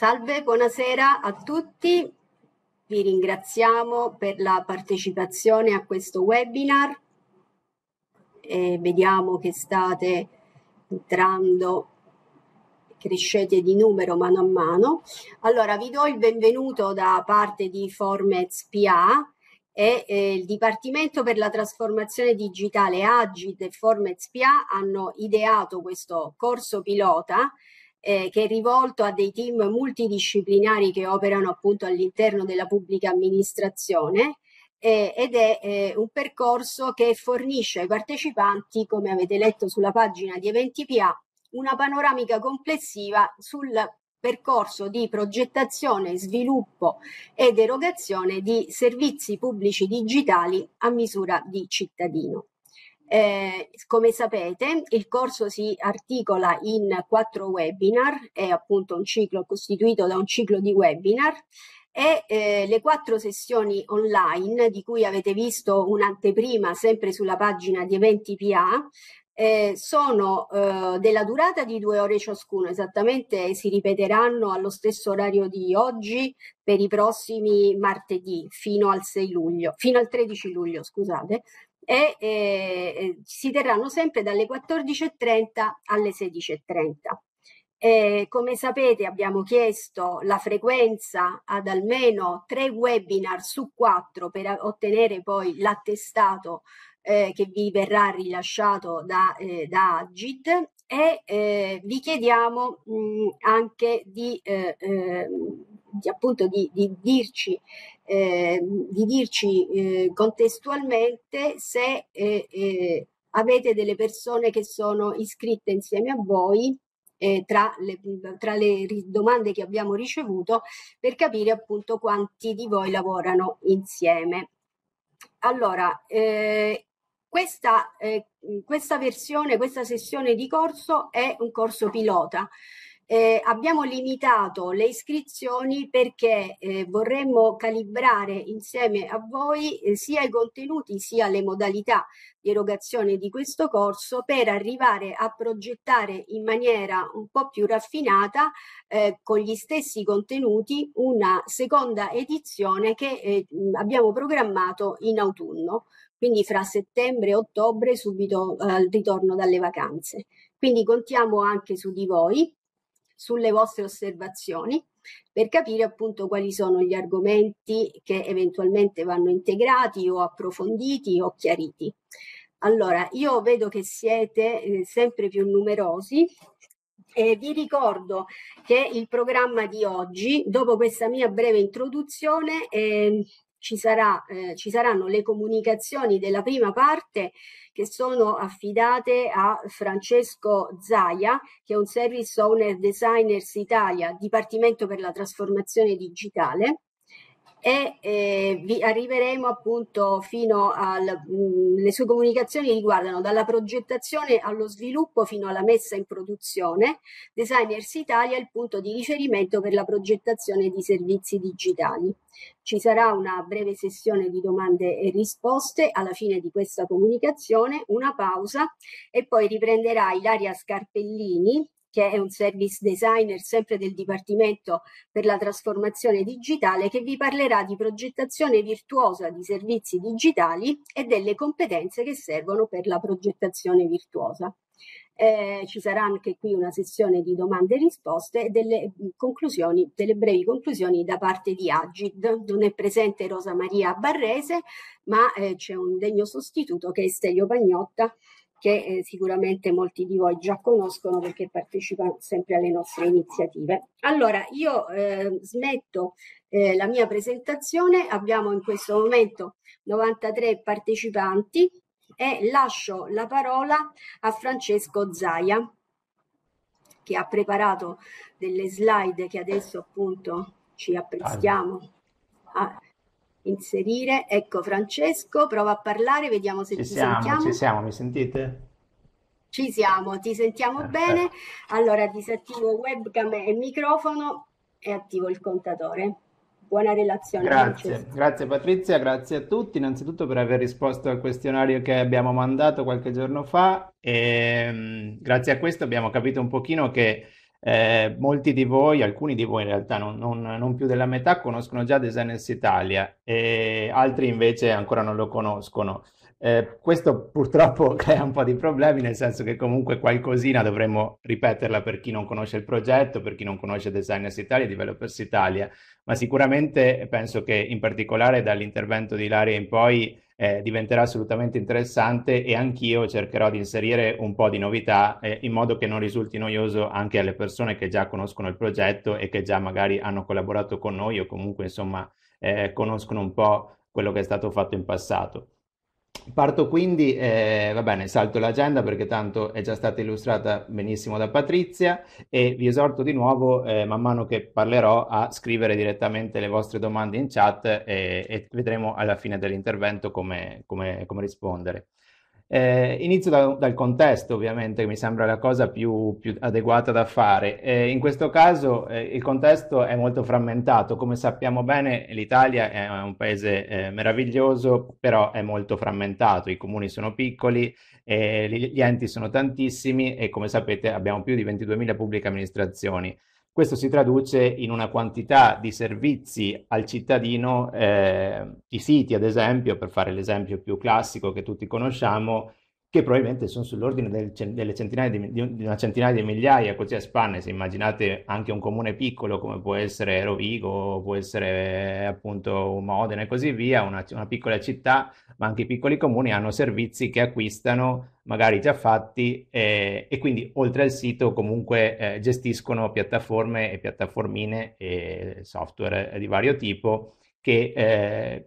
Salve, buonasera a tutti. Vi ringraziamo per la partecipazione a questo webinar. E vediamo che state entrando crescete di numero mano a mano. Allora, vi do il benvenuto da parte di Formet PA e eh, il Dipartimento per la Trasformazione Digitale Agit e Formet PA hanno ideato questo corso pilota eh, che è rivolto a dei team multidisciplinari che operano appunto all'interno della pubblica amministrazione eh, ed è eh, un percorso che fornisce ai partecipanti, come avete letto sulla pagina di Eventi PA, una panoramica complessiva sul percorso di progettazione, sviluppo ed erogazione di servizi pubblici digitali a misura di cittadino. Eh, come sapete, il corso si articola in quattro webinar, è appunto un ciclo costituito da un ciclo di webinar e eh, le quattro sessioni online di cui avete visto un'anteprima sempre sulla pagina di eventi PA eh, sono eh, della durata di due ore ciascuno, esattamente si ripeteranno allo stesso orario di oggi per i prossimi martedì fino al, luglio, fino al 13 luglio, scusate, e eh, si terranno sempre dalle 14.30 alle 16.30. Eh, come sapete abbiamo chiesto la frequenza ad almeno tre webinar su quattro per ottenere poi l'attestato eh, che vi verrà rilasciato da, eh, da Agid e eh, vi chiediamo mh, anche di eh, ehm, di, appunto di, di dirci, eh, di dirci eh, contestualmente se eh, eh, avete delle persone che sono iscritte insieme a voi eh, tra le, tra, le, domande che abbiamo ricevuto per capire appunto quanti di voi lavorano insieme. Allora, eh, questa, questa versione, questa sessione di corso è un corso pilota eh, abbiamo limitato le iscrizioni perché eh, vorremmo calibrare insieme a voi eh, sia i contenuti sia le modalità di erogazione di questo corso per arrivare a progettare in maniera un po' più raffinata eh, con gli stessi contenuti una seconda edizione che eh, abbiamo programmato in autunno, quindi fra settembre e ottobre subito al ritorno dalle vacanze. Quindi contiamo anche su di voi sulle vostre osservazioni per capire appunto quali sono gli argomenti che eventualmente vanno integrati o approfonditi o chiariti. Allora, io vedo che siete eh, sempre più numerosi e vi ricordo che il programma di oggi, dopo questa mia breve introduzione, eh, ci, sarà, eh, ci, saranno le comunicazioni della prima parte che sono affidate a Francesco Zaia, che è un service owner designers Italia, Dipartimento per la trasformazione digitale e eh, vi arriveremo appunto fino alle mm, sue comunicazioni riguardano dalla progettazione allo sviluppo fino alla messa in produzione. Designers Italia è il punto di riferimento per la progettazione di servizi digitali. Ci sarà una breve sessione di domande e risposte alla fine di questa comunicazione, una pausa e poi riprenderà Ilaria Scarpellini che è un service designer sempre del Dipartimento per la trasformazione digitale, che vi parlerà di progettazione virtuosa di servizi digitali e delle competenze che servono per la progettazione virtuosa. Eh, ci sarà anche qui una sessione di domande e risposte e delle, mm, conclusioni, delle brevi conclusioni da parte di Agid. Non è presente Rosa Maria Barrese, ma eh, c'è un degno sostituto che è Stelio Pagnotta, che eh, sicuramente molti di voi già conoscono perché partecipano sempre alle nostre iniziative. Allora, io eh, smetto eh, la mia presentazione, abbiamo in questo momento 93 partecipanti e lascio la parola a Francesco Zaia che ha preparato delle slide che adesso appunto ci apprestiamo a, inserire. Ecco, Francesco, prova a parlare, vediamo se ci, ci siamo, sentiamo. Ci siamo, mi sentite? Ci siamo, ti sentiamo Perfetto. bene. Allora disattivo webcam e microfono e attivo il contatore. Buona relazione. Grazie, grazie Patrizia, grazie a tutti innanzitutto per aver risposto al questionario che abbiamo mandato qualche giorno fa e, ehm, grazie a questo abbiamo capito un pochino che eh, molti di voi, alcuni di voi in realtà, non, non, non, più della metà, conoscono già Designers Italia e altri invece ancora non lo conoscono. Eh, questo purtroppo crea un po' di problemi, nel senso che comunque qualcosina dovremmo ripeterla per chi non conosce il progetto, per chi non conosce Designers Italia e Developers Italia, ma sicuramente penso che in particolare dall'intervento di Ilaria in poi eh, diventerà assolutamente interessante e anch'io cercherò di inserire un po' di novità eh, in modo che non risulti noioso anche alle persone che già conoscono il progetto e che già magari hanno collaborato con noi o comunque insomma eh, conoscono un po' quello che è stato fatto in passato. Parto quindi, eh, va bene, salto l'agenda perché tanto è già stata illustrata benissimo da Patrizia e vi esorto di nuovo, eh, man mano che parlerò, a scrivere direttamente le vostre domande in chat e, eh, e vedremo alla fine dell'intervento come, come, come rispondere. Eh, inizio da, dal contesto, ovviamente, che mi sembra la cosa più, più adeguata da fare. Eh, in questo caso eh, il contesto è molto frammentato. Come sappiamo bene, l'Italia è un paese eh, meraviglioso, però è molto frammentato. I comuni sono piccoli, eh, gli, gli enti sono tantissimi e, come sapete, abbiamo più di 22.000 pubbliche amministrazioni. Questo si traduce in una quantità di servizi al cittadino, eh, i siti ad esempio, per fare l'esempio più classico che tutti conosciamo, che probabilmente sono sull'ordine del, delle centinaia di, di, una centinaia di migliaia, così a spanne, se immaginate anche un comune piccolo come può essere Rovigo, può essere appunto Modena e così via, una, una piccola città, ma anche i piccoli comuni hanno servizi che acquistano magari già fatti eh, e quindi oltre al sito comunque eh, gestiscono piattaforme e piattaformine e software di vario tipo che eh,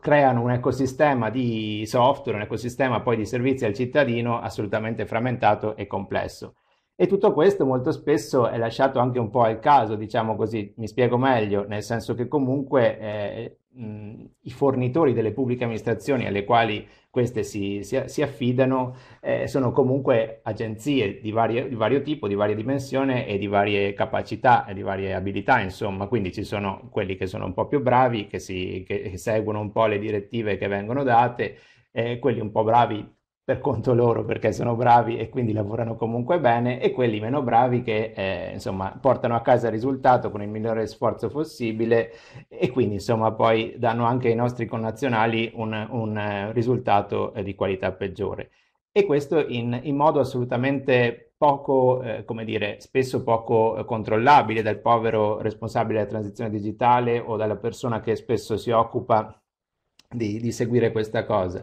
creano un ecosistema di software, un ecosistema poi di servizi al cittadino assolutamente frammentato e complesso. E tutto questo molto spesso è lasciato anche un po' al caso, diciamo così, mi spiego meglio, nel senso che comunque eh, mh, i fornitori delle pubbliche amministrazioni alle quali queste si, si, si affidano eh, sono comunque agenzie di, varie, di, vario tipo, di varia dimensione e di varie capacità e di varie abilità, insomma, quindi ci sono quelli che sono un po' più bravi, che, si, che seguono un po' le direttive che vengono date, eh, quelli un po' bravi per conto loro perché sono bravi e quindi lavorano comunque bene e quelli meno bravi che eh, insomma portano a casa il risultato con il migliore sforzo possibile e quindi insomma poi danno anche ai nostri connazionali un, un eh, risultato eh, di qualità peggiore e questo in, in modo assolutamente poco, eh, come dire, spesso poco eh, controllabile dal povero responsabile della transizione digitale o dalla persona che spesso si occupa di, di seguire questa cosa.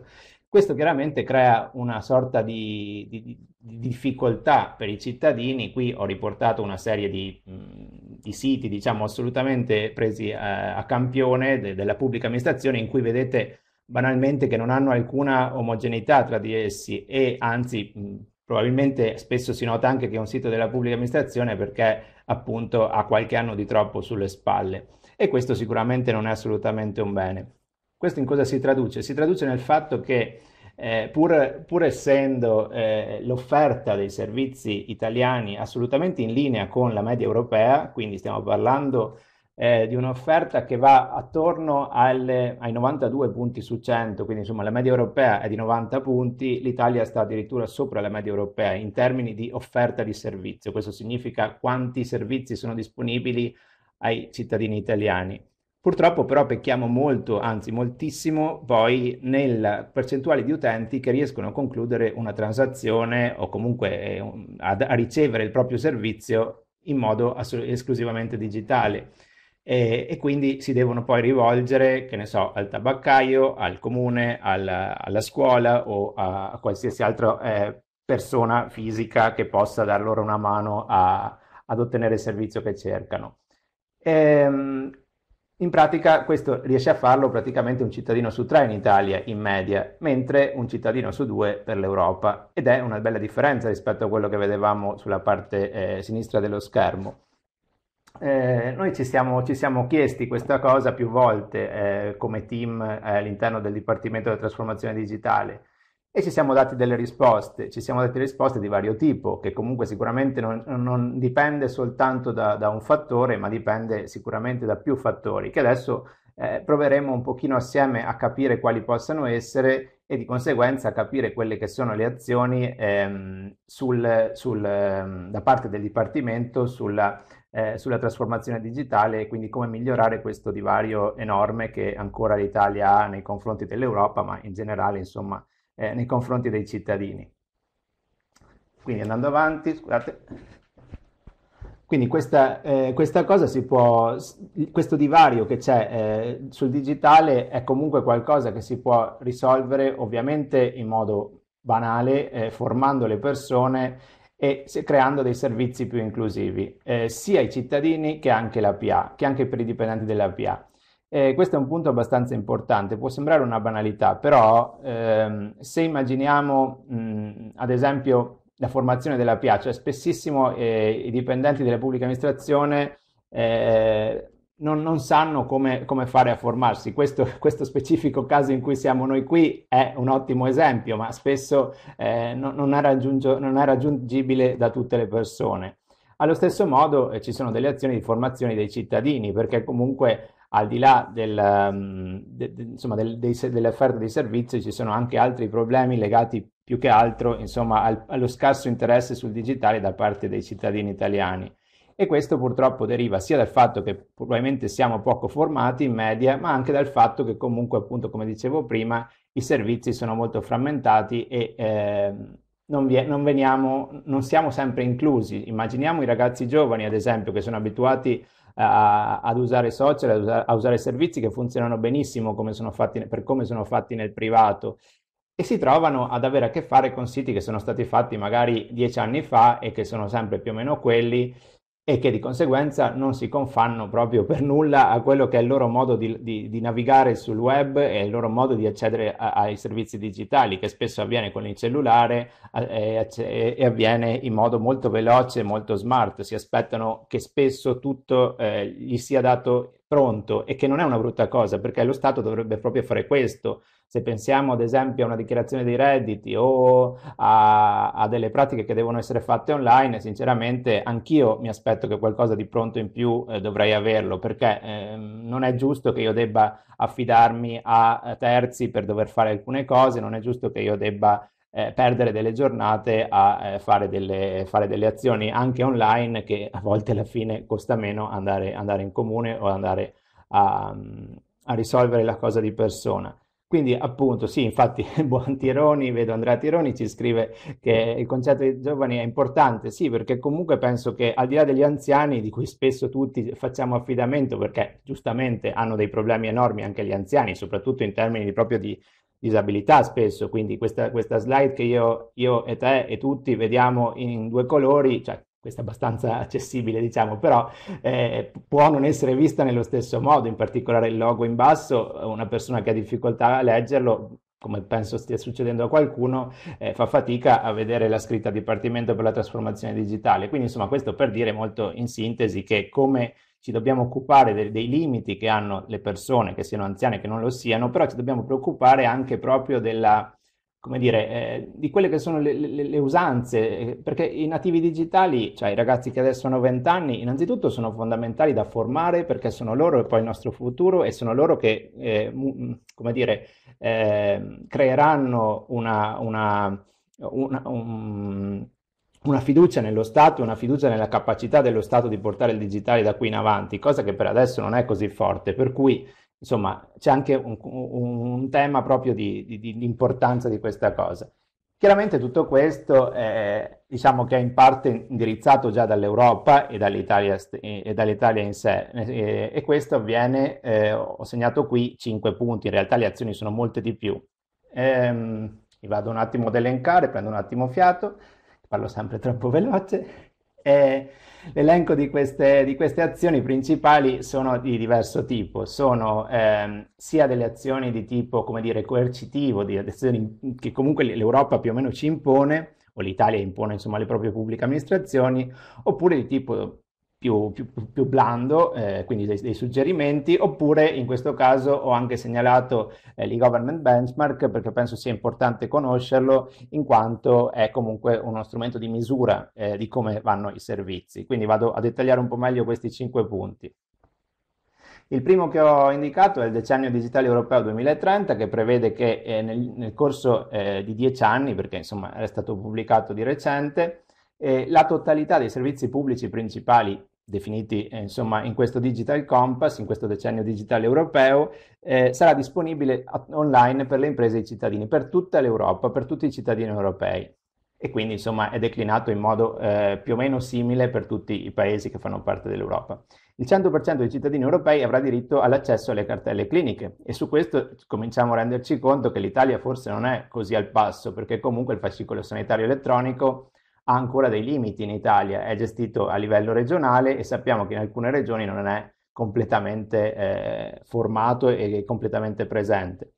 Questo chiaramente crea una sorta di, di, di, difficoltà per i cittadini. Qui ho riportato una serie di, mm, di siti, diciamo, assolutamente presi a, eh, a campione de, della pubblica amministrazione in cui vedete banalmente che non hanno alcuna omogeneità tra di essi e anzi mm, probabilmente spesso si nota anche che è un sito della pubblica amministrazione perché appunto ha qualche anno di troppo sulle spalle e questo sicuramente non è assolutamente un bene. Questo in cosa si traduce? Si traduce nel fatto che eh, pur, pur, essendo eh, l'offerta dei servizi italiani assolutamente in linea con la media europea, quindi stiamo parlando eh, di un'offerta che va attorno alle, ai 92 punti su 100, quindi insomma la media europea è di 90 punti, l'Italia sta addirittura sopra la media europea in termini di offerta di servizio, questo significa quanti servizi sono disponibili ai cittadini italiani. Purtroppo però pecchiamo molto, anzi moltissimo, poi nella percentuale di utenti che riescono a concludere una transazione o comunque eh, a, a ricevere il proprio servizio in modo esclusivamente digitale. E, e, quindi si devono poi rivolgere, che ne so, al tabaccaio, al comune, alla, alla scuola o a, a qualsiasi altra eh, persona fisica che possa dar loro una mano a, ad ottenere il servizio che cercano. Ehm, in pratica questo riesce a farlo praticamente un cittadino su tre in Italia in media, mentre un cittadino su due per l'Europa ed è una bella differenza rispetto a quello che vedevamo sulla parte eh, sinistra dello schermo. Eh, noi ci siamo, ci siamo, chiesti questa cosa più volte eh, come team eh, all'interno del Dipartimento della Trasformazione Digitale e ci siamo dati delle risposte, ci siamo dati risposte di vario tipo, che comunque sicuramente non, non dipende soltanto da, da, un fattore, ma dipende sicuramente da più fattori, che adesso eh, proveremo un pochino assieme a capire quali possano essere e di conseguenza capire quelle che sono le azioni ehm, sul, sul, ehm, da parte del Dipartimento sulla, eh, sulla trasformazione digitale e quindi come migliorare questo divario enorme che ancora l'Italia ha nei confronti dell'Europa, ma in generale insomma eh, nei confronti dei cittadini. Quindi andando avanti, scusate. Quindi questa, eh, questa cosa si può, questo divario che c'è eh, sul digitale è comunque qualcosa che si può risolvere ovviamente in modo banale, eh, formando le persone e creando dei servizi più inclusivi, eh, sia ai cittadini che anche la PA, che anche per i dipendenti della PA. Eh, questo è un punto abbastanza importante, può sembrare una banalità, però ehm, se immaginiamo mh, ad esempio la formazione della PA, cioè spessissimo eh, i dipendenti della pubblica amministrazione eh, non, non, sanno come, come, fare a formarsi. Questo, questo, specifico caso in cui siamo noi qui è un ottimo esempio, ma spesso eh, non, non, è non è raggiungibile da tutte le persone. Allo stesso modo eh, ci sono delle azioni di formazione dei cittadini, perché comunque al di là del, ehm, de, de, insomma, del, dei, dell'offerta dei servizi ci sono anche altri problemi legati più che altro insomma, al, allo scarso interesse sul digitale da parte dei cittadini italiani. E questo purtroppo deriva sia dal fatto che probabilmente siamo poco formati in media, ma anche dal fatto che comunque, appunto, come dicevo prima, i servizi sono molto frammentati e eh, non, è, non, veniamo, non siamo sempre inclusi. Immaginiamo i ragazzi giovani, ad esempio, che sono abituati a a, ad usare social, ad usare, a usare servizi che funzionano benissimo come fatti, per come sono fatti nel privato e si trovano ad avere a che fare con siti che sono stati fatti magari dieci anni fa e che sono sempre più o meno quelli e che di conseguenza non si confanno proprio per nulla a quello che è il loro modo di, di, di navigare sul web e il loro modo di accedere a, ai servizi digitali, che spesso avviene con il cellulare e, e, avviene in modo molto veloce, molto smart. Si aspettano che spesso tutto eh, gli sia dato pronto e che non è una brutta cosa perché lo Stato dovrebbe proprio fare questo. Se pensiamo ad esempio a una dichiarazione dei redditi o a, a delle pratiche che devono essere fatte online, sinceramente anch'io mi aspetto che qualcosa di pronto in più eh, dovrei averlo perché eh, non è giusto che io debba affidarmi a terzi per dover fare alcune cose, non è giusto che io debba eh, perdere delle giornate a eh, fare, delle, fare, delle, azioni anche online che a volte alla fine costa meno andare, andare in comune o andare a, mm, a, risolvere la cosa di persona. Quindi appunto sì, infatti buon Tironi, vedo Andrea Tironi ci scrive che il concetto dei giovani è importante, sì perché comunque penso che al di là degli anziani, di cui spesso tutti facciamo affidamento perché giustamente hanno dei problemi enormi anche gli anziani, soprattutto in termini proprio di disabilità spesso, quindi questa, questa slide che io, io, e te e tutti vediamo in due colori, cioè questa è abbastanza accessibile diciamo, però eh, può non essere vista nello stesso modo, in particolare il logo in basso, una persona che ha difficoltà a leggerlo come penso stia succedendo a qualcuno, eh, fa fatica a vedere la scritta Dipartimento per la trasformazione digitale. Quindi, insomma, questo per dire molto in sintesi che come ci dobbiamo occupare dei, dei, limiti che hanno le persone, che siano anziane, che non lo siano, però ci dobbiamo preoccupare anche proprio della, come dire, eh, di quelle che sono le, le, le, usanze, eh, perché i nativi digitali, cioè i ragazzi che adesso hanno 20 anni, innanzitutto sono fondamentali da formare perché sono loro e poi il nostro futuro e sono loro che, eh, come dire, eh, creeranno una, una, una un, una fiducia nello Stato e una fiducia nella capacità dello Stato di portare il digitale da qui in avanti, cosa che per adesso non è così forte, per cui insomma c'è anche un, un tema proprio di, di, di, importanza di questa cosa. Chiaramente tutto questo è, diciamo che è in parte indirizzato già dall'Europa e dall'Italia, e dall'Italia in sé e, e questo avviene, eh, ho segnato qui cinque punti, in realtà le azioni sono molte di più. Ehm, vi vado un attimo ad elencare, prendo un attimo fiato parlo sempre troppo veloce, eh, l'elenco di queste, di queste, azioni principali sono di diverso tipo, sono ehm, sia delle azioni di tipo, come dire, coercitivo, di azioni che comunque l'Europa più o meno ci impone, o l'Italia impone insomma alle proprie pubbliche amministrazioni, oppure di tipo più, più, più blando, eh, quindi dei, dei, suggerimenti, oppure in questo caso ho anche segnalato eh, l'e-government benchmark perché penso sia importante conoscerlo in quanto è comunque uno strumento di misura eh, di come vanno i servizi. Quindi vado a dettagliare un po' meglio questi cinque punti. Il primo che ho indicato è il decennio digitale europeo 2030 che prevede che eh, nel, nel, corso eh, di dieci anni, perché insomma è stato pubblicato di recente, eh, la totalità dei servizi pubblici principali definiti eh, insomma in questo Digital Compass, in questo decennio digitale europeo, eh, sarà disponibile online per le imprese e i cittadini, per tutta l'Europa, per tutti i cittadini europei. E quindi insomma è declinato in modo eh, più o meno simile per tutti i paesi che fanno parte dell'Europa. Il 100% dei cittadini europei avrà diritto all'accesso alle cartelle cliniche e su questo cominciamo a renderci conto che l'Italia forse non è così al passo perché comunque il fascicolo sanitario elettronico ha ancora dei limiti in Italia, è gestito a livello regionale e sappiamo che in alcune regioni non è completamente eh, formato e completamente presente.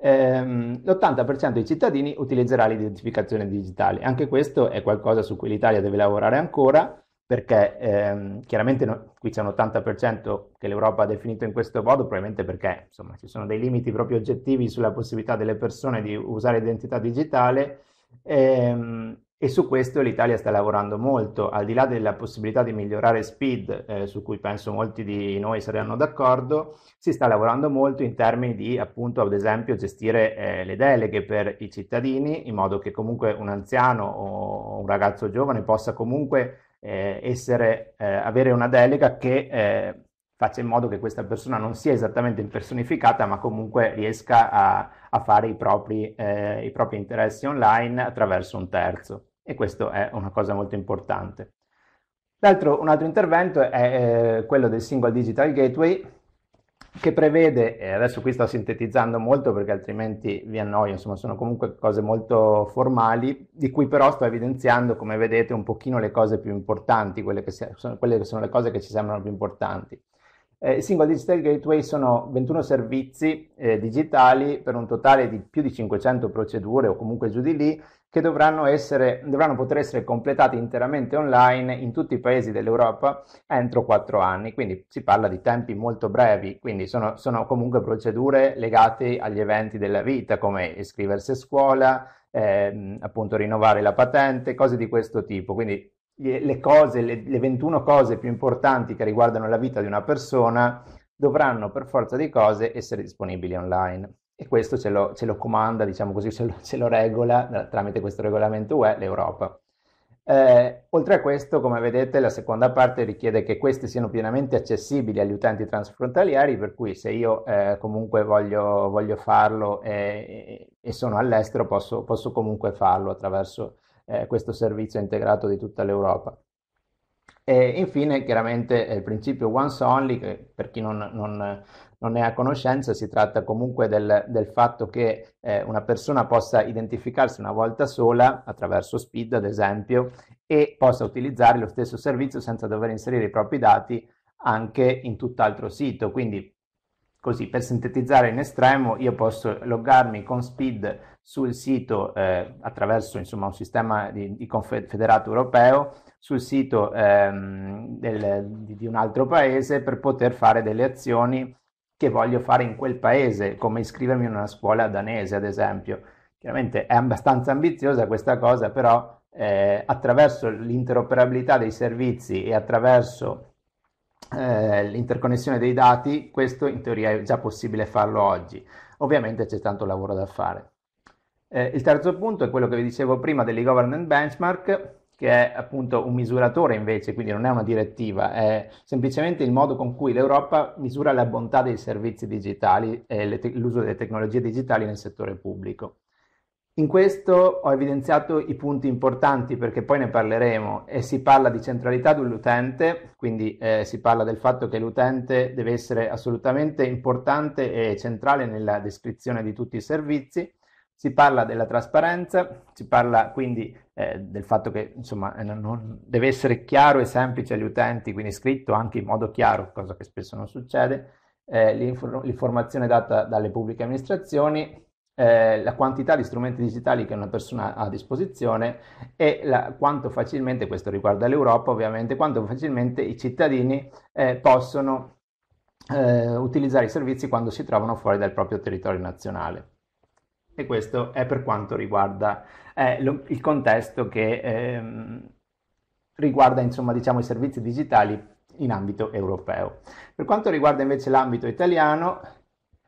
Ehm, l'80% dei cittadini utilizzerà l'identificazione digitale, anche questo è qualcosa su cui l'Italia deve lavorare ancora perché ehm, chiaramente no, qui c'è un 80% che l'Europa ha definito in questo modo, probabilmente perché insomma, ci sono dei limiti proprio oggettivi sulla possibilità delle persone di usare identità digitale. Ehm, e su questo l'Italia sta lavorando molto, al di là della possibilità di migliorare speed, eh, su cui penso molti di noi saranno d'accordo, si sta lavorando molto in termini di appunto ad esempio gestire eh, le deleghe per i cittadini in modo che comunque un anziano o un ragazzo giovane possa comunque eh, essere, eh, avere una delega che eh, faccia in modo che questa persona non sia esattamente impersonificata, ma comunque riesca a, a fare i propri, eh, i propri interessi online attraverso un terzo e questo è una cosa molto importante. L'altro, un altro intervento è eh, quello del Single Digital Gateway che prevede, eh, adesso qui sto sintetizzando molto perché altrimenti vi annoio, insomma sono comunque cose molto formali, di cui però sto evidenziando, come vedete, un pochino le cose più importanti, quelle che, si, sono, quelle che sono le cose che ci sembrano più importanti. Eh, I Single Digital Gateway sono 21 servizi eh, digitali per un totale di più di 500 procedure o comunque giù di lì che dovranno, essere, dovranno poter essere completati interamente online in tutti i paesi dell'Europa entro 4 anni, quindi si parla di tempi molto brevi, quindi sono, sono comunque procedure legate agli eventi della vita come iscriversi a scuola, eh, appunto rinnovare la patente, cose di questo tipo, quindi le cose, le, le 21 cose più importanti che riguardano la vita di una persona dovranno per forza di cose essere disponibili online e questo ce lo, ce lo, comanda, diciamo così, ce lo, ce lo regola eh, tramite questo regolamento UE l'Europa. Eh, oltre a questo, come vedete, la seconda parte richiede che questi siano pienamente accessibili agli utenti transfrontalieri, per cui se io eh, comunque voglio, voglio farlo eh, e, e, sono all'estero, posso, posso comunque farlo attraverso eh, questo servizio integrato di tutta l'Europa. E infine chiaramente il principio once only, che per chi non, non, non è a conoscenza, si tratta comunque del, del fatto che eh, una persona possa identificarsi una volta sola, attraverso SPID ad esempio, e possa utilizzare lo stesso servizio senza dover inserire i propri dati anche in tutt'altro sito. Quindi, così per sintetizzare in estremo, io posso loggarmi con SPID sul sito, eh, attraverso insomma, un sistema di, di confederato europeo, sul sito ehm, del, di, di un altro paese per poter fare delle azioni che voglio fare in quel paese, come iscrivermi in una scuola danese, ad esempio. Chiaramente è abbastanza ambiziosa questa cosa, però eh, attraverso l'interoperabilità dei servizi e attraverso eh, l'interconnessione dei dati, questo in teoria è già possibile farlo oggi. Ovviamente c'è tanto lavoro da fare. Eh, il terzo punto è quello che vi dicevo prima dell'e-government benchmark, che è appunto un misuratore invece, quindi non è una direttiva, è semplicemente il modo con cui l'Europa misura la bontà dei servizi digitali e te- l'uso delle tecnologie digitali nel settore pubblico. In questo ho evidenziato i punti importanti perché poi ne parleremo e si parla di centralità dell'utente, quindi eh, si parla del fatto che l'utente deve essere assolutamente importante e centrale nella descrizione di tutti i servizi, si parla della trasparenza, si parla quindi eh, del fatto che insomma, eh, deve essere chiaro e semplice agli utenti, quindi scritto anche in modo chiaro, cosa che spesso non succede, eh, l'informazione data dalle pubbliche amministrazioni, eh, la quantità di strumenti digitali che una persona ha a disposizione e la, quanto facilmente, questo riguarda l'Europa ovviamente, quanto facilmente i cittadini eh, possono eh, utilizzare i servizi quando si trovano fuori dal proprio territorio nazionale. E questo è per quanto riguarda eh, lo, il contesto che ehm, riguarda insomma, diciamo, i servizi digitali in ambito europeo. Per quanto riguarda invece l'ambito italiano,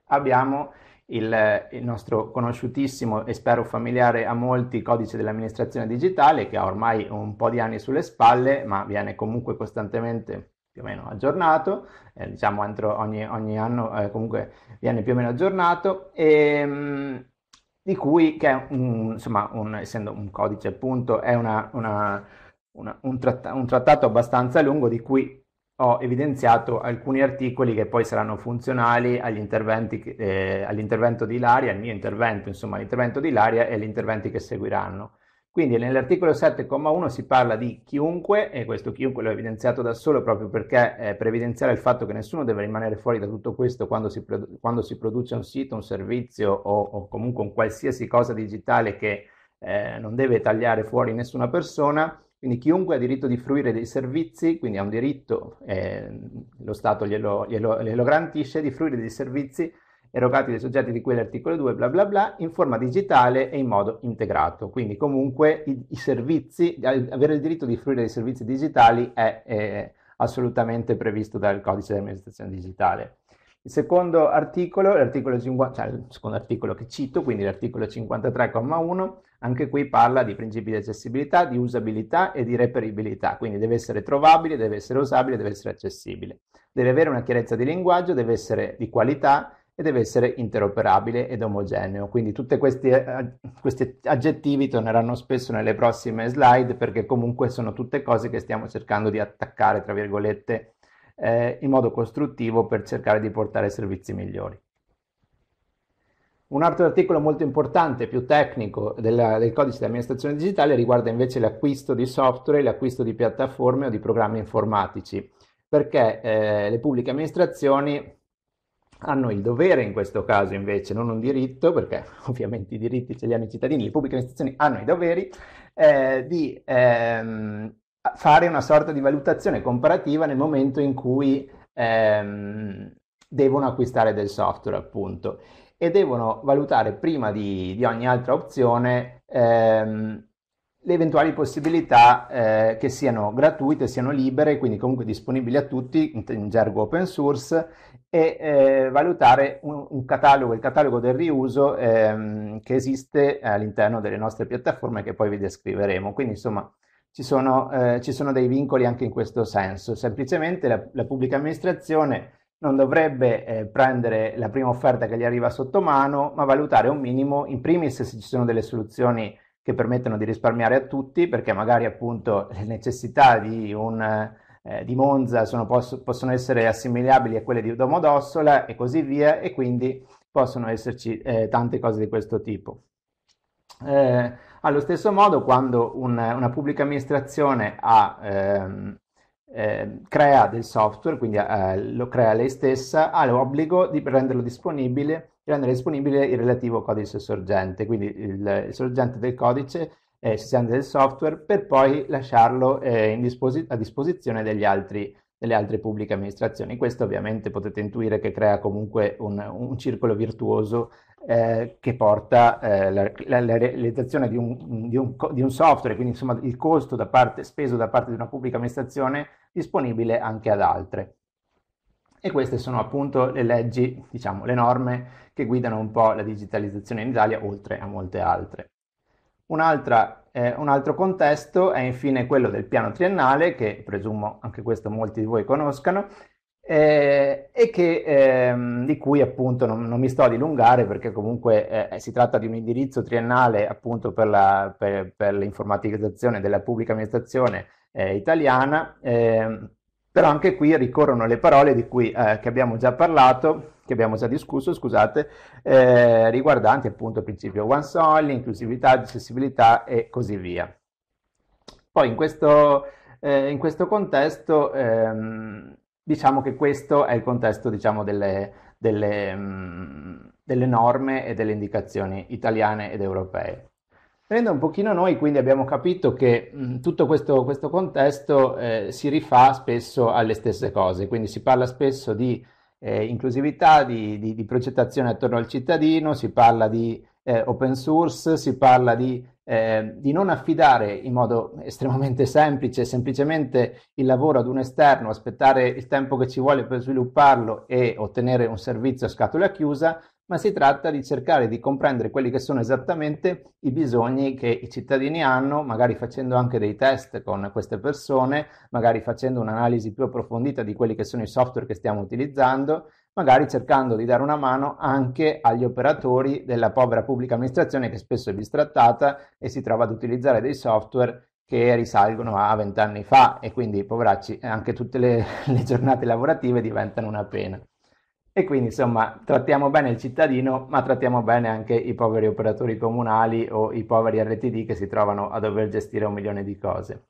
abbiamo il, il, nostro conosciutissimo e spero familiare a molti codice dell'amministrazione digitale che ha ormai un po' di anni sulle spalle ma viene comunque costantemente più o meno aggiornato, eh, diciamo ogni, ogni, anno eh, comunque viene più o meno aggiornato e, ehm, di cui, che è un, insomma, un, essendo un codice appunto, è una, una, una, un, tratta, un trattato abbastanza lungo di cui ho evidenziato alcuni articoli che poi saranno funzionali agli interventi, eh, all'intervento di Ilaria, al mio intervento, insomma, all'intervento di Ilaria e agli interventi che seguiranno. Quindi nell'articolo 7,1 si parla di chiunque, e questo chiunque l'ho evidenziato da solo proprio perché eh, per evidenziare il fatto che nessuno deve rimanere fuori da tutto questo quando si, quando si produce un sito, un servizio o, o, comunque un qualsiasi cosa digitale che eh, non deve tagliare fuori nessuna persona, quindi chiunque ha diritto di fruire dei servizi, quindi ha un diritto, eh, lo Stato glielo, glielo, glielo garantisce, di fruire dei servizi erogati dai soggetti di cui all'articolo 2, bla bla bla, in forma digitale e in modo integrato. Quindi comunque i, i servizi, avere il diritto di fruire dei servizi digitali è, è assolutamente previsto dal codice di amministrazione digitale. Il secondo articolo, l'articolo 50, cioè il secondo articolo che cito, quindi l'articolo 53,1, anche qui parla di principi di accessibilità, di usabilità e di reperibilità, quindi deve essere trovabile, deve essere usabile, deve essere accessibile. Deve avere una chiarezza di linguaggio, deve essere di qualità e deve essere interoperabile ed omogeneo. Quindi tutti questi, eh, questi, aggettivi torneranno spesso nelle prossime slide perché comunque sono tutte cose che stiamo cercando di attaccare, tra virgolette, eh, in modo costruttivo per cercare di portare servizi migliori. Un altro articolo molto importante, più tecnico, della, del codice di amministrazione digitale riguarda invece l'acquisto di software l'acquisto di piattaforme o di programmi informatici, perché eh, le pubbliche amministrazioni hanno il dovere in questo caso invece, non un diritto, perché ovviamente i diritti ce li hanno i cittadini, le pubbliche amministrazioni hanno i doveri eh, di ehm, fare una sorta di valutazione comparativa nel momento in cui ehm, devono acquistare del software, appunto, e devono valutare prima di, di ogni altra opzione ehm, le eventuali possibilità eh, che siano gratuite, siano libere, quindi comunque disponibili a tutti, in, in gergo open source, e eh, valutare un, un, catalogo, il catalogo del riuso ehm, che esiste all'interno delle nostre piattaforme che poi vi descriveremo. Quindi insomma ci sono, eh, ci sono dei vincoli anche in questo senso, semplicemente la, la pubblica amministrazione non dovrebbe eh, prendere la prima offerta che gli arriva sotto mano, ma valutare un minimo, in primis se ci sono delle soluzioni che permettono di risparmiare a tutti perché magari appunto le necessità di, un, eh, di Monza sono, possono essere assimilabili a quelle di Domodossola e così via e quindi possono esserci eh, tante cose di questo tipo. Eh, allo stesso modo quando un, una pubblica amministrazione ha, ehm, eh, crea del software, quindi eh, lo crea lei stessa, ha l'obbligo di renderlo disponibile rendere disponibile il relativo codice sorgente, quindi il, il sorgente del codice eh, esistente del software per poi lasciarlo eh, disposi- a disposizione altri, delle altre pubbliche amministrazioni. Questo ovviamente potete intuire che crea comunque un, un circolo virtuoso eh, che porta alla eh, realizzazione di un, di, un, di un, software, quindi insomma il costo da parte, speso da parte di una pubblica amministrazione disponibile anche ad altre. E queste sono appunto le leggi, diciamo, le norme che guidano un po' la digitalizzazione in Italia, oltre a molte altre. Eh, un altro contesto è infine quello del piano triennale, che presumo anche questo molti di voi conoscano, eh, e che, ehm, di cui appunto non, non, mi sto a dilungare perché comunque eh, si tratta di un indirizzo triennale appunto per, la, per, per l'informatizzazione della pubblica amministrazione eh, italiana, ehm, però anche qui ricorrono le parole di cui eh, abbiamo già parlato che abbiamo già discusso, scusate, eh, riguardanti appunto il principio one soil, inclusività, accessibilità e così via. Poi in questo, eh, in questo contesto ehm, diciamo che questo è il contesto diciamo, delle, delle, mh, mm, delle norme e delle indicazioni italiane ed europee. Prendo un pochino noi, quindi abbiamo capito che mh, mm, tutto questo, questo contesto eh, si rifà spesso alle stesse cose, quindi si parla spesso di eh, inclusività, di, di, di, progettazione attorno al cittadino, si parla di eh, open source, si parla di, eh, di, non affidare in modo estremamente semplice semplicemente il lavoro ad un esterno, aspettare il tempo che ci vuole per svilupparlo e ottenere un servizio a scatola chiusa, ma si tratta di cercare di comprendere quelli che sono esattamente i bisogni che i cittadini hanno, magari facendo anche dei test con queste persone, magari facendo un'analisi più approfondita di quelli che sono i software che stiamo utilizzando, magari cercando di dare una mano anche agli operatori della povera pubblica amministrazione che spesso è bistrattata e si trova ad utilizzare dei software che risalgono a vent'anni fa e quindi poveracci anche tutte le, le giornate lavorative diventano una pena. E quindi insomma trattiamo bene il cittadino, ma trattiamo bene anche i poveri operatori comunali o i poveri RTD che si trovano a dover gestire un milione di cose.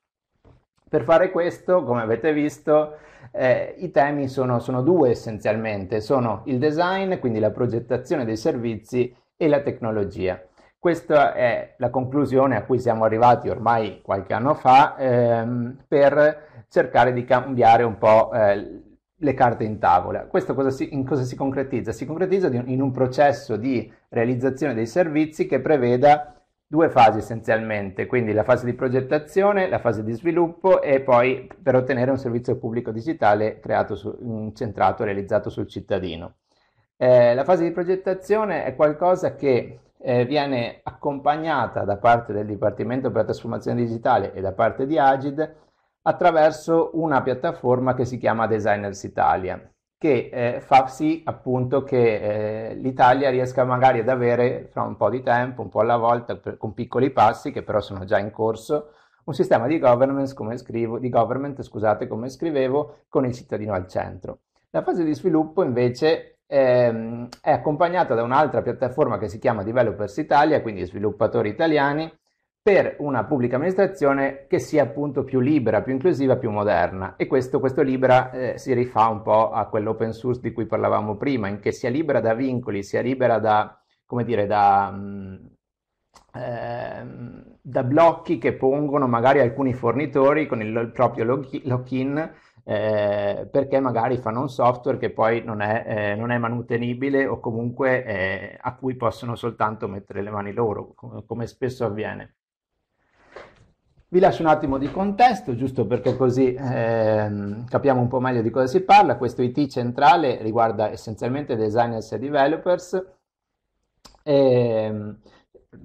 Per fare questo, come avete visto, eh, i temi sono, sono due essenzialmente, sono il design, quindi la progettazione dei servizi e la tecnologia. Questa è la conclusione a cui siamo arrivati ormai qualche anno fa ehm, per cercare di cambiare un po' eh, le carte in tavola. Questo cosa si, in cosa si concretizza? Si concretizza in un processo di realizzazione dei servizi che preveda due fasi essenzialmente, quindi la fase di progettazione, la fase di sviluppo e poi per ottenere un servizio pubblico digitale creato su, centrato, realizzato sul cittadino. Eh, la fase di progettazione è qualcosa che eh, viene accompagnata da parte del Dipartimento per la Trasformazione Digitale e da parte di Agid attraverso una piattaforma che si chiama Designers Italia, che eh, fa sì appunto che eh, l'Italia riesca magari ad avere fra un po' di tempo, un po' alla volta, per, con piccoli passi che però sono già in corso, un sistema di, come scrivo, di government scusate, come scrivevo, con il cittadino al centro. La fase di sviluppo invece ehm, è accompagnata da un'altra piattaforma che si chiama Developers Italia, quindi sviluppatori italiani, per una pubblica amministrazione che sia appunto più libera, più inclusiva, più moderna. E questo, questo libera eh, si rifà un po' a quell'open source di cui parlavamo prima, in che sia libera da vincoli, sia libera da, come dire, da, mh, mm, eh, da blocchi che pongono magari alcuni fornitori con il, il proprio lock-in. Eh, perché magari fanno un software che poi non è, eh, non è manutenibile o comunque eh, a cui possono soltanto mettere le mani loro, come, come spesso avviene. Vi lascio un attimo di contesto, giusto perché così ehm, capiamo un po' meglio di cosa si parla. Questo IT centrale riguarda essenzialmente designers e developers, e, ehm,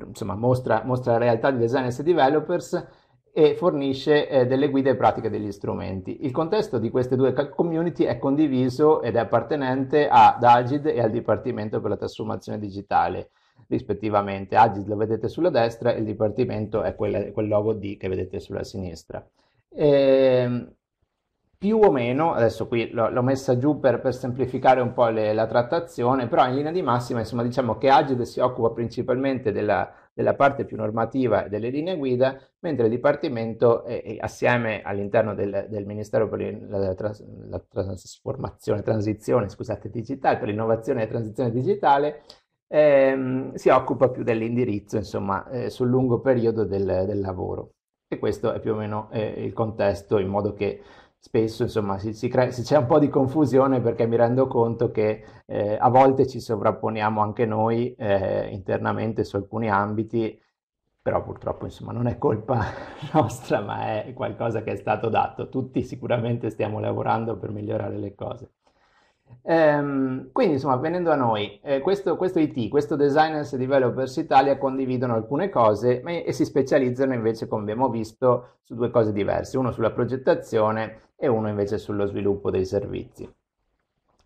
insomma mostra, mostra, la realtà di designers e developers e fornisce eh, delle guide e pratiche degli strumenti. Il contesto di queste due community è condiviso ed è appartenente ad Agid e al Dipartimento per la Trasformazione Digitale rispettivamente. Agis lo vedete sulla destra e il dipartimento è quel, quel logo D che vedete sulla sinistra. E, ehm, più o meno, adesso qui l'ho messa giù per, per semplificare un po' le, la trattazione, però in linea di massima insomma diciamo che Agid si occupa principalmente della, della parte più normativa e delle linee guida, mentre il Dipartimento, eh, assieme all'interno del, del, Ministero per la, tras, la, trasformazione, transizione, scusate, digitale, per l'innovazione e la transizione digitale, ehm, si occupa più dell'indirizzo, insomma, eh, sul lungo periodo del, del, lavoro. E questo è più o meno eh, il contesto, in modo che spesso insomma si, si crea, si, c'è un po' di confusione perché mi rendo conto che eh, a volte ci sovrapponiamo anche noi eh, internamente su alcuni ambiti, però purtroppo insomma non è colpa nostra, ma è qualcosa che è stato dato. Tutti sicuramente stiamo lavorando per migliorare le cose. Ehm, quindi, insomma, venendo a noi, eh, questo, questo, IT, questo Designers e Developers Italia condividono alcune cose ma, e si specializzano invece, come abbiamo visto, su due cose diverse, uno sulla progettazione e uno invece sullo sviluppo dei servizi.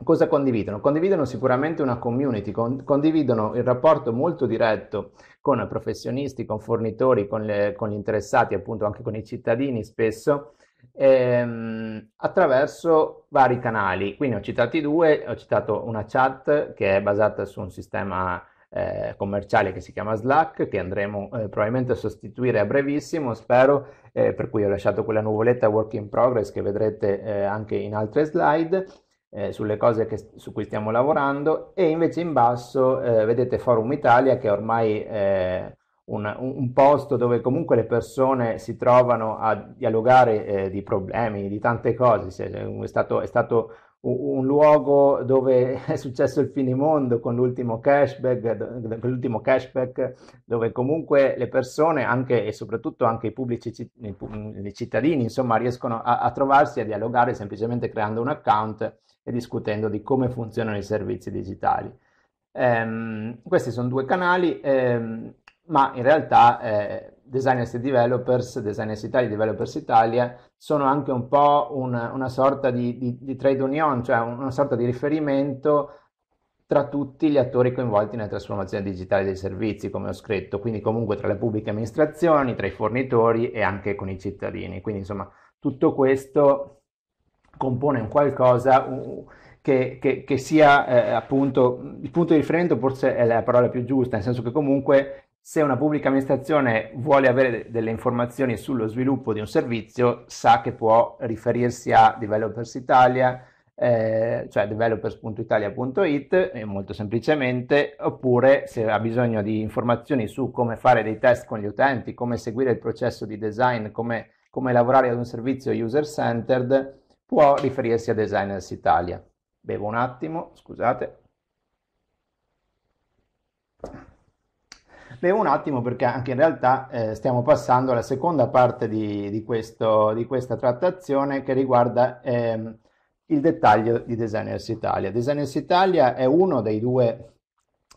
Cosa condividono? Condividono sicuramente una community, con, condividono il rapporto molto diretto con professionisti, con fornitori, con, le, con gli interessati, appunto anche con i cittadini spesso, ehm, attraverso vari canali. Quindi ho citati due, ho citato una chat che è basata su un sistema eh, commerciale che si chiama Slack, che andremo eh, probabilmente a sostituire a brevissimo, spero, eh, per cui ho lasciato quella nuvoletta work in progress che vedrete eh, anche in altre slide. Eh, sulle cose che, su cui stiamo lavorando e invece in basso eh, vedete Forum Italia che ormai un, un, posto dove comunque le persone si trovano a dialogare eh, di problemi, di tante cose. È stato, è stato un, un, luogo dove è successo il finimondo con l'ultimo cashback, con l'ultimo cashback dove comunque le persone anche, e soprattutto anche i pubblici i cittadini insomma, riescono a, a trovarsi a dialogare semplicemente creando un account e discutendo di come funzionano i servizi digitali. Um, questi sono due canali, um, ma in realtà eh, Designers e Developers, Designers Italia e Developers Italia sono anche un po' una, una sorta di, di, di, trade union, cioè una sorta di riferimento tra tutti gli attori coinvolti nella trasformazione digitale dei servizi, come ho scritto, quindi comunque tra le pubbliche amministrazioni, tra i fornitori e anche con i cittadini. Quindi insomma tutto questo compone un qualcosa... che, che, che, sia eh, appunto il punto di riferimento forse è la parola più giusta, nel senso che comunque se una pubblica amministrazione vuole avere delle informazioni sullo sviluppo di un servizio, sa che può riferirsi a Developers Italia, eh, cioè developers.italia.it eh, molto semplicemente, oppure se ha bisogno di informazioni su come fare dei test con gli utenti, come seguire il processo di design, come, come lavorare ad un servizio user centered, può riferirsi a Designers Italia. Bevo un attimo, scusate. Bevo un attimo perché anche in realtà eh, stiamo passando alla seconda parte di, di, questo, di questa trattazione che riguarda ehm, il dettaglio di Designers Italia. Designers Italia è uno dei due,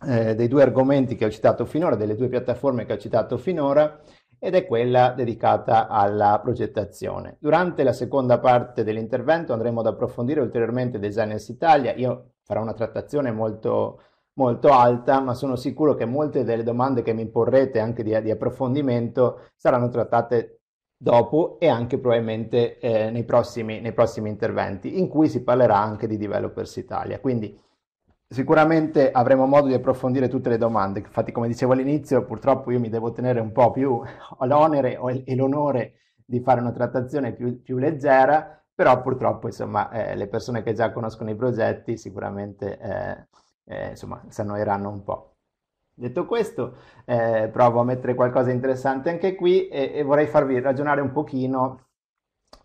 eh, dei due argomenti che ho citato finora, delle due piattaforme che ho citato finora, ed è quella dedicata alla progettazione. Durante la seconda parte dell'intervento andremo ad approfondire ulteriormente Designers Italia. Io farò una trattazione molto molto alta, ma sono sicuro che molte delle domande che mi porrete anche di, di approfondimento saranno trattate dopo e anche probabilmente eh, nei, prossimi, nei prossimi interventi, in cui si parlerà anche di Developers Italia. Quindi sicuramente avremo modo di approfondire tutte le domande. Infatti, come dicevo all'inizio, purtroppo io mi devo tenere un po' più, l'onere e l'onore di fare una trattazione più, più leggera, però purtroppo insomma eh, le persone che già conoscono i progetti sicuramente eh, eh, insomma, si annoieranno un po'. Detto questo, eh, provo a mettere qualcosa di interessante anche qui e, e vorrei farvi ragionare un pochino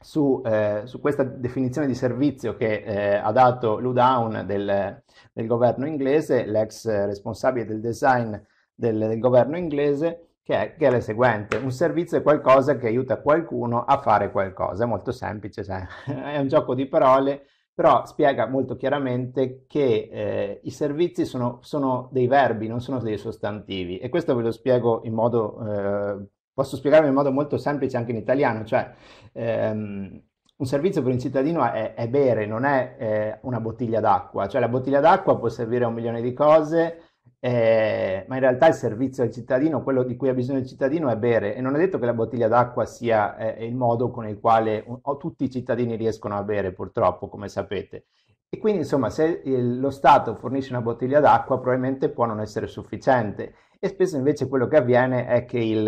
su, eh, su questa definizione di servizio che eh, ha dato Lou Down del, del, governo inglese, l'ex responsabile del design del, del governo inglese, che è, che è, la seguente. Un servizio è qualcosa che aiuta qualcuno a fare qualcosa, è molto semplice, cioè, è un gioco di parole però spiega molto chiaramente che eh, i servizi sono, sono, dei verbi, non sono dei sostantivi e questo ve lo spiego in modo, eh, posso spiegarlo in modo molto semplice anche in italiano, cioè ehm, un servizio per un cittadino è, è bere, non è eh, una bottiglia d'acqua, cioè la bottiglia d'acqua può servire a un milione di cose, eh, ma in realtà il servizio al cittadino, quello di cui ha bisogno il cittadino è bere e non è detto che la bottiglia d'acqua sia eh, il modo con il quale un, tutti i cittadini riescono a bere purtroppo, come sapete. E quindi insomma se il, lo Stato fornisce una bottiglia d'acqua probabilmente può non essere sufficiente e spesso invece quello che avviene è che il,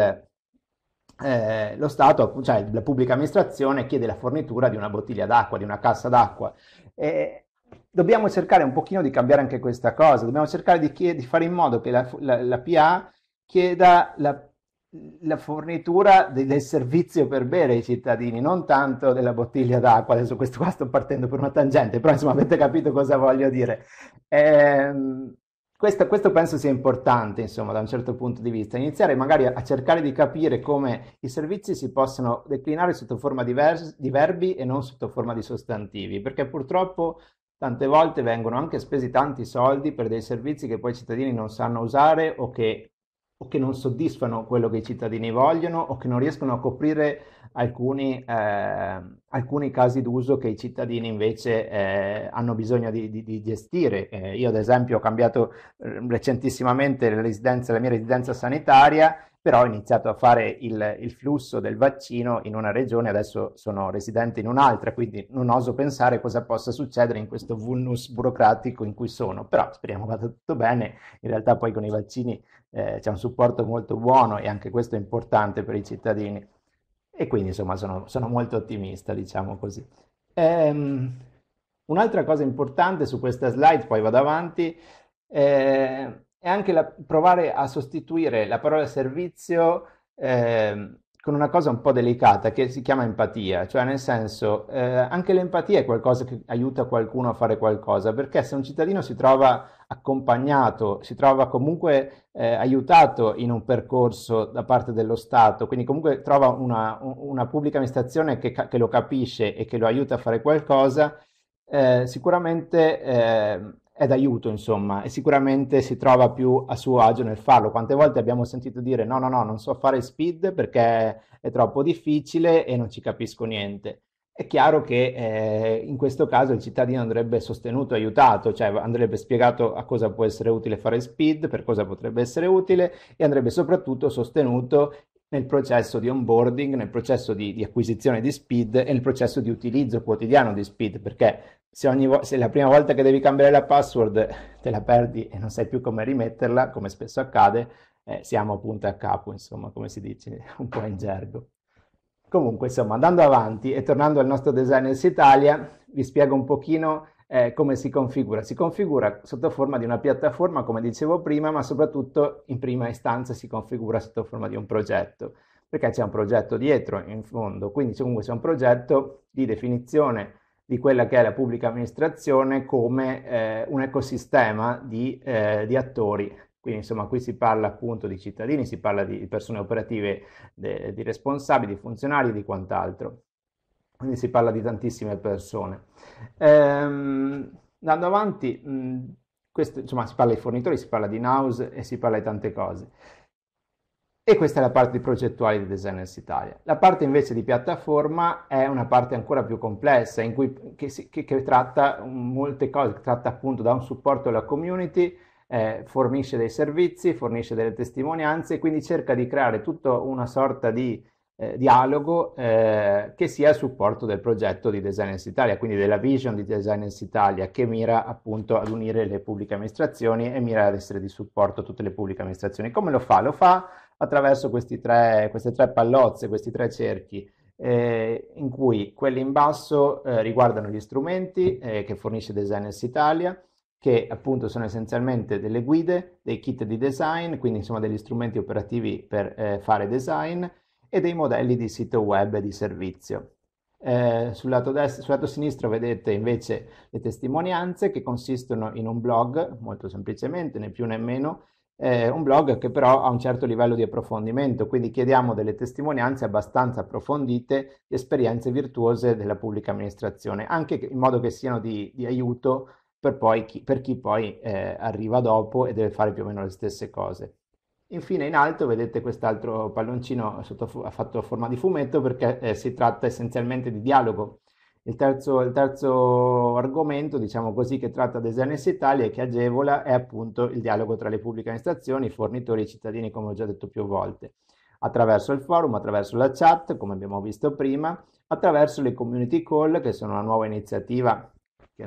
eh, lo Stato, cioè la pubblica amministrazione chiede la fornitura di una bottiglia d'acqua, di una cassa d'acqua. E, dobbiamo cercare un pochino di cambiare anche questa cosa, dobbiamo cercare di, chied- di fare in modo che la, la, la PA chieda la, la fornitura de- del servizio per bere ai cittadini, non tanto della bottiglia d'acqua, adesso questo qua sto partendo per una tangente, però insomma avete capito cosa voglio dire. Ehm, questo, questo, penso sia importante, insomma, da un certo punto di vista, iniziare magari a, a cercare di capire come i servizi si possono declinare sotto forma di, vers- di verbi e non sotto forma di sostantivi, perché purtroppo Tante volte vengono anche spesi tanti soldi per dei servizi che poi i cittadini non sanno usare o che, o che non soddisfano quello che i cittadini vogliono o che non riescono a coprire alcuni, eh, alcuni casi d'uso che i cittadini invece eh, hanno bisogno di, di, di gestire. Eh, io ad esempio ho cambiato eh, recentissimamente la, la mia residenza sanitaria però ho iniziato a fare il, il, flusso del vaccino in una regione, adesso sono residente in un'altra, quindi non oso pensare cosa possa succedere in questo vulnus burocratico in cui sono, però speriamo vada tutto bene, in realtà poi con i vaccini eh, c'è un supporto molto buono e anche questo è importante per i cittadini e quindi insomma sono, sono molto ottimista, diciamo così. Ehm, un'altra cosa importante su questa slide, poi vado avanti. Eh, e anche la, provare a sostituire la parola servizio eh, con una cosa un po' delicata che si chiama empatia, cioè nel senso eh, anche l'empatia è qualcosa che aiuta qualcuno a fare qualcosa, perché se un cittadino si trova accompagnato, si trova comunque eh, aiutato in un percorso da parte dello Stato, quindi comunque trova una, una pubblica amministrazione che, che, lo capisce e che lo aiuta a fare qualcosa, eh, sicuramente ehm, è d'aiuto, insomma, e sicuramente si trova più a suo agio nel farlo. Quante volte abbiamo sentito dire no, no, no, non so fare speed perché è troppo difficile e non ci capisco niente. È chiaro che eh, in questo caso il cittadino andrebbe sostenuto, aiutato, cioè andrebbe spiegato a cosa può essere utile fare speed, per cosa potrebbe essere utile e andrebbe soprattutto sostenuto nel processo di onboarding, nel processo di, di, acquisizione di speed e nel processo di utilizzo quotidiano di speed, perché se, ogni vo- se la prima volta che devi cambiare la password te la perdi e non sai più come rimetterla, come spesso accade, eh, siamo appunto a capo, insomma, come si dice un po' in gergo. Comunque, insomma, andando avanti e tornando al nostro Designers Italia, vi spiego un pochino eh, come si configura? Si configura sotto forma di una piattaforma, come dicevo prima, ma soprattutto in prima istanza si configura sotto forma di un progetto, perché c'è un progetto dietro in fondo, quindi comunque c'è un progetto di definizione di quella che è la pubblica amministrazione come eh, un ecosistema di, eh, di attori quindi insomma qui si parla appunto di cittadini, si parla di persone operative, de, di responsabili, di funzionari e di quant'altro quindi si parla di tantissime persone. Ehm, andando avanti, mh, questo, insomma, si parla di fornitori, si parla di Naus e si parla di tante cose. E questa è la parte progettuale di Designers Italia. La parte invece di piattaforma è una parte ancora più complessa, in cui, che, si, che, che tratta molte cose, tratta appunto da un supporto alla community, eh, fornisce dei servizi, fornisce delle testimonianze, e quindi cerca di creare tutta una sorta di eh, dialogo eh, che sia a supporto del progetto di Designers Italia, quindi della vision di Designers Italia che mira appunto ad unire le pubbliche amministrazioni e mira ad essere di supporto a tutte le pubbliche amministrazioni. Come lo fa? Lo fa attraverso tre, queste tre pallozze, questi tre cerchi. Eh, in cui quelli in basso eh, riguardano gli strumenti eh, che fornisce Designers Italia, che appunto sono essenzialmente delle guide, dei kit di design, quindi insomma degli strumenti operativi per eh, fare design, e dei modelli di sito web e di servizio. Eh, sul, lato dest- sul, lato sinistro vedete invece le testimonianze che consistono in un blog, molto semplicemente, né più né meno, eh, un blog che però ha un certo livello di approfondimento, quindi chiediamo delle testimonianze abbastanza approfondite di esperienze virtuose della pubblica amministrazione, anche in modo che siano di, di aiuto per, chi, per chi, poi eh, arriva dopo e deve fare più o meno le stesse cose. Infine in alto vedete quest'altro palloncino sotto, fatto a forma di fumetto perché eh, si tratta essenzialmente di dialogo. Il terzo, il terzo, argomento, diciamo così, che tratta Designs Italia e che agevola è appunto il dialogo tra le pubbliche amministrazioni, i fornitori e i cittadini, come ho già detto più volte, attraverso il forum, attraverso la chat, come abbiamo visto prima, attraverso le community call, che sono una nuova iniziativa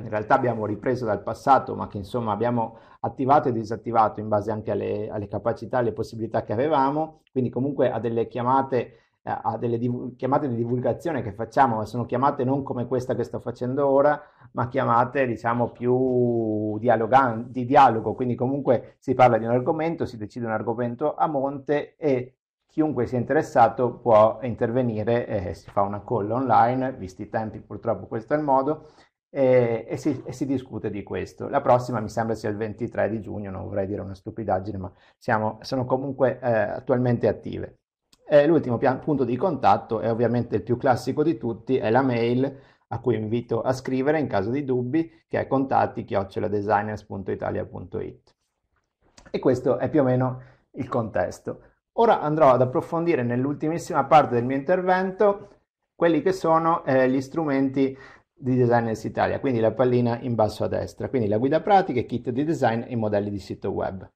che in realtà abbiamo ripreso dal passato, ma che insomma abbiamo attivato e disattivato in base anche alle, alle capacità alle possibilità che avevamo, quindi comunque a delle chiamate eh, a delle div- chiamate di divulgazione che facciamo, ma sono chiamate non come questa che sto facendo ora, ma chiamate diciamo più dialogan- di dialogo, quindi comunque si parla di un argomento, si decide un argomento a monte e chiunque sia interessato può intervenire, eh, si fa una call online, visti i tempi purtroppo questo è il modo, e, e, si, e, si, discute di questo. La prossima mi sembra sia il 23 di giugno, non vorrei dire una stupidaggine, ma siamo, sono comunque eh, attualmente attive. E eh, l'ultimo pian, punto di contatto è ovviamente il più classico di tutti, è la mail a cui invito a scrivere in caso di dubbi, che è contatti-designers.italia.it. E questo è più o meno il contesto. Ora andrò ad approfondire nell'ultimissima parte del mio intervento quelli che sono eh, gli strumenti di Designers Italia, quindi la pallina in basso a destra, quindi la guida pratica, i kit di design e i modelli di sito web.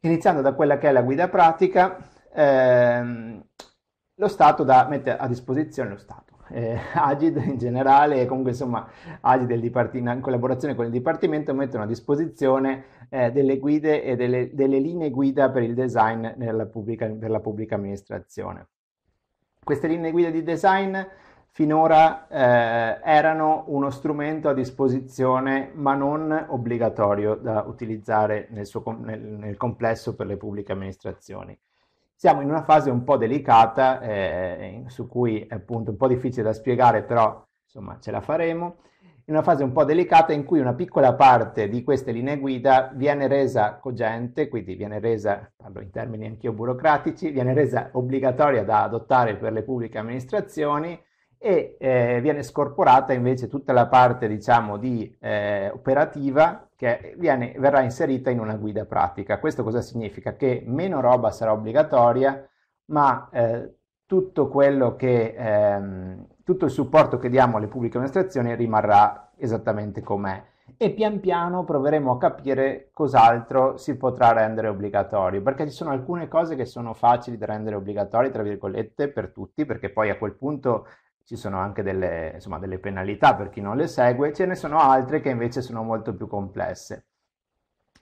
Iniziando da quella che è la guida pratica, ehm, lo Stato da, mette a disposizione lo Stato. Eh, Agid in generale, e comunque insomma Agid in collaborazione con il Dipartimento mettono a disposizione eh, delle guide e delle, delle, linee guida per il design per la pubblica amministrazione. Queste linee guida di design finora eh, erano uno strumento a disposizione ma non obbligatorio da utilizzare nel, suo, nel, nel complesso per le pubbliche amministrazioni. Siamo in una fase un po' delicata eh, su cui è appunto un po' difficile da spiegare, però insomma ce la faremo in una fase un po' delicata in cui una piccola parte di queste linee guida viene resa cogente, quindi viene resa, parlo in termini anch'io burocratici, viene resa obbligatoria da adottare per le pubbliche amministrazioni e eh, viene scorporata invece tutta la parte, diciamo, di eh, operativa che viene, verrà inserita in una guida pratica. Questo cosa significa? Che meno roba sarà obbligatoria, ma eh, tutto quello che ehm, tutto il supporto che diamo alle pubbliche amministrazioni rimarrà esattamente com'è e pian piano proveremo a capire cos'altro si potrà rendere obbligatorio, perché ci sono alcune cose che sono facili da rendere obbligatorie, tra virgolette, per tutti, perché poi a quel punto ci sono anche delle, insomma, delle penalità per chi non le segue, ce ne sono altre che invece sono molto più complesse,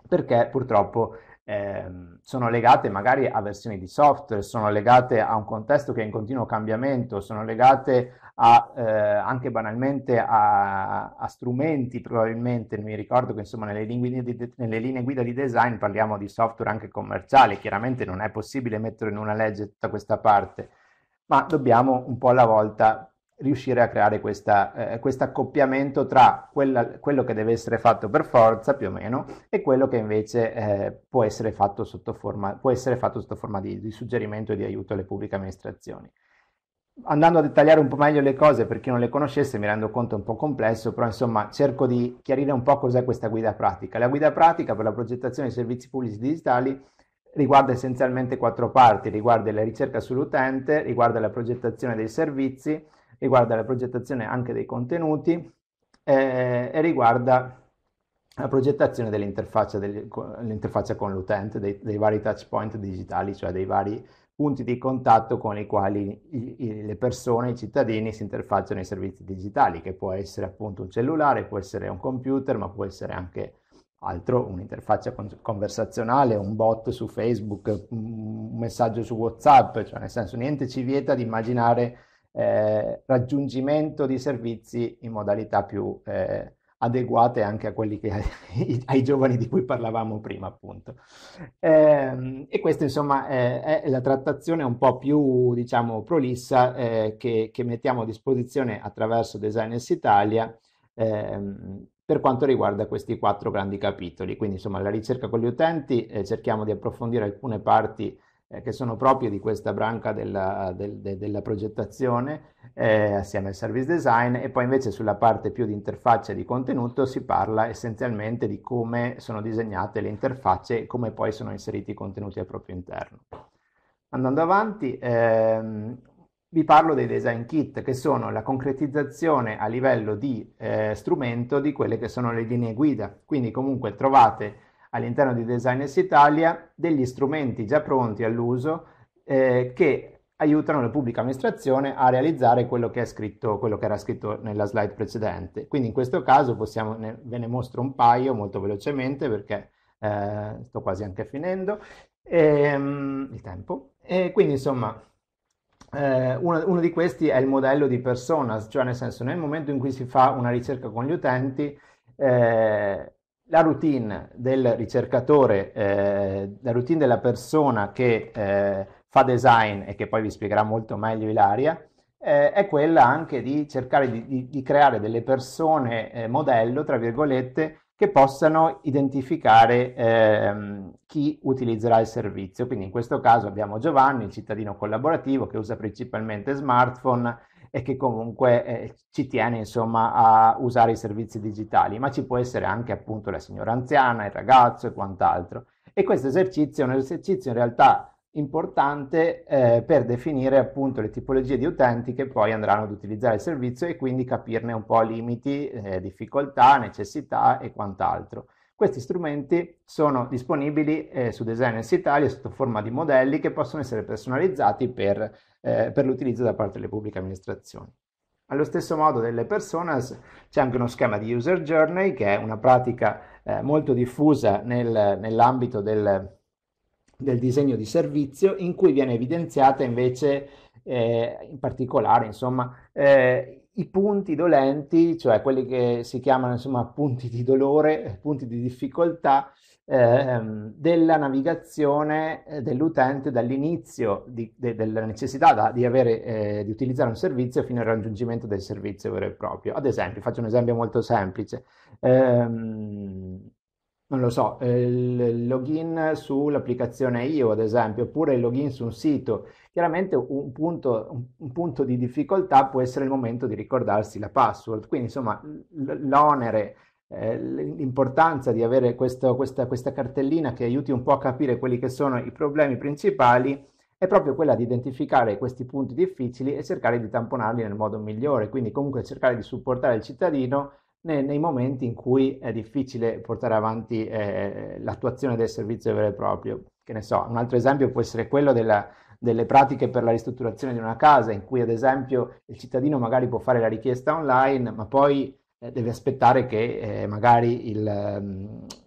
perché purtroppo eh, sono legate magari a versioni di software, sono legate a un contesto che è in continuo cambiamento, sono legate a, eh, anche banalmente a, a, strumenti probabilmente, mi ricordo che insomma nelle, di, nelle linee guida di design parliamo di software anche commerciale, chiaramente non è possibile mettere in una legge tutta questa parte, ma dobbiamo un po' alla volta riuscire a creare questa, eh, questo accoppiamento tra quella, quello che deve essere fatto per forza più o meno e quello che invece eh, può, essere fatto sotto forma, fatto sotto forma di, di, suggerimento e di aiuto alle pubbliche amministrazioni. Andando a dettagliare un po' meglio le cose per chi non le conoscesse mi rendo conto è un po' complesso, però insomma cerco di chiarire un po' cos'è questa guida pratica. La guida pratica per la progettazione dei servizi pubblici digitali riguarda essenzialmente quattro parti, riguarda la ricerca sull'utente, riguarda la progettazione dei servizi, riguarda la progettazione anche dei contenuti eh, e riguarda la progettazione dell'interfaccia, dell'interfaccia con l'utente, dei, dei, vari touch point digitali, cioè dei vari punti di contatto con i quali i, i, le persone, i cittadini si interfacciano ai servizi digitali, che può essere appunto un cellulare, può essere un computer, ma può essere anche altro, un'interfaccia conversazionale, un bot su Facebook, un messaggio su WhatsApp, cioè nel senso niente ci vieta di immaginare eh, raggiungimento di servizi in modalità più eh, adeguate anche a quelli che, ai, ai, giovani di cui parlavamo prima, appunto. Eh, e questa, insomma, è, è, la trattazione un po' più, diciamo, prolissa eh, che, che, mettiamo a disposizione attraverso Designers Italia eh, per quanto riguarda questi quattro grandi capitoli. Quindi, insomma, la ricerca con gli utenti, eh, cerchiamo di approfondire alcune parti eh, che sono proprie di questa branca della, del, de, della progettazione eh, assieme al service design e poi invece sulla parte più di interfaccia e di contenuto si parla essenzialmente di come sono disegnate le interfacce e come poi sono inseriti i contenuti al proprio interno. Andando avanti, ehm, vi parlo dei design kit che sono la concretizzazione a livello di eh, strumento di quelle che sono le linee guida, quindi comunque trovate all'interno di Designers Italia degli strumenti già pronti all'uso eh, che aiutano la pubblica amministrazione a realizzare quello che, scritto, quello che, era scritto nella slide precedente. Quindi in questo caso possiamo, ne, ve ne mostro un paio molto velocemente perché eh, sto quasi anche finendo e, um, il tempo. E quindi insomma eh, uno, uno, di questi è il modello di personas, cioè nel senso nel momento in cui si fa una ricerca con gli utenti eh, la routine del ricercatore, eh, la routine della persona che eh, fa design e che poi vi spiegherà molto meglio Ilaria, eh, è quella anche di cercare di, di, di creare delle persone eh, modello, tra virgolette, che possano identificare ehm, chi utilizzerà il servizio. Quindi in questo caso abbiamo Giovanni, il cittadino collaborativo che usa principalmente smartphone e che comunque eh, ci tiene insomma a usare i servizi digitali, ma ci può essere anche appunto la signora anziana, il ragazzo e quant'altro. E questo esercizio è un esercizio in realtà importante eh, per definire appunto le tipologie di utenti che poi andranno ad utilizzare il servizio e quindi capirne un po' limiti, eh, difficoltà, necessità e quant'altro. Questi strumenti sono disponibili eh, su Designers Italia sotto forma di modelli che possono essere personalizzati per, eh, per l'utilizzo da parte delle pubbliche amministrazioni. Allo stesso modo delle personas c'è anche uno schema di user journey che è una pratica eh, molto diffusa nel, nell'ambito del, del, disegno di servizio in cui viene evidenziata invece eh, in particolare insomma eh, i punti dolenti, cioè quelli che si chiamano insomma punti di dolore, punti di difficoltà eh, della navigazione eh, dell'utente dall'inizio di, de, della necessità da, di, avere, eh, di utilizzare un servizio fino al raggiungimento del servizio vero e proprio. Ad esempio, faccio un esempio molto semplice. Eh, non lo so, eh, il login sull'applicazione IO ad esempio, oppure il login su un sito. Chiaramente un punto, un punto di difficoltà può essere il momento di ricordarsi la password, quindi insomma l'onere, eh, l'importanza di avere questo, questa, questa cartellina che aiuti un po' a capire quelli che sono i problemi principali è proprio quella di identificare questi punti difficili e cercare di tamponarli nel modo migliore, quindi comunque cercare di supportare il cittadino nei, nei momenti in cui è difficile portare avanti eh, l'attuazione del servizio vero e proprio. Che ne so, un altro esempio può essere quello della, delle pratiche per la ristrutturazione di una casa, in cui ad esempio il cittadino magari può fare la richiesta online, ma poi eh, deve aspettare che eh, magari il,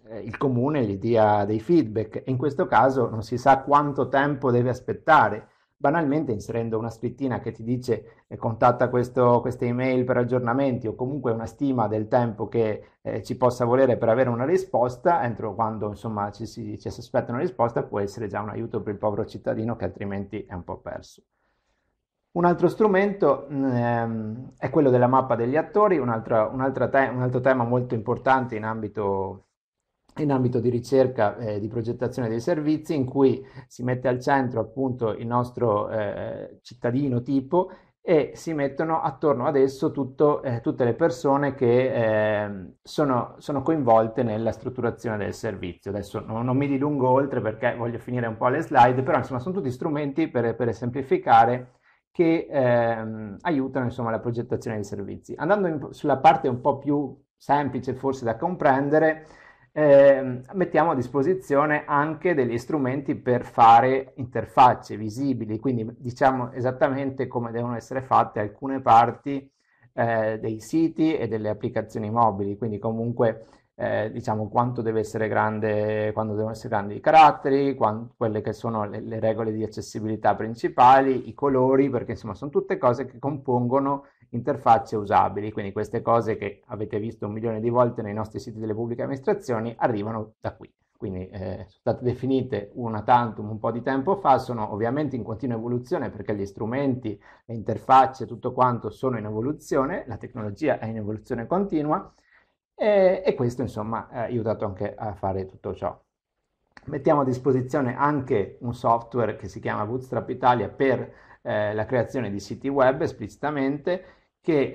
eh, il, comune gli dia dei feedback. In questo caso non si sa quanto tempo deve aspettare banalmente inserendo una scrittina che ti dice eh, contatta questo, queste email per aggiornamenti o comunque una stima del tempo che eh, ci possa volere per avere una risposta, entro quando insomma ci si, ci si aspetta una risposta, può essere già un aiuto per il povero cittadino che altrimenti è un po' perso. Un altro strumento mm, ehm, è quello della mappa degli attori, un altro, un altro, te- un altro tema molto importante in ambito in ambito di ricerca e eh, di progettazione dei servizi in cui si mette al centro appunto il nostro eh, cittadino tipo e si mettono attorno ad esso tutto, eh, tutte le persone che ehm, sono, sono, coinvolte nella strutturazione del servizio. Adesso non, non, mi dilungo oltre perché voglio finire un po' le slide, però insomma sono tutti strumenti per, per semplificare che ehm, aiutano insomma la progettazione dei servizi. Andando in, sulla parte un po' più semplice forse da comprendere, eh, mettiamo a disposizione anche degli strumenti per fare interfacce visibili, quindi diciamo esattamente come devono essere fatte alcune parti eh, dei siti e delle applicazioni mobili, quindi comunque eh, diciamo quanto deve essere grande, quando devono essere grandi i caratteri, quando, quelle che sono le, le regole di accessibilità principali, i colori, perché insomma sono tutte cose che compongono interfacce usabili, quindi queste cose che avete visto un milione di volte nei nostri siti delle pubbliche amministrazioni arrivano da qui. Quindi eh, sono state definite una tantum un po' di tempo fa, sono ovviamente in continua evoluzione perché gli strumenti, le interfacce, tutto quanto sono in evoluzione, la tecnologia è in evoluzione continua e, e questo insomma ha aiutato anche a fare tutto ciò. Mettiamo a disposizione anche un software che si chiama Bootstrap Italia per eh, la creazione di siti web esplicitamente che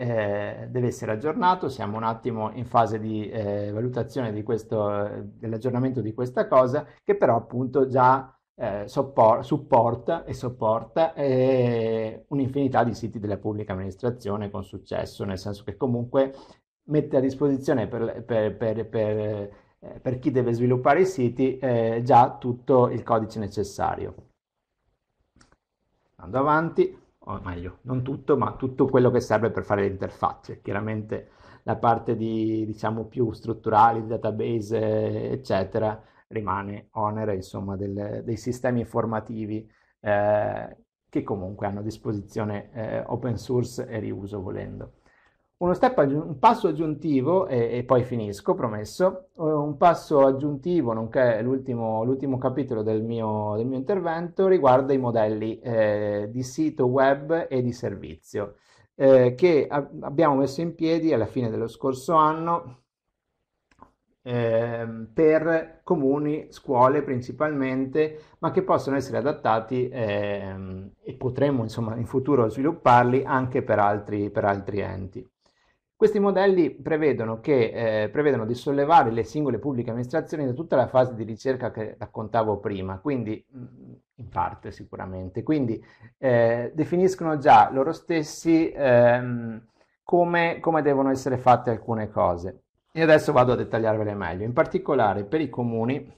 eh, deve essere aggiornato, siamo un attimo in fase di eh, valutazione di questo, eh, dell'aggiornamento di questa cosa, che però appunto già eh, support, supporta e sopporta eh, un'infinità di siti della pubblica amministrazione con successo, nel senso che comunque mette a disposizione per, per, per, per eh, per chi deve sviluppare i siti eh, già tutto il codice necessario andando avanti, o meglio, non tutto, ma tutto quello che serve per fare le interfacce. Chiaramente la parte di, diciamo, più strutturale, di database, eccetera, rimane onere, insomma, del, dei sistemi informativi eh, che comunque hanno a disposizione eh, open source e riuso volendo uno step, un passo aggiuntivo, e, e, poi finisco, promesso, un passo aggiuntivo, nonché l'ultimo, l'ultimo capitolo del mio, del mio, intervento, riguarda i modelli eh, di sito web e di servizio, eh, che a, abbiamo messo in piedi alla fine dello scorso anno ehm, per comuni, scuole principalmente, ma che possono essere adattati ehm, e potremo insomma in futuro svilupparli anche per altri, per altri enti. Questi modelli prevedono, che, eh, prevedono, di sollevare le singole pubbliche amministrazioni da tutta la fase di ricerca che raccontavo prima, quindi mm, in parte sicuramente, quindi eh, definiscono già loro stessi ehm, come, come, devono essere fatte alcune cose. E adesso vado a dettagliarvele meglio. In particolare per i comuni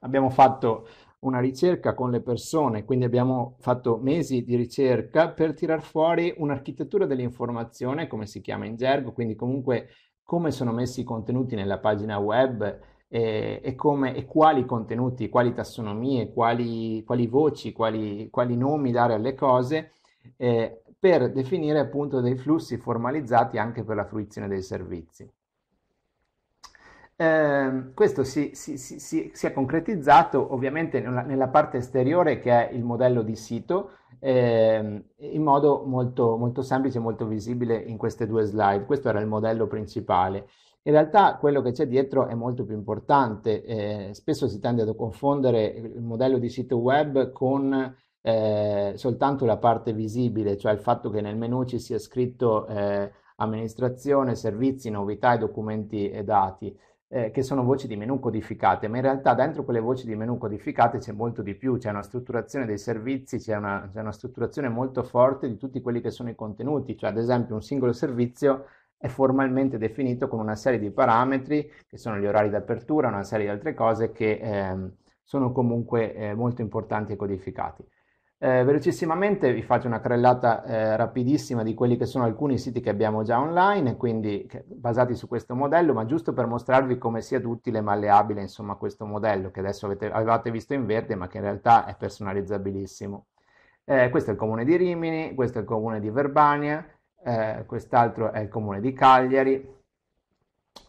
abbiamo fatto una ricerca con le persone, quindi abbiamo fatto mesi di ricerca per tirar fuori un'architettura dell'informazione, come si chiama in gergo, quindi comunque come sono messi i contenuti nella pagina web e, e, come, e quali contenuti, quali tassonomie, quali, quali voci, quali, quali, nomi dare alle cose eh, per definire appunto dei flussi formalizzati anche per la fruizione dei servizi. Ehm, questo si, si, si, si, è concretizzato ovviamente nella, nella, parte esteriore che è il modello di sito eh, in modo molto, molto semplice e molto visibile in queste due slide. Questo era il modello principale. In realtà quello che c'è dietro è molto più importante, eh, spesso si tende a confondere il modello di sito web con eh, soltanto la parte visibile, cioè il fatto che nel menu ci sia scritto eh, amministrazione, servizi, novità e documenti e dati eh, che sono voci di menu codificate, ma in realtà dentro quelle voci di menu codificate c'è molto di più, c'è una strutturazione dei servizi, c'è una, c'è una strutturazione molto forte di tutti quelli che sono i contenuti, cioè ad esempio un singolo servizio è formalmente definito con una serie di parametri che sono gli orari d'apertura, una serie di altre cose che eh, sono comunque eh, molto importanti e codificati. Eh, velocissimamente vi faccio una carrellata eh, rapidissima di quelli che sono alcuni siti che abbiamo già online, quindi che, basati su questo modello, ma giusto per mostrarvi come sia duttile e malleabile insomma, questo modello che adesso avete, avevate visto in verde ma che in realtà è personalizzabilissimo. Eh, questo è il comune di Rimini, questo è il comune di Verbania, eh, quest'altro è il comune di Cagliari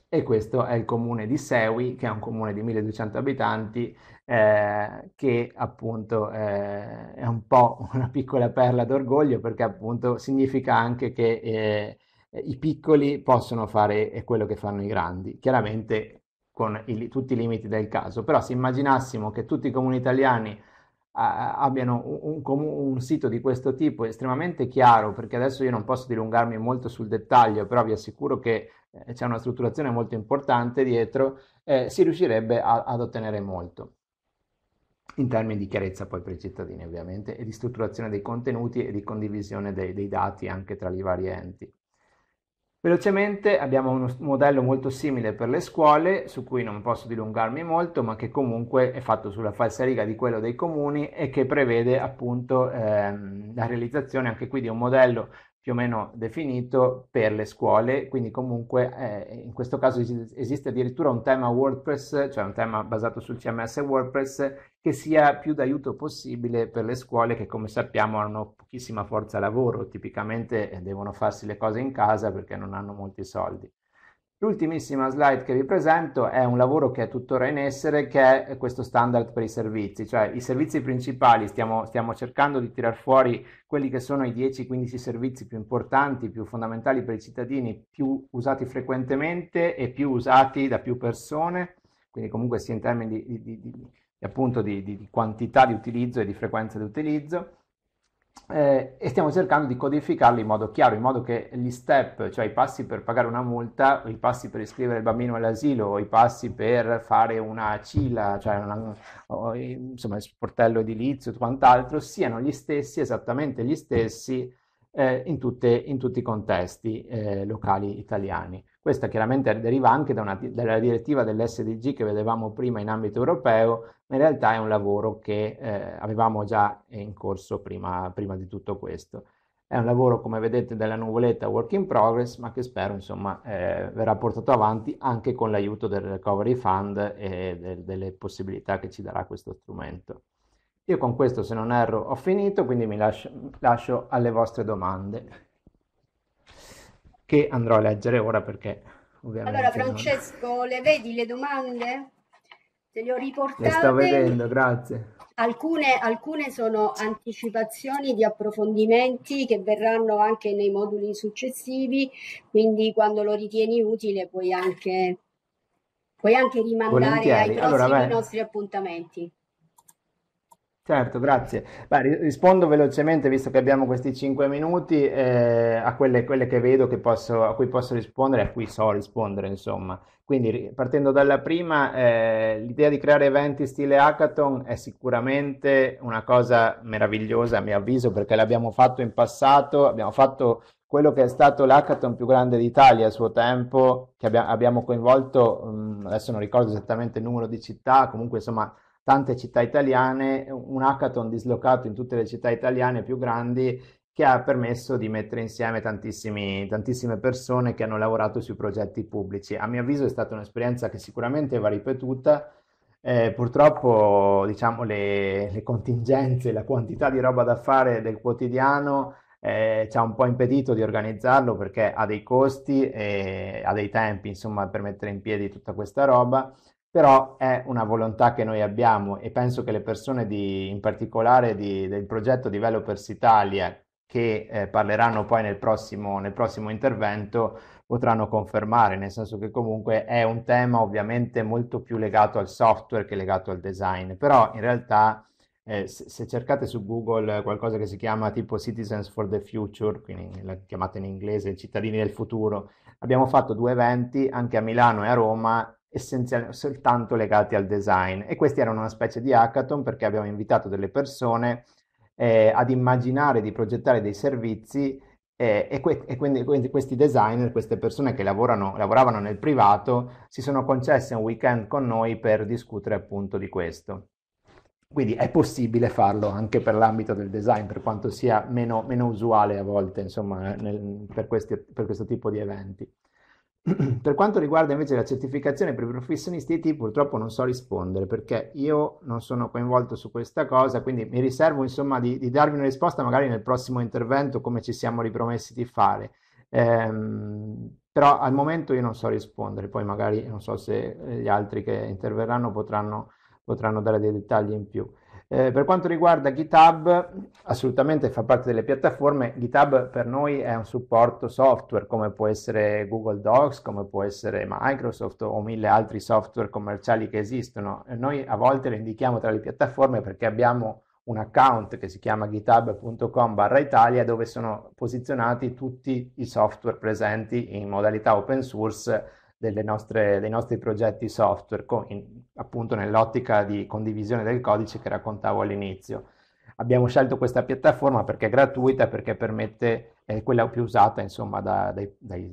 e questo è il comune di Sewi che è un comune di 1200 abitanti eh, che appunto eh, è un po' una piccola perla d'orgoglio perché appunto significa anche che eh, i piccoli possono fare eh, quello che fanno i grandi, chiaramente con i, tutti i limiti del caso, però se immaginassimo che tutti i comuni italiani abbiano un, un, un, sito di questo tipo estremamente chiaro, perché adesso io non posso dilungarmi molto sul dettaglio, però vi assicuro che eh, c'è una strutturazione molto importante dietro, eh, si riuscirebbe a, ad ottenere molto in termini di chiarezza poi per i cittadini ovviamente e di strutturazione dei contenuti e di condivisione dei, dei dati anche tra i vari enti. Velocemente abbiamo un modello molto simile per le scuole, su cui non posso dilungarmi molto, ma che comunque è fatto sulla falsa riga di quello dei comuni e che prevede appunto ehm, la realizzazione anche qui di un modello più o meno definito per le scuole, quindi comunque eh, in questo caso esiste addirittura un tema WordPress, cioè un tema basato sul CMS WordPress che sia più d'aiuto possibile per le scuole che come sappiamo hanno pochissima forza lavoro, tipicamente eh, devono farsi le cose in casa perché non hanno molti soldi. L'ultimissima slide che vi presento è un lavoro che è tuttora in essere, che è eh, questo standard per i servizi, cioè i servizi principali, stiamo, stiamo cercando di tirar fuori quelli che sono i 10-15 servizi più importanti, più fondamentali per i cittadini, più usati frequentemente e più usati da più persone, quindi comunque sia in termini di, di, di, appunto di, di, quantità di utilizzo e di frequenza di utilizzo eh, e stiamo cercando di codificarli in modo chiaro, in modo che gli step, cioè i passi per pagare una multa, i passi per iscrivere il bambino all'asilo, i passi per fare una cila, cioè una, o, insomma sportello edilizio e quant'altro, siano gli stessi, esattamente gli stessi eh, in, tutte, in, tutti i contesti eh, locali italiani. Questa chiaramente deriva anche da una, dalla direttiva dell'SDG che vedevamo prima in ambito europeo, in realtà è un lavoro che eh, avevamo già in corso prima, prima, di tutto questo. È un lavoro, come vedete della nuvoletta, work in progress, ma che spero insomma eh, verrà portato avanti anche con l'aiuto del Recovery Fund e de- delle possibilità che ci darà questo strumento. Io con questo, se non erro, ho finito, quindi mi lascio, lascio alle vostre domande, che andrò a leggere ora perché ovviamente... Allora Francesco, non... le vedi le domande? Te le ho riportate. Le sto vedendo, grazie. Alcune, alcune, sono anticipazioni di approfondimenti che verranno anche nei moduli successivi, quindi quando lo ritieni utile puoi anche, puoi anche rimandare Volentieri. ai allora, nostri appuntamenti. Certo, grazie. Beh, rispondo velocemente, visto che abbiamo questi 5 minuti, eh, a quelle, quelle che vedo che posso, a cui posso rispondere, a cui so rispondere, insomma. Quindi, partendo dalla prima, eh, l'idea di creare eventi stile hackathon è sicuramente una cosa meravigliosa, a mio avviso, perché l'abbiamo fatto in passato, abbiamo fatto quello che è stato l'hackathon più grande d'Italia a suo tempo, che abbia- abbiamo coinvolto, mh, mm, adesso non ricordo esattamente il numero di città, comunque insomma tante città italiane, un hackathon dislocato in tutte le città italiane più grandi che ha permesso di mettere insieme tantissime persone che hanno lavorato sui progetti pubblici. A mio avviso è stata un'esperienza che sicuramente va ripetuta. Eh, purtroppo, diciamo, le, le, contingenze, la quantità di roba da fare del quotidiano eh, ci ha un po' impedito di organizzarlo perché ha dei costi e ha dei tempi, insomma, per mettere in piedi tutta questa roba però è una volontà che noi abbiamo e penso che le persone di, in particolare di, del progetto Developers Italia che eh, parleranno poi nel prossimo, nel prossimo intervento potranno confermare, nel senso che comunque è un tema ovviamente molto più legato al software che legato al design, però in realtà eh, se cercate su Google qualcosa che si chiama tipo Citizens for the Future, quindi la chiamate in inglese Cittadini del Futuro, abbiamo fatto due eventi anche a Milano e a Roma essenzialmente soltanto legati al design e questi erano una specie di hackathon perché abbiamo invitato delle persone eh, ad immaginare di progettare dei servizi eh, e, que- e quindi, quindi, questi designer, queste persone che lavorano, lavoravano nel privato, si sono concesse un weekend con noi per discutere appunto di questo. Quindi è possibile farlo anche per l'ambito del design, per quanto sia meno, meno usuale a volte, insomma, eh, nel, per, questi, per questo tipo di eventi. Per quanto riguarda invece la certificazione per i professionisti IT, purtroppo non so rispondere perché io non sono coinvolto su questa cosa, quindi mi riservo insomma di, di darvi una risposta magari nel prossimo intervento come ci siamo ripromessi di fare. Ehm, però al momento io non so rispondere, poi magari non so se eh, gli altri che interverranno potranno, potranno dare dei dettagli in più. Eh, per quanto riguarda GitHub, assolutamente fa parte delle piattaforme. GitHub per noi è un supporto software come può essere Google Docs, come può essere Microsoft o mille altri software commerciali che esistono. E noi a volte lo indichiamo tra le piattaforme perché abbiamo un account che si chiama github.com barra Italia dove sono posizionati tutti i software presenti in modalità open source delle nostre, dei nostri progetti software, con, in, appunto nell'ottica di condivisione del codice che raccontavo all'inizio. Abbiamo scelto questa piattaforma perché è gratuita, perché permette, è quella più usata insomma da, dai, dai,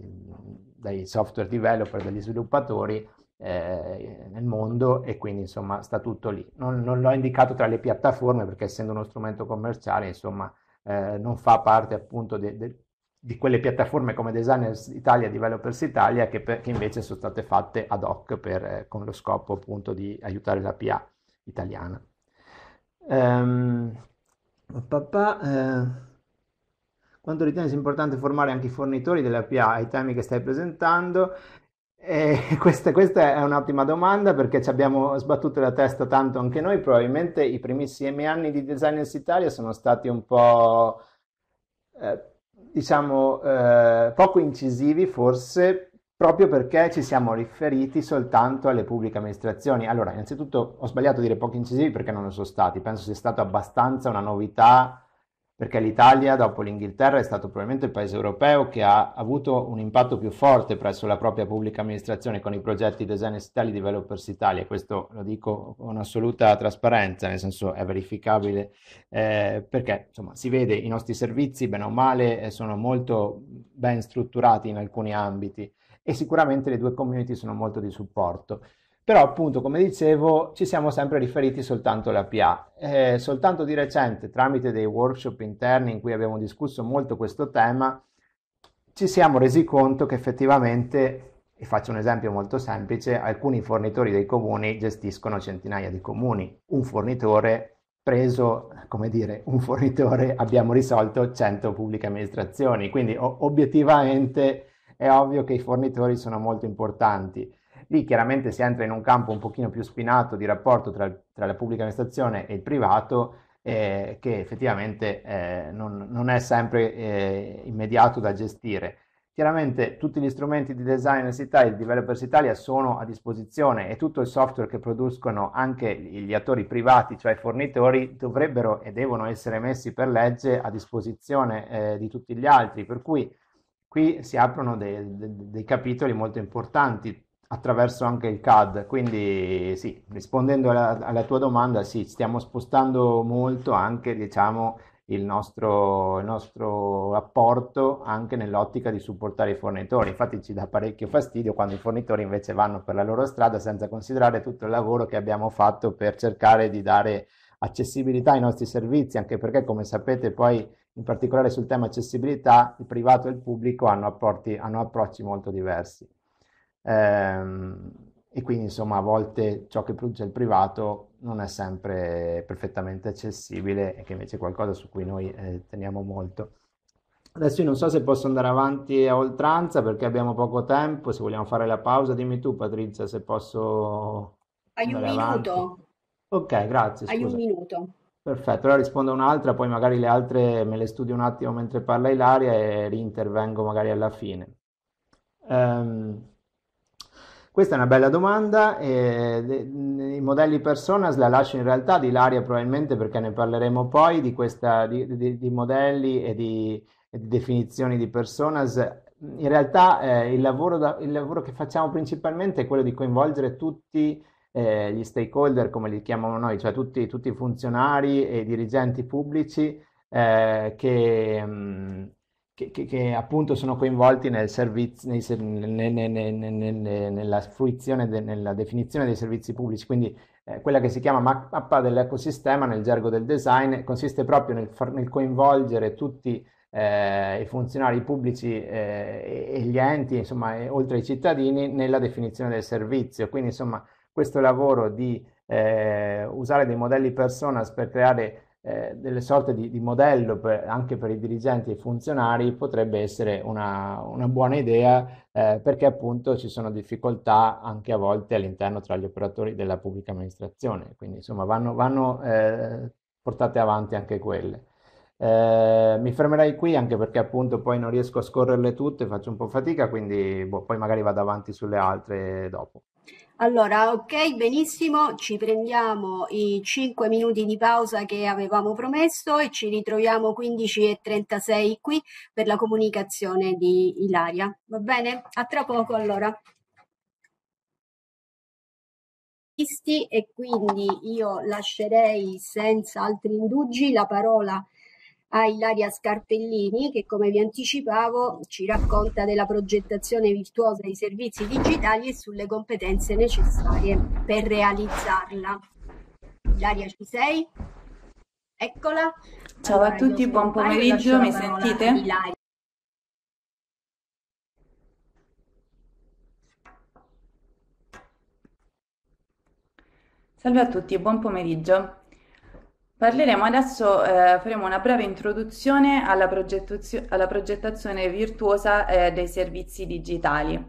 dai software developer, dagli sviluppatori, eh, nel mondo e quindi insomma sta tutto lì. Non, non, l'ho indicato tra le piattaforme perché essendo uno strumento commerciale insomma eh, non fa parte appunto de, de, di quelle piattaforme come Designers Italia, Developers Italia, che, per, che invece sono state fatte ad hoc per, eh, con lo scopo appunto di aiutare la ehm, PA italiana. Um, papà, eh, quanto ritieni sia importante formare anche i fornitori della PA ai temi che stai presentando? Eh, questa, questa, è un'ottima domanda perché ci abbiamo sbattuto la testa tanto anche noi, probabilmente i primissimi anni di Designers Italia sono stati un po'... Eh, diciamo, eh, poco incisivi forse proprio perché ci siamo riferiti soltanto alle pubbliche amministrazioni. Allora, innanzitutto ho sbagliato a dire poco incisivi perché non lo sono stati, penso sia stata abbastanza una novità perché l'Italia, dopo l'Inghilterra, è stato probabilmente il paese europeo che ha avuto un impatto più forte presso la propria pubblica amministrazione con i progetti Designers Italia e Developers Italia. Questo lo dico con assoluta trasparenza, nel senso è verificabile, eh, perché insomma, si vede i nostri servizi, bene o male, sono molto ben strutturati in alcuni ambiti e sicuramente le due community sono molto di supporto. Però appunto, come dicevo, ci siamo sempre riferiti soltanto alla PA. Eh, soltanto di recente, tramite dei workshop interni in cui abbiamo discusso molto questo tema, ci siamo resi conto che effettivamente, e faccio un esempio molto semplice, alcuni fornitori dei comuni gestiscono centinaia di comuni. Un fornitore preso, come dire, un fornitore, abbiamo risolto 100 pubbliche amministrazioni. Quindi o- obiettivamente è ovvio che i fornitori sono molto importanti. Lì chiaramente si entra in un campo un pochino più spinato di rapporto tra, tra la pubblica amministrazione e il privato, eh, che effettivamente eh, non, non, è sempre eh, immediato da gestire. Chiaramente tutti gli strumenti di Designers Italia e Developers Italia sono a disposizione e tutto il software che producono anche gli attori privati, cioè i fornitori, dovrebbero e devono essere messi per legge a disposizione eh, di tutti gli altri, per cui qui si aprono dei, dei, dei capitoli molto importanti attraverso anche il CAD. Quindi sì, rispondendo alla, alla, tua domanda, sì, stiamo spostando molto anche diciamo, il, nostro, il nostro apporto anche nell'ottica di supportare i fornitori. Infatti ci dà parecchio fastidio quando i fornitori invece vanno per la loro strada senza considerare tutto il lavoro che abbiamo fatto per cercare di dare accessibilità ai nostri servizi, anche perché come sapete poi in particolare sul tema accessibilità il privato e il pubblico hanno, apporti, hanno approcci molto diversi. Ehm, e quindi insomma a volte ciò che produce il privato non è sempre perfettamente accessibile e che invece è qualcosa su cui noi eh, teniamo molto. Adesso io non so se posso andare avanti a oltranza perché abbiamo poco tempo, se vogliamo fare la pausa dimmi tu Patrizia se posso... Hai un avanti. minuto. Ok, grazie. Hai un minuto. Perfetto, allora rispondo a un'altra, poi magari le altre me le studio un attimo mentre parla Ilaria e rintervengo magari alla fine. Um, questa è una bella domanda, eh, i modelli personas la lascio in realtà di Laria, probabilmente perché ne parleremo poi di, questa, di, di, di modelli e di, e di, definizioni di personas. In realtà eh, il, lavoro da, il, lavoro che facciamo principalmente è quello di coinvolgere tutti eh, gli stakeholder, come li chiamiamo noi, cioè tutti, tutti i funzionari e i dirigenti pubblici eh, che... Mh, mm, che, che, che, appunto sono coinvolti nel servizio, nei, nel, nel, nel, nella fruizione, de, nella definizione dei servizi pubblici. Quindi eh, quella che si chiama mappa dell'ecosistema nel gergo del design consiste proprio nel, far, coinvolgere tutti eh, i funzionari pubblici eh, e, gli enti, insomma, e, oltre ai cittadini, nella definizione del servizio. Quindi, insomma, questo lavoro di eh, usare dei modelli personas per creare eh, delle sorte di, di modello per, anche per i dirigenti e i funzionari potrebbe essere una, una buona idea eh, perché appunto ci sono difficoltà anche a volte all'interno tra gli operatori della pubblica amministrazione, quindi insomma vanno, vanno eh, portate avanti anche quelle. Eh, mi fermerei qui anche perché appunto poi non riesco a scorrerle tutte, faccio un po' fatica, quindi boh, poi magari vado avanti sulle altre dopo. Allora, ok, benissimo, ci prendiamo i 5 minuti di pausa che avevamo promesso e ci ritroviamo 15.36 qui per la comunicazione di Ilaria. Va bene? A tra poco allora. E quindi io lascerei senza altri indugi la parola a a Ilaria Scarpellini che come vi anticipavo ci racconta della progettazione virtuosa dei servizi digitali e sulle competenze necessarie per realizzarla. Ilaria ci sei? Eccola. Ciao allora, a tutti, buon pomeriggio, mi sentite? Ilaria. Salve a tutti, buon pomeriggio. Parleremo adesso, eh, faremo una breve introduzione alla, alla progettazione virtuosa eh, dei servizi digitali.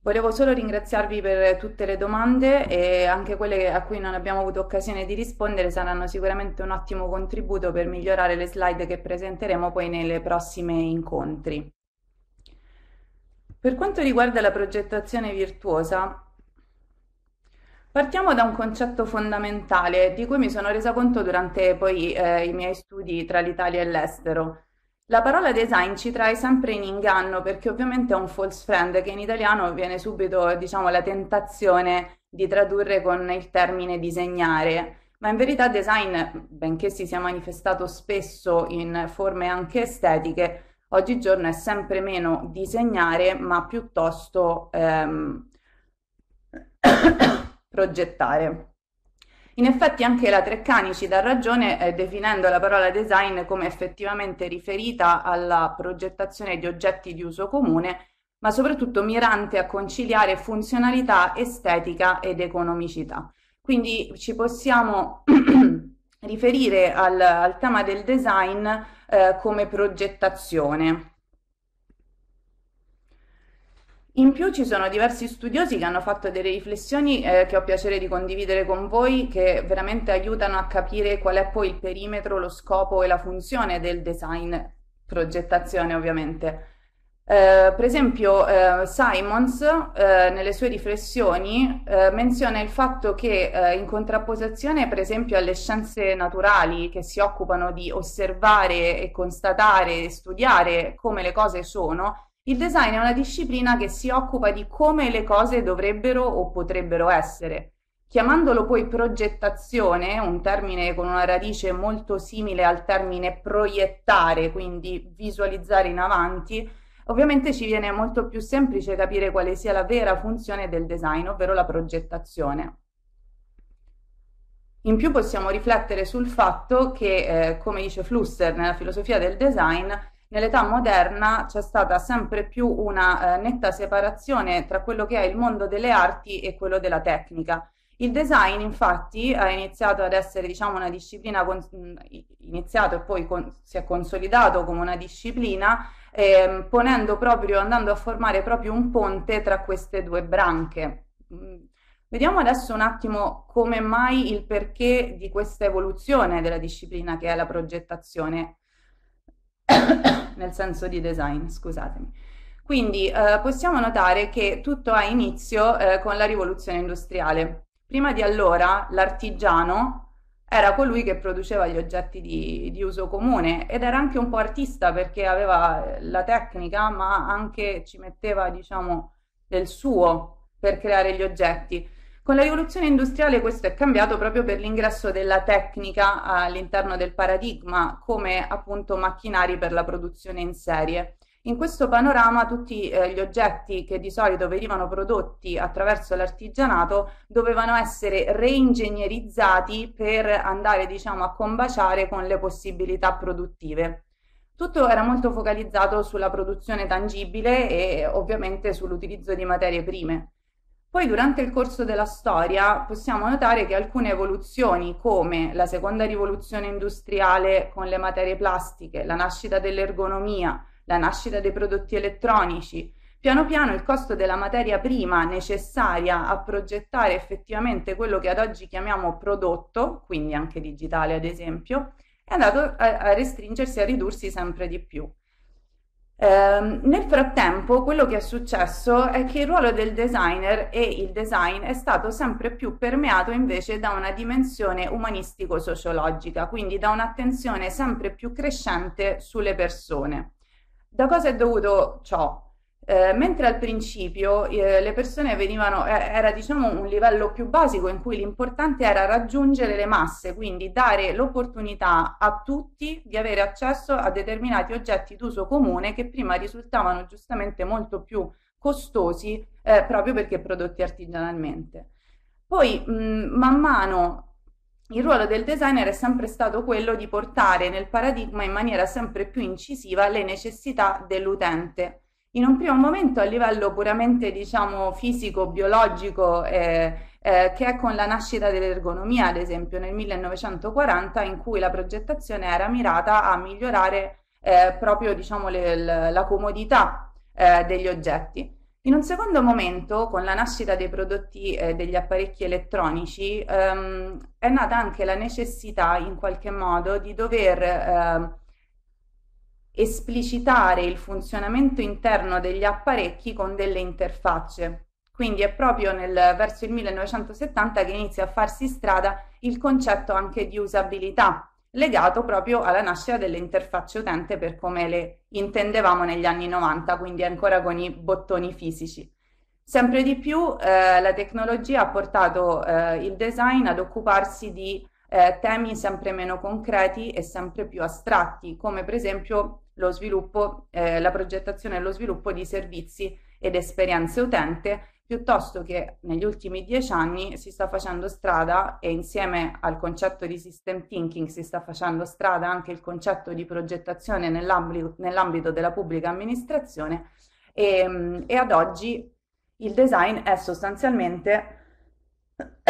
Volevo solo ringraziarvi per tutte le domande e anche quelle a cui non abbiamo avuto occasione di rispondere saranno sicuramente un ottimo contributo per migliorare le slide che presenteremo poi nelle prossime incontri. Per quanto riguarda la progettazione virtuosa, Partiamo da un concetto fondamentale di cui mi sono resa conto durante poi eh, i miei studi tra l'Italia e l'estero. La parola design ci trae sempre in inganno perché ovviamente è un false friend che in italiano viene subito, diciamo, la tentazione di tradurre con il termine disegnare, ma in verità design, benché si sia manifestato spesso in forme anche estetiche, oggigiorno è sempre meno disegnare, ma piuttosto ehm progettare. In effetti anche la Treccani ci dà ragione eh, definendo la parola design come effettivamente riferita alla progettazione di oggetti di uso comune, ma soprattutto mirante a conciliare funzionalità, estetica ed economicità. Quindi ci possiamo riferire al, al, tema del design eh, come progettazione. In più ci sono diversi studiosi che hanno fatto delle riflessioni eh, che ho piacere di condividere con voi, che veramente aiutano a capire qual è poi il perimetro, lo scopo e la funzione del design, progettazione ovviamente. Eh, per esempio eh, Simons eh, nelle sue riflessioni eh, menziona il fatto che eh, in contrapposizione per esempio alle scienze naturali che si occupano di osservare e constatare e studiare come le cose sono, il design è una disciplina che si occupa di come le cose dovrebbero o potrebbero essere. Chiamandolo poi progettazione, un termine con una radice molto simile al termine proiettare, quindi visualizzare in avanti, ovviamente ci viene molto più semplice capire quale sia la vera funzione del design, ovvero la progettazione. In più possiamo riflettere sul fatto che, eh, come dice Flusser nella filosofia del design, nell'età moderna c'è stata sempre più una eh, netta separazione tra quello che è il mondo delle arti e quello della tecnica. Il design infatti ha iniziato ad essere diciamo, una disciplina, con, iniziato e poi con, si è consolidato come una disciplina, eh, ponendo proprio, andando a formare proprio un ponte tra queste due branche. Vediamo adesso un attimo come mai il perché di questa evoluzione della disciplina che è la progettazione. nel senso di design, scusatemi. Quindi eh, possiamo notare che tutto ha inizio eh, con la rivoluzione industriale. Prima di allora l'artigiano era colui che produceva gli oggetti di, di, uso comune ed era anche un po' artista perché aveva eh, la tecnica ma anche ci metteva diciamo del suo per creare gli oggetti. Con la rivoluzione industriale questo è cambiato proprio per l'ingresso della tecnica all'interno del paradigma come appunto macchinari per la produzione in serie. In questo panorama tutti eh, gli oggetti che di solito venivano prodotti attraverso l'artigianato dovevano essere reingegnerizzati per andare diciamo, a combaciare con le possibilità produttive. Tutto era molto focalizzato sulla produzione tangibile e ovviamente sull'utilizzo di materie prime. Poi durante il corso della storia possiamo notare che alcune evoluzioni come la seconda rivoluzione industriale con le materie plastiche, la nascita dell'ergonomia, la nascita dei prodotti elettronici, piano piano il costo della materia prima necessaria a progettare effettivamente quello che ad oggi chiamiamo prodotto, quindi anche digitale ad esempio, è andato a restringersi, e a ridursi sempre di più. Eh, nel frattempo quello che è successo è che il ruolo del designer e il design è stato sempre più permeato invece da una dimensione umanistico-sociologica, quindi da un'attenzione sempre più crescente sulle persone. Da cosa è dovuto ciò? Eh, mentre al principio eh, le persone venivano, eh, era diciamo un livello più basico in cui l'importante era raggiungere le masse, quindi dare l'opportunità a tutti di avere accesso a determinati oggetti d'uso comune che prima risultavano giustamente molto più costosi eh, proprio perché prodotti artigianalmente. Poi mh, man mano il ruolo del designer è sempre stato quello di portare nel paradigma in maniera sempre più incisiva le necessità dell'utente in un primo momento a livello puramente diciamo fisico, biologico, eh, eh, che è con la nascita dell'ergonomia, ad esempio nel 1940, in cui la progettazione era mirata a migliorare eh, proprio diciamo, le, la comodità eh, degli oggetti. In un secondo momento, con la nascita dei prodotti e eh, degli apparecchi elettronici, ehm, è nata anche la necessità, in qualche modo, di dover ehm, esplicitare il funzionamento interno degli apparecchi con delle interfacce. Quindi è proprio nel, verso il 1970 che inizia a farsi strada il concetto anche di usabilità, legato proprio alla nascita delle interfacce utente per come le intendevamo negli anni 90, quindi ancora con i bottoni fisici. Sempre di più eh, la tecnologia ha portato eh, il design ad occuparsi di eh, temi sempre meno concreti e sempre più astratti, come per esempio lo sviluppo, eh, la progettazione e lo sviluppo di servizi ed esperienze utente, piuttosto che negli ultimi dieci anni si sta facendo strada e insieme al concetto di system thinking si sta facendo strada anche il concetto di progettazione nell'ambito, nell'ambito della pubblica amministrazione e, ehm, e, ad oggi il design è sostanzialmente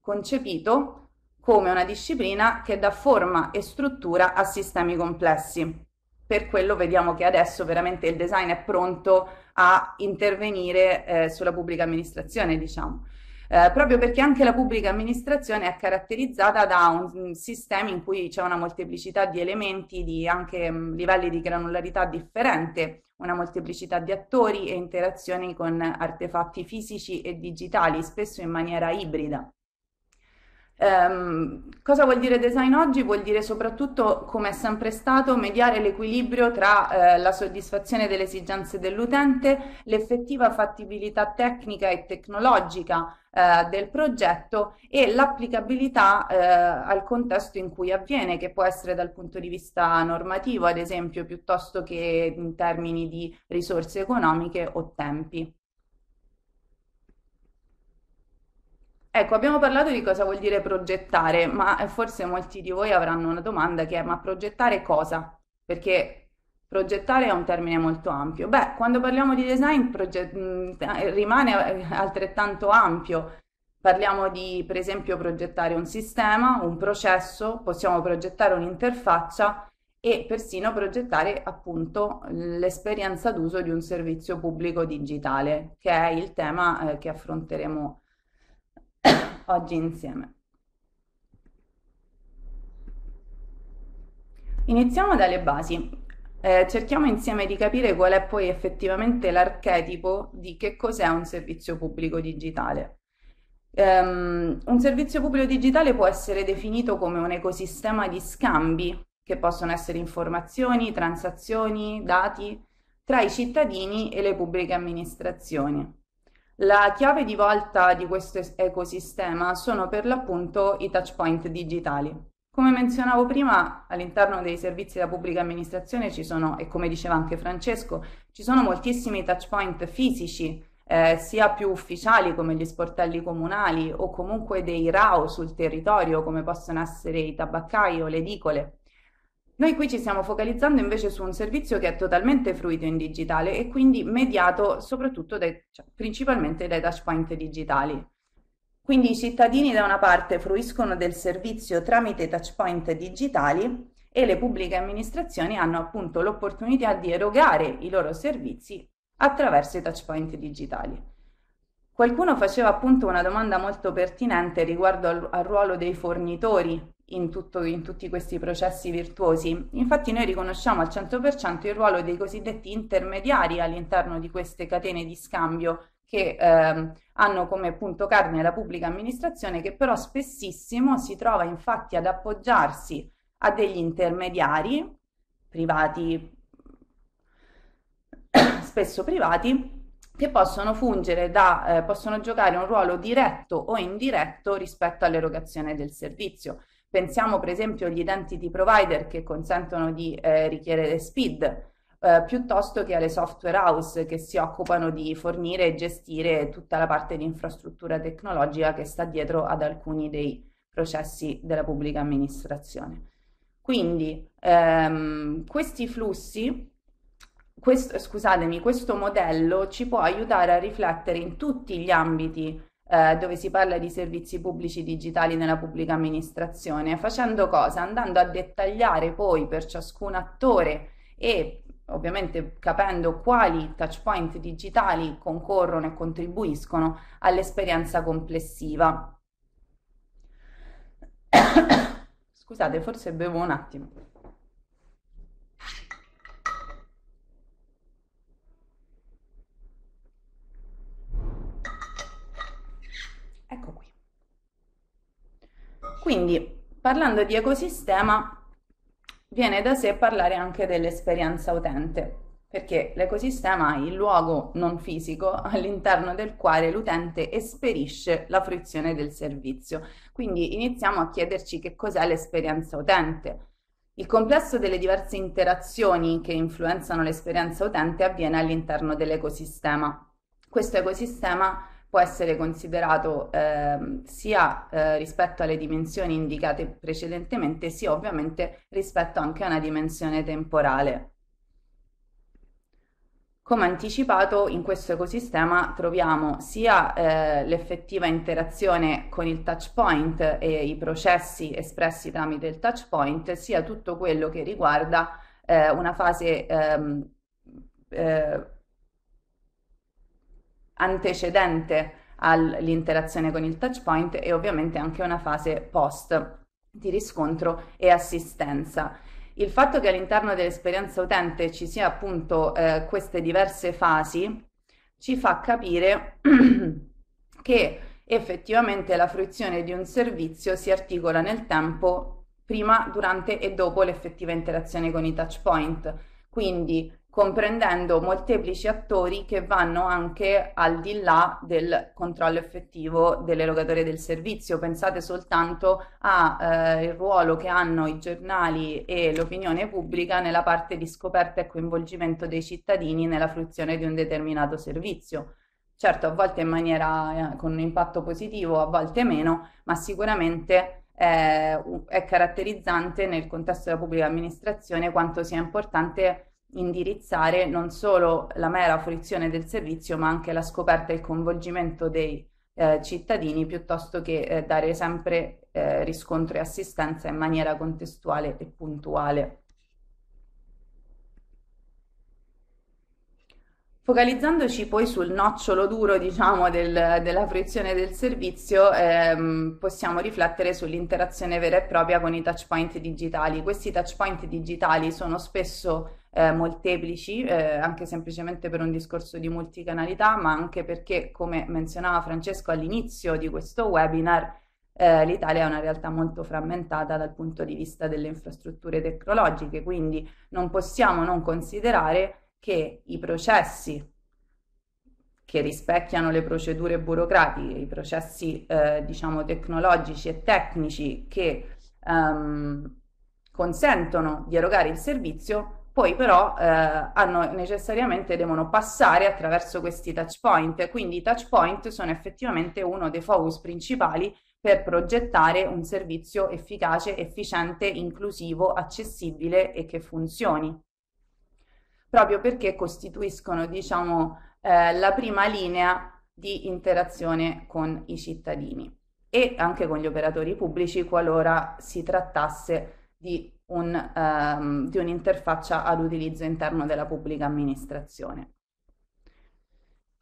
concepito come una disciplina che dà forma e struttura a sistemi complessi. Per quello vediamo che adesso veramente il design è pronto a intervenire eh, sulla pubblica amministrazione, diciamo. Eh, proprio perché anche la pubblica amministrazione è caratterizzata da un, un mm, sistema in cui c'è una molteplicità di elementi, di anche mh, mm, livelli di granularità differente, una molteplicità di attori e interazioni con artefatti fisici e digitali, spesso in maniera ibrida. Um, cosa vuol dire design oggi? Vuol dire soprattutto, come è sempre stato, mediare l'equilibrio tra eh, la soddisfazione delle esigenze dell'utente, l'effettiva fattibilità tecnica e tecnologica eh, del progetto e l'applicabilità eh, al contesto in cui avviene, che può essere dal punto di vista normativo, ad esempio, piuttosto che in termini di risorse economiche o tempi. Ecco, abbiamo parlato di cosa vuol dire progettare, ma forse molti di voi avranno una domanda che è ma progettare cosa? Perché progettare è un termine molto ampio. Beh, quando parliamo di design rimane eh, altrettanto ampio. Parliamo di, per esempio, progettare un sistema, un processo, possiamo progettare un'interfaccia e persino progettare appunto l'esperienza d'uso di un servizio pubblico digitale, che è il tema eh, che affronteremo oggi insieme. Iniziamo dalle basi. Eh, cerchiamo insieme di capire qual è poi effettivamente l'archetipo di che cos'è un servizio pubblico digitale. Um, un servizio pubblico digitale può essere definito come un ecosistema di scambi che possono essere informazioni, transazioni, dati tra i cittadini e le pubbliche amministrazioni. La chiave di volta di questo ecosistema sono per l'appunto i touchpoint digitali. Come menzionavo prima, all'interno dei servizi della pubblica amministrazione ci sono, e come diceva anche Francesco, ci sono moltissimi touchpoint fisici, eh, sia più ufficiali come gli sportelli comunali o comunque dei RAO sul territorio come possono essere i tabaccai o le edicole. Noi qui ci stiamo focalizzando invece su un servizio che è totalmente fruito in digitale e quindi mediato soprattutto dai, cioè, principalmente dai touchpoint digitali. Quindi i cittadini da una parte fruiscono del servizio tramite touchpoint digitali e le pubbliche amministrazioni hanno appunto l'opportunità di erogare i loro servizi attraverso i touchpoint digitali. Qualcuno faceva appunto una domanda molto pertinente riguardo al, al ruolo dei fornitori in, tutto, in, tutti questi processi virtuosi. Infatti noi riconosciamo al 100% il ruolo dei cosiddetti intermediari all'interno di queste catene di scambio che eh, hanno come punto carne la pubblica amministrazione che però spessissimo si trova infatti ad appoggiarsi a degli intermediari privati, spesso privati, che possono fungere da, eh, possono giocare un ruolo diretto o indiretto rispetto all'erogazione del servizio. Pensiamo per esempio agli identity provider che consentono di eh, richiedere SPID, eh, piuttosto che alle software house che si occupano di fornire e gestire tutta la parte di infrastruttura tecnologica che sta dietro ad alcuni dei processi della pubblica amministrazione. Quindi ehm, questi flussi, questo, scusatemi, questo modello ci può aiutare a riflettere in tutti gli ambiti eh, dove si parla di servizi pubblici digitali nella pubblica amministrazione, facendo cosa? Andando a dettagliare poi per ciascun attore e ovviamente capendo quali touch point digitali concorrono e contribuiscono all'esperienza complessiva. Scusate, forse bevo un attimo. Quindi, parlando di ecosistema, viene da sé parlare anche dell'esperienza utente, perché l'ecosistema è il luogo non fisico all'interno del quale l'utente esperisce la fruizione del servizio. Quindi iniziamo a chiederci che cos'è l'esperienza utente. Il complesso delle diverse interazioni che influenzano l'esperienza utente avviene all'interno dell'ecosistema. Questo ecosistema può essere considerato eh, sia eh, rispetto alle dimensioni indicate precedentemente, sia ovviamente rispetto anche a una dimensione temporale. Come anticipato, in questo ecosistema troviamo sia eh, l'effettiva interazione con il touch point e i processi espressi tramite il touch point, sia tutto quello che riguarda eh, una fase ehm, eh, antecedente all'interazione con il touch point e ovviamente anche una fase post di riscontro e assistenza. Il fatto che all'interno dell'esperienza utente ci sia appunto eh, queste diverse fasi ci fa capire che effettivamente la fruizione di un servizio si articola nel tempo prima, durante e dopo l'effettiva interazione con i touch point. Quindi comprendendo molteplici attori che vanno anche al di là del controllo effettivo dell'erogatore del servizio. Pensate soltanto al eh, ruolo che hanno i giornali e l'opinione pubblica nella parte di scoperta e coinvolgimento dei cittadini nella fruizione di un determinato servizio. Certo, a volte in maniera eh, con un impatto positivo, a volte meno, ma sicuramente è, eh, è caratterizzante nel contesto della pubblica amministrazione quanto sia importante indirizzare non solo la mera fruizione del servizio, ma anche la scoperta e il coinvolgimento dei eh, cittadini, piuttosto che eh, dare sempre eh, riscontro e assistenza in maniera contestuale e puntuale. Focalizzandoci poi sul nocciolo duro diciamo, del, della fruizione del servizio, ehm, possiamo riflettere sull'interazione vera e propria con i touchpoint digitali. Questi touchpoint digitali sono spesso eh, molteplici, eh, anche semplicemente per un discorso di multicanalità, ma anche perché, come menzionava Francesco all'inizio di questo webinar, eh, l'Italia è una realtà molto frammentata dal punto di vista delle infrastrutture tecnologiche, quindi non possiamo non considerare che i processi che rispecchiano le procedure burocratiche, i processi eh, diciamo tecnologici e tecnici che ehm, consentono di erogare il servizio poi però eh, hanno, necessariamente devono passare attraverso questi touch point, quindi i touch point sono effettivamente uno dei focus principali per progettare un servizio efficace, efficiente, inclusivo, accessibile e che funzioni. Proprio perché costituiscono, diciamo, eh, la prima linea di interazione con i cittadini e anche con gli operatori pubblici qualora si trattasse di un, um, di un'interfaccia ad utilizzo interno della pubblica amministrazione.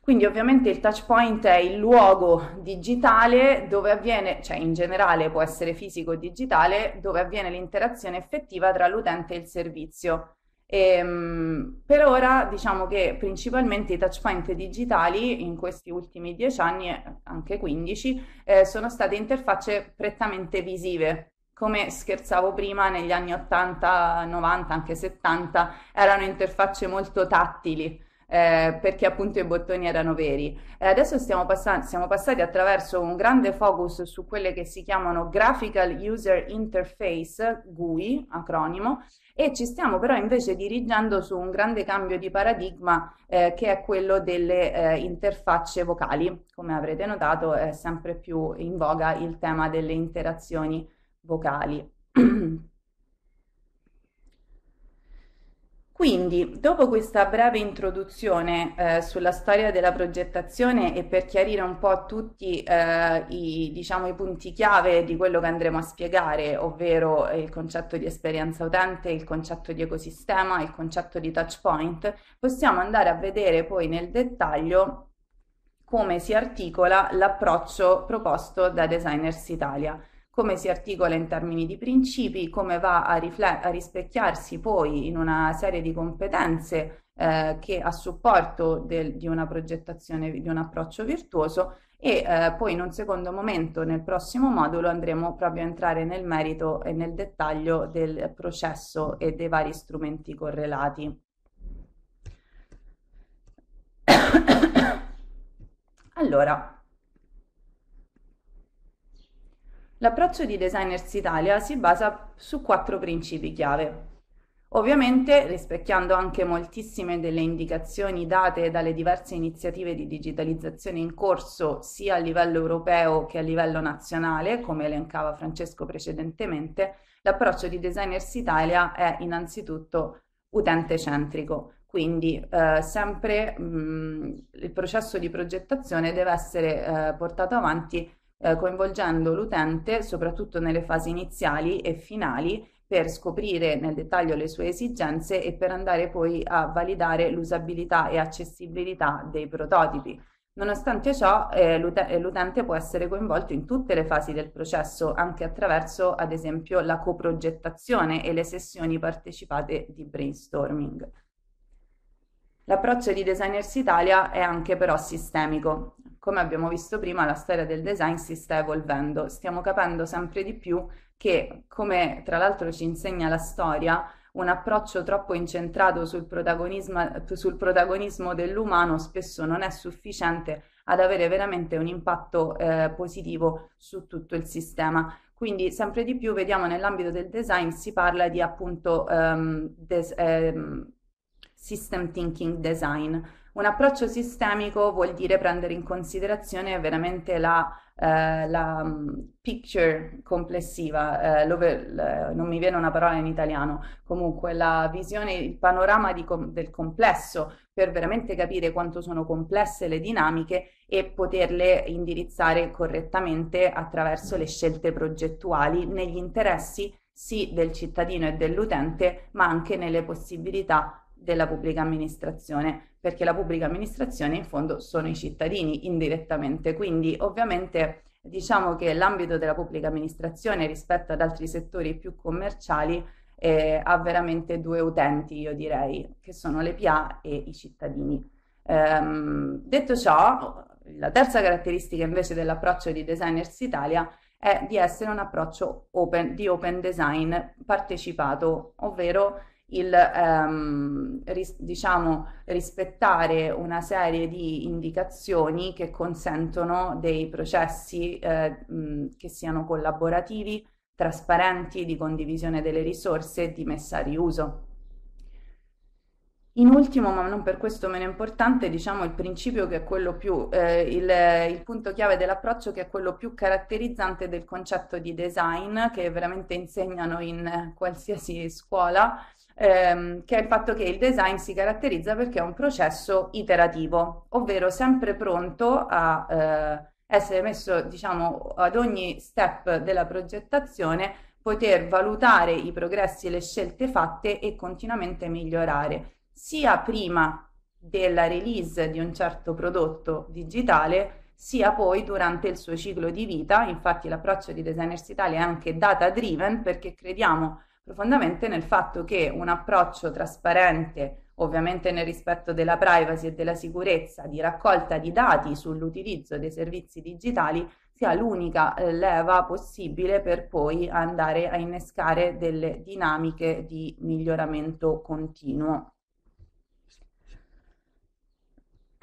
Quindi ovviamente il touch point è il luogo digitale dove avviene, cioè in generale può essere fisico o digitale, dove avviene l'interazione effettiva tra l'utente e il servizio. E, ehm, mh, per ora diciamo che principalmente i touch point digitali in questi ultimi 10 anni, anche 15, eh, sono state interfacce prettamente visive, come scherzavo prima, negli anni 80, 90, anche 70, erano interfacce molto tattili. Eh, perché appunto i bottoni erano veri. Eh, adesso stiamo, pass- siamo passati attraverso un grande focus su quelle che si chiamano Graphical User Interface, GUI, acronimo, e ci stiamo però invece dirigendo su un grande cambio di paradigma eh, che è quello delle eh, interfacce vocali. Come avrete notato è sempre più in voga il tema delle interazioni vocali. Quindi, dopo questa breve introduzione eh, sulla storia della progettazione e per chiarire un po' tutti eh, i, diciamo, i, punti chiave di quello che andremo a spiegare, ovvero il concetto di esperienza utente, il concetto di ecosistema, il concetto di touch point, possiamo andare a vedere poi nel dettaglio come si articola l'approccio proposto da Designers Italia come si articola in termini di principi, come va a, a rispecchiarsi poi in una serie di competenze eh, che a supporto del, di una progettazione, di un approccio virtuoso e eh, poi in un secondo momento nel prossimo modulo andremo proprio a entrare nel merito e nel dettaglio del processo e dei vari strumenti correlati. allora, L'approccio di Designers Italia si basa su quattro principi chiave. Ovviamente rispecchiando anche moltissime delle indicazioni date dalle diverse iniziative di digitalizzazione in corso sia a livello europeo che a livello nazionale, come elencava Francesco precedentemente, l'approccio di Designers Italia è innanzitutto utente centrico, quindi eh, sempre mh, mm, il processo di progettazione deve essere eh, portato avanti eh, coinvolgendo l'utente soprattutto nelle fasi iniziali e finali per scoprire nel dettaglio le sue esigenze e per andare poi a validare l'usabilità e accessibilità dei prototipi. Nonostante ciò, eh, l'utente può essere coinvolto in tutte le fasi del processo, anche attraverso, ad esempio, la coprogettazione e le sessioni partecipate di brainstorming. L'approccio di Designers Italia è anche però sistemico come abbiamo visto prima, la storia del design si sta evolvendo, stiamo capendo sempre di più che, come tra l'altro ci insegna la storia, un approccio troppo incentrato sul protagonismo, sul protagonismo dell'umano spesso non è sufficiente ad avere veramente un impatto eh, positivo su tutto il sistema. Quindi sempre di più vediamo nell'ambito del design si parla di appunto um, des, um, system thinking design, un approccio sistemico vuol dire prendere in considerazione veramente la, eh, la mm, picture complessiva, eh, l- non mi viene una parola in italiano, comunque la visione, il panorama com- del complesso per veramente capire quanto sono complesse le dinamiche e poterle indirizzare correttamente attraverso le scelte progettuali negli interessi sì del cittadino e dell'utente, ma anche nelle possibilità della pubblica amministrazione perché la pubblica amministrazione in fondo sono i cittadini indirettamente, quindi ovviamente diciamo che l'ambito della pubblica amministrazione rispetto ad altri settori più commerciali eh, ha veramente due utenti, io direi, che sono le PA e i cittadini. Ehm, detto ciò, la terza caratteristica invece dell'approccio di Designers Italia è di essere un approccio open, di open design partecipato, ovvero il ehm, ris- diciamo, rispettare una serie di indicazioni che consentono dei processi eh, mh, che siano collaborativi, trasparenti, di condivisione delle risorse e di messa a riuso. In ultimo, ma non per questo meno importante, diciamo il principio che è quello più, eh, il, il, punto chiave dell'approccio che è quello più caratterizzante del concetto di design che veramente insegnano in qualsiasi scuola ehm, che è il fatto che il design si caratterizza perché è un processo iterativo, ovvero sempre pronto a eh, essere messo, diciamo, ad ogni step della progettazione, poter valutare i progressi e le scelte fatte e continuamente migliorare, sia prima della release di un certo prodotto digitale, sia poi durante il suo ciclo di vita. Infatti l'approccio di Designers Italia è anche data driven perché crediamo profondamente nel fatto che un approccio trasparente, ovviamente nel rispetto della privacy e della sicurezza, di raccolta di dati sull'utilizzo dei servizi digitali sia l'unica eh, leva possibile per poi andare a innescare delle dinamiche di miglioramento continuo.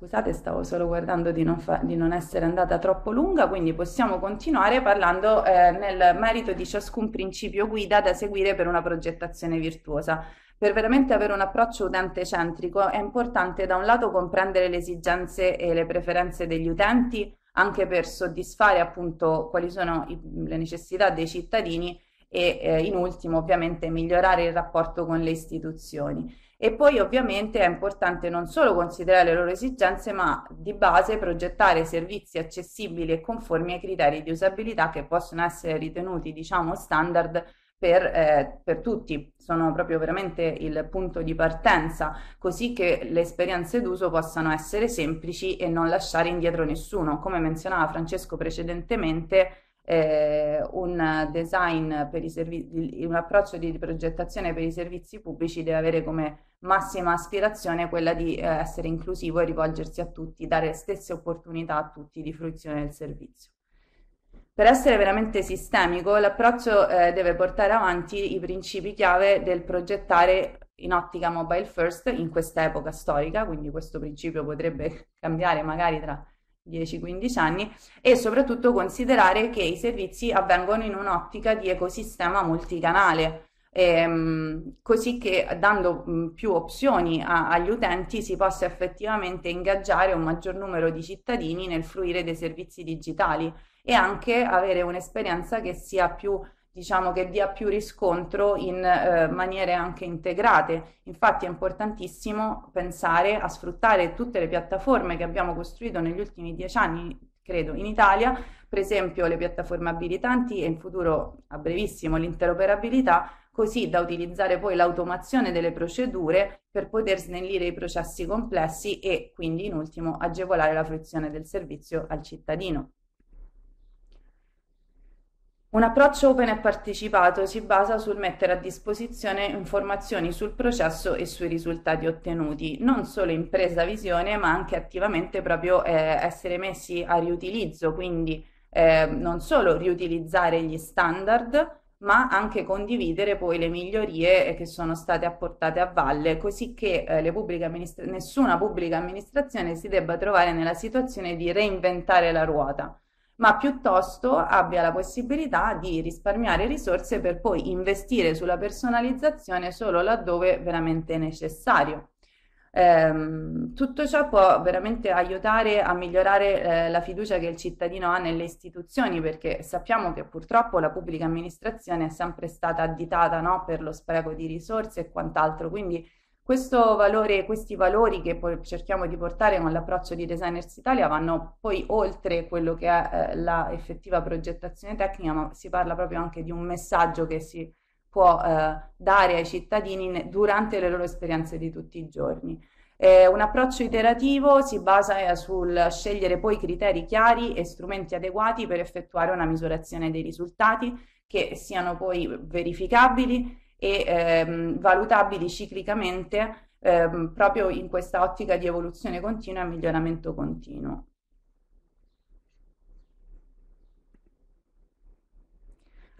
Scusate, stavo solo guardando di non, fa- di non, essere andata troppo lunga, quindi possiamo continuare parlando eh, nel merito di ciascun principio guida da seguire per una progettazione virtuosa. Per veramente avere un approccio utente centrico è importante da un lato comprendere le esigenze e le preferenze degli utenti, anche per soddisfare appunto quali sono i- le necessità dei cittadini e eh, in ultimo ovviamente migliorare il rapporto con le istituzioni. E poi ovviamente è importante non solo considerare le loro esigenze, ma di base progettare servizi accessibili e conformi ai criteri di usabilità che possono essere ritenuti, diciamo, standard per, eh, per, tutti, sono proprio veramente il punto di partenza, così che le esperienze d'uso possano essere semplici e non lasciare indietro nessuno. Come menzionava Francesco precedentemente, eh, un design per i servizi, un approccio di progettazione per i servizi pubblici deve avere come massima aspirazione quella di eh, essere inclusivo e rivolgersi a tutti, dare le stesse opportunità a tutti di fruizione del servizio. Per essere veramente sistemico, l'approccio eh, deve portare avanti i principi chiave del progettare in ottica mobile first in questa epoca storica, quindi questo principio potrebbe cambiare magari tra 10-15 anni e soprattutto considerare che i servizi avvengono in un'ottica di ecosistema multicanale, ehm, così che dando più opzioni a, agli utenti si possa effettivamente ingaggiare un maggior numero di cittadini nel fruire dei servizi digitali e anche avere un'esperienza che sia più diciamo che dia più riscontro in eh, maniere anche integrate. Infatti è importantissimo pensare a sfruttare tutte le piattaforme che abbiamo costruito negli ultimi dieci anni, credo, in Italia, per esempio le piattaforme abilitanti e in futuro a brevissimo l'interoperabilità, così da utilizzare poi l'automazione delle procedure per poter snellire i processi complessi e quindi in ultimo agevolare la fruizione del servizio al cittadino. Un approccio open e partecipato si basa sul mettere a disposizione informazioni sul processo e sui risultati ottenuti, non solo in presa visione, ma anche attivamente proprio eh, essere messi a riutilizzo, quindi eh, non solo riutilizzare gli standard, ma anche condividere poi le migliorie eh, che sono state apportate a valle, così che eh, pubbliche nessuna pubblica amministrazione si debba trovare nella situazione di reinventare la ruota ma piuttosto abbia la possibilità di risparmiare risorse per poi investire sulla personalizzazione solo laddove veramente necessario. Eh, tutto ciò può veramente aiutare a migliorare eh, la fiducia che il cittadino ha nelle istituzioni, perché sappiamo che purtroppo la pubblica amministrazione è sempre stata additata no, per lo spreco di risorse e quant'altro, quindi questo Valore, questi valori che cerchiamo di portare con l'approccio di Designers Italia vanno poi oltre quello che è eh, la progettazione tecnica, ma si parla proprio anche di un messaggio che si può eh, dare ai cittadini durante le loro esperienze di tutti i giorni. Eh, un approccio iterativo si basa eh, sul scegliere poi criteri chiari e strumenti adeguati per effettuare una misurazione dei risultati che siano poi verificabili e ehm, valutabili ciclicamente ehm, proprio in questa ottica di evoluzione continua e miglioramento continuo.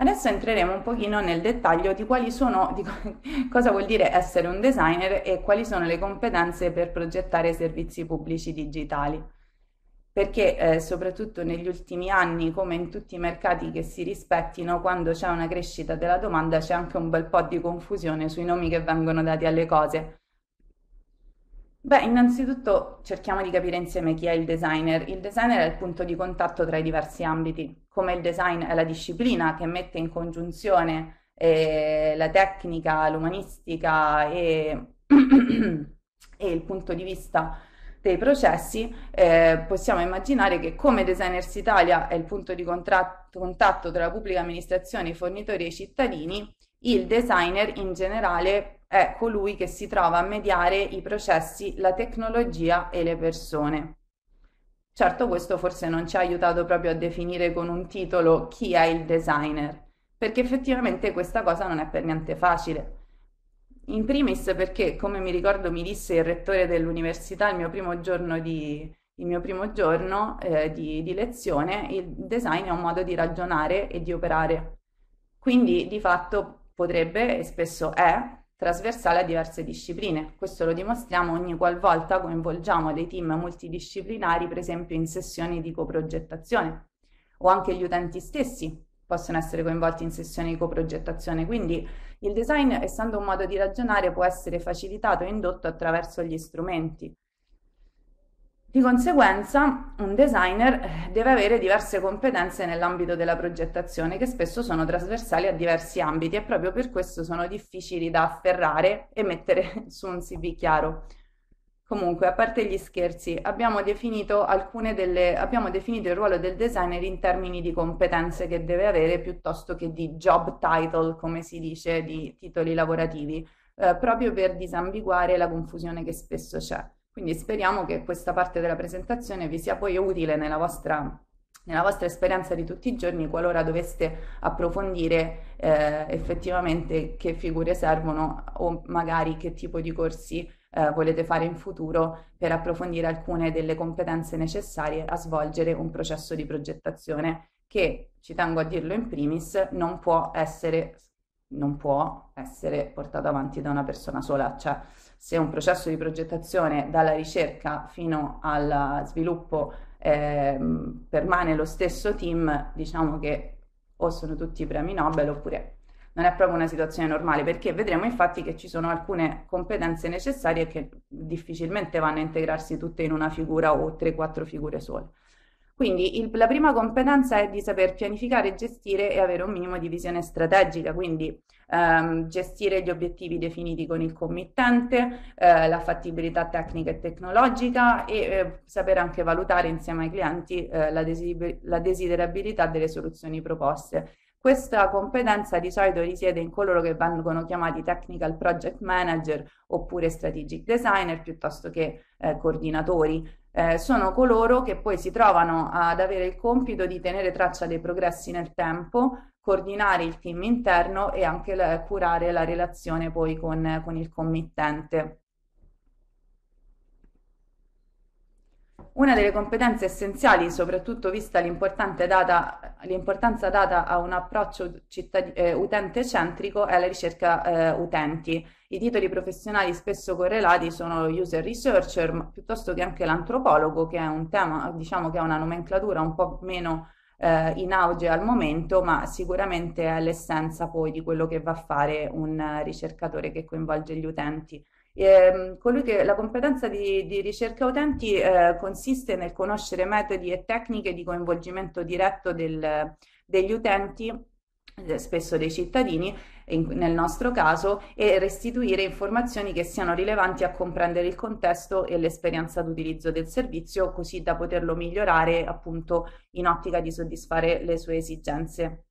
Adesso entreremo un pochino nel dettaglio di quali sono, di cosa vuol dire essere un designer e quali sono le competenze per progettare servizi pubblici digitali perché eh, soprattutto negli ultimi anni, come in tutti i mercati che si rispettino, quando c'è una crescita della domanda c'è anche un bel po' di confusione sui nomi che vengono dati alle cose. Beh, innanzitutto cerchiamo di capire insieme chi è il designer. Il designer è il punto di contatto tra i diversi ambiti, come il design è la disciplina che mette in congiunzione eh, la tecnica, l'umanistica e, e il punto di vista dei processi, eh, possiamo immaginare che come Designers Italia è il punto di contatto tra la pubblica amministrazione, i fornitori e i cittadini, il designer in generale è colui che si trova a mediare i processi, la tecnologia e le persone. Certo, questo forse non ci ha aiutato proprio a definire con un titolo chi è il designer, perché effettivamente questa cosa non è per niente facile. In primis perché, come mi ricordo, mi disse il rettore dell'università il mio primo giorno di, il mio primo giorno, eh, di, di lezione, il design è un modo di ragionare e di operare. Quindi di fatto potrebbe, e spesso è, trasversale a diverse discipline. Questo lo dimostriamo ogni qualvolta coinvolgiamo dei team multidisciplinari, per esempio in sessioni di coprogettazione, o anche gli utenti stessi, possono essere coinvolti in sessioni di coprogettazione. Quindi il design, essendo un modo di ragionare, può essere facilitato e indotto attraverso gli strumenti. Di conseguenza, un designer eh, deve avere diverse competenze nell'ambito della progettazione che spesso sono trasversali a diversi ambiti e proprio per questo sono difficili da afferrare e mettere su un CV chiaro. Comunque, a parte gli scherzi, abbiamo definito, alcune delle, abbiamo definito, il ruolo del designer in termini di competenze che deve avere piuttosto che di job title, come si dice, di titoli lavorativi, eh, proprio per disambiguare la confusione che spesso c'è. Quindi speriamo che questa parte della presentazione vi sia poi utile nella vostra, nella vostra esperienza di tutti i giorni, qualora doveste approfondire eh, effettivamente che figure servono o magari che tipo di corsi eh, volete fare in futuro per approfondire alcune delle competenze necessarie a svolgere un processo di progettazione che, ci tengo a dirlo in primis, non può essere non può essere portato avanti da una persona sola, cioè se un processo di progettazione dalla ricerca fino al sviluppo eh, permane lo stesso team, diciamo che o sono tutti premi Nobel oppure non è proprio una situazione normale perché vedremo infatti che ci sono alcune competenze necessarie che difficilmente vanno a integrarsi tutte in una figura o 3 quattro figure sole. Quindi il, la prima competenza è di saper pianificare, gestire e avere un minimo di visione strategica, quindi ehm, gestire gli obiettivi definiti con il committente, eh, la fattibilità tecnica e tecnologica e eh, saper anche valutare insieme ai clienti eh, la, desider- la desiderabilità delle soluzioni proposte questa competenza di solito risiede in coloro che vengono chiamati technical project manager oppure strategic designer piuttosto che eh, coordinatori. Eh, sono coloro che poi si trovano ad avere il compito di tenere traccia dei progressi nel tempo, coordinare il team interno e anche eh, curare la relazione poi con, con il committente. Una delle competenze essenziali, soprattutto vista data, l'importanza data a un approccio eh, utente-centrico, è la ricerca eh, utenti. I titoli professionali spesso correlati sono user researcher, ma piuttosto che anche l'antropologo, che è un tema, diciamo che è una nomenclatura un po' meno eh, in auge al momento, ma sicuramente è l'essenza poi di quello che va a fare un ricercatore che coinvolge gli utenti. Eh, che, la competenza di, di ricerca utenti eh, consiste nel conoscere metodi e tecniche di coinvolgimento diretto del, degli utenti eh, spesso dei cittadini, nel nostro caso, e restituire informazioni che siano rilevanti a comprendere il contesto e l'esperienza d'utilizzo del servizio, così da poterlo migliorare appunto in ottica di soddisfare le sue esigenze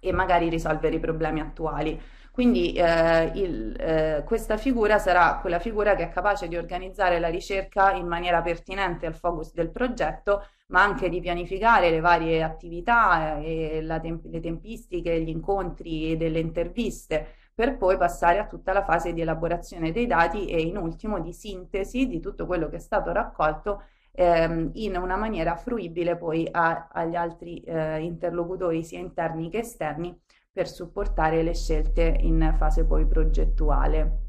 e magari risolvere i problemi attuali. Quindi eh, il, eh, questa figura sarà quella figura che è capace di organizzare la ricerca in maniera pertinente al focus del progetto, ma anche di pianificare le varie attività, eh, te- le tempistiche, gli incontri e delle interviste, per poi passare a tutta la fase di elaborazione dei dati e in ultimo di sintesi di tutto quello che è stato raccolto ehm, in una maniera fruibile poi a- agli altri eh, interlocutori sia interni che esterni per supportare le scelte in fase poi progettuale.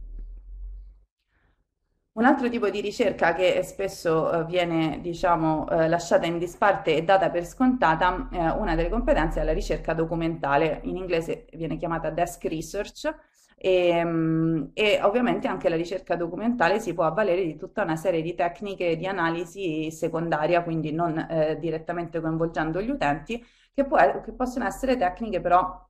Un altro tipo di ricerca che spesso eh, viene diciamo, eh, lasciata in disparte e data per scontata, eh, una delle competenze è la ricerca documentale, in inglese viene chiamata desk research e, mm, e ovviamente anche la ricerca documentale si può avvalere di tutta una serie di tecniche di analisi secondaria, quindi non eh, direttamente coinvolgendo gli utenti, che, può, che possono essere tecniche però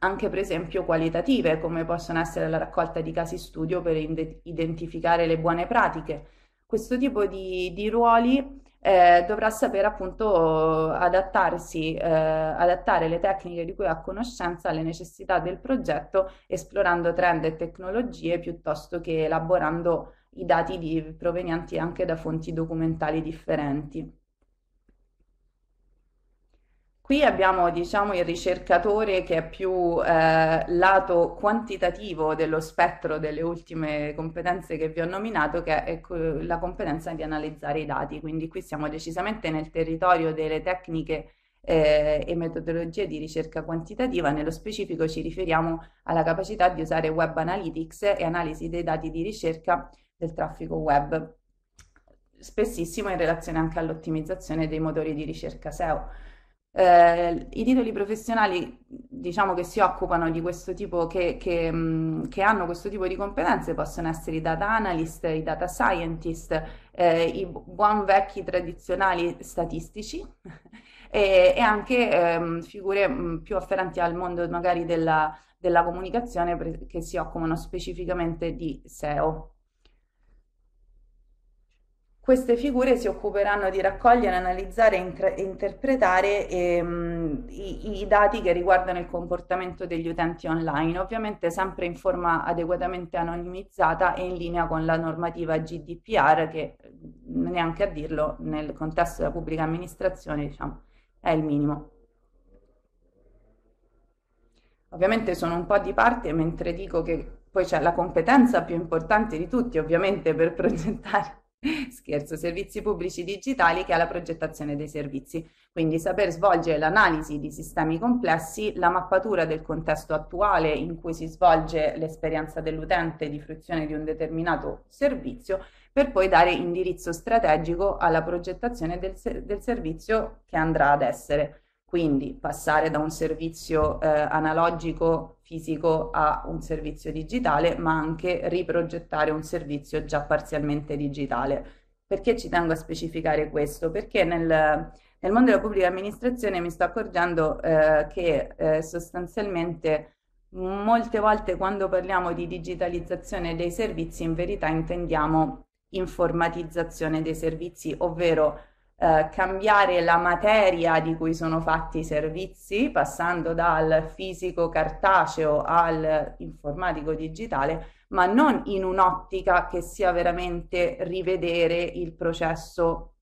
anche per esempio qualitative, come possono essere la raccolta di casi studio per identificare le buone pratiche. Questo tipo di, di ruoli eh, dovrà sapere appunto adattarsi, eh, adattare le tecniche di cui ha conoscenza alle necessità del progetto, esplorando trend e tecnologie piuttosto che elaborando i dati di, provenienti anche da fonti documentali differenti. Qui abbiamo diciamo, il ricercatore che è più eh, lato quantitativo dello spettro delle ultime competenze che vi ho nominato, che è la competenza di analizzare i dati. Quindi qui siamo decisamente nel territorio delle tecniche eh, e metodologie di ricerca quantitativa. Nello specifico ci riferiamo alla capacità di usare web analytics e analisi dei dati di ricerca del traffico web, spessissimo in relazione anche all'ottimizzazione dei motori di ricerca SEO. Eh, I titoli professionali, diciamo, che si occupano di questo tipo, che, che, mh, mm, che hanno questo tipo di competenze possono essere i data analyst, i data scientist, eh, i buon vecchi tradizionali statistici e, e, anche ehm, figure mh, mm, più afferenti al mondo magari della, della comunicazione che si occupano specificamente di SEO. Queste figure si occuperanno di raccogliere, analizzare e interpretare ehm, i-, i dati che riguardano il comportamento degli utenti online, ovviamente sempre in forma adeguatamente anonimizzata e in linea con la normativa GDPR che neanche a dirlo nel contesto della pubblica amministrazione diciamo, è il minimo. Ovviamente sono un po' di parte mentre dico che poi c'è la competenza più importante di tutti, ovviamente, per progettare Scherzo, servizi pubblici digitali che è la progettazione dei servizi. Quindi saper svolgere l'analisi di sistemi complessi, la mappatura del contesto attuale in cui si svolge l'esperienza dell'utente di fruizione di un determinato servizio, per poi dare indirizzo strategico alla progettazione del, del servizio che andrà ad essere. Quindi passare da un servizio eh, analogico fisico a un servizio digitale, ma anche riprogettare un servizio già parzialmente digitale. Perché ci tengo a specificare questo? Perché nel, nel mondo della pubblica amministrazione mi sto accorgendo eh, che eh, sostanzialmente molte volte quando parliamo di digitalizzazione dei servizi in verità intendiamo informatizzazione dei servizi, ovvero eh, cambiare la materia di cui sono fatti i servizi, passando dal fisico cartaceo al informatico digitale, ma non in un'ottica che sia veramente rivedere il processo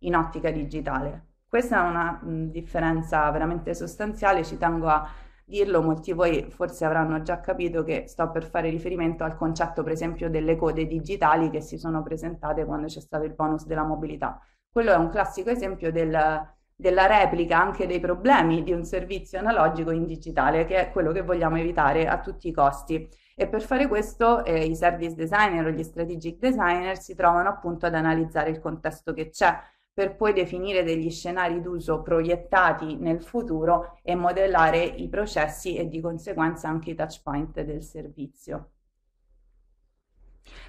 in ottica digitale. Questa è una mh, differenza veramente sostanziale, ci tengo a dirlo, molti di voi forse avranno già capito che sto per fare riferimento al concetto per esempio delle code digitali che si sono presentate quando c'è stato il bonus della mobilità. Quello è un classico esempio del, della replica anche dei problemi di un servizio analogico in digitale, che è quello che vogliamo evitare a tutti i costi. E per fare questo eh, i service designer o gli strategic designer si trovano appunto ad analizzare il contesto che c'è per poi definire degli scenari d'uso proiettati nel futuro e modellare i processi e di conseguenza anche i touch point del servizio.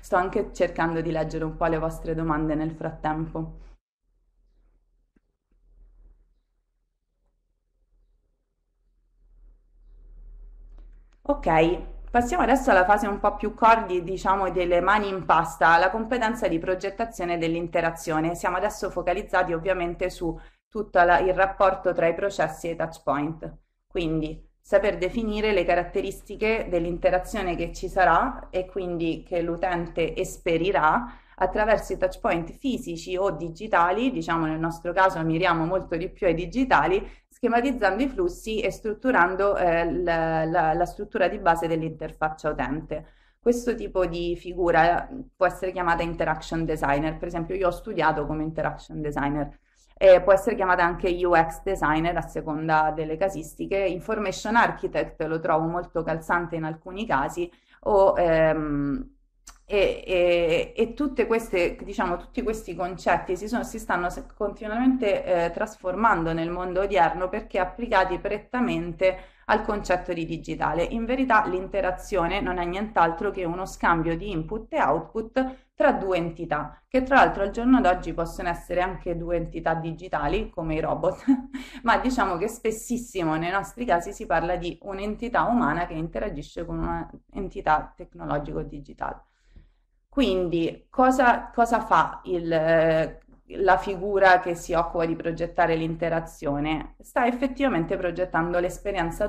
Sto anche cercando di leggere un po' le vostre domande nel frattempo. Ok, passiamo adesso alla fase un po' più cordi, diciamo, delle mani in pasta, la competenza di progettazione dell'interazione. Siamo adesso focalizzati ovviamente su tutto la, il rapporto tra i processi e i touch point. Quindi saper definire le caratteristiche dell'interazione che ci sarà e quindi che l'utente esperirà attraverso i touch point fisici o digitali, diciamo nel nostro caso miriamo molto di più ai digitali, schematizzando i flussi e strutturando eh, la, la, la struttura di base dell'interfaccia utente. Questo tipo di figura può essere chiamata interaction designer, per esempio io ho studiato come interaction designer, eh, può essere chiamata anche UX designer a seconda delle casistiche, information architect lo trovo molto calzante in alcuni casi o ehm, e, e, e, tutte queste, diciamo, tutti questi concetti si, sono, si stanno continuamente eh, trasformando nel mondo odierno perché applicati prettamente al concetto di digitale. In verità l'interazione non è nient'altro che uno scambio di input e output tra due entità, che tra l'altro al giorno d'oggi possono essere anche due entità digitali come i robot, ma diciamo che spessissimo nei nostri casi si parla di un'entità umana che interagisce con un'entità tecnologico-digitale. Quindi cosa, cosa fa il, la figura che si occupa di progettare l'interazione? Sta effettivamente progettando l'esperienza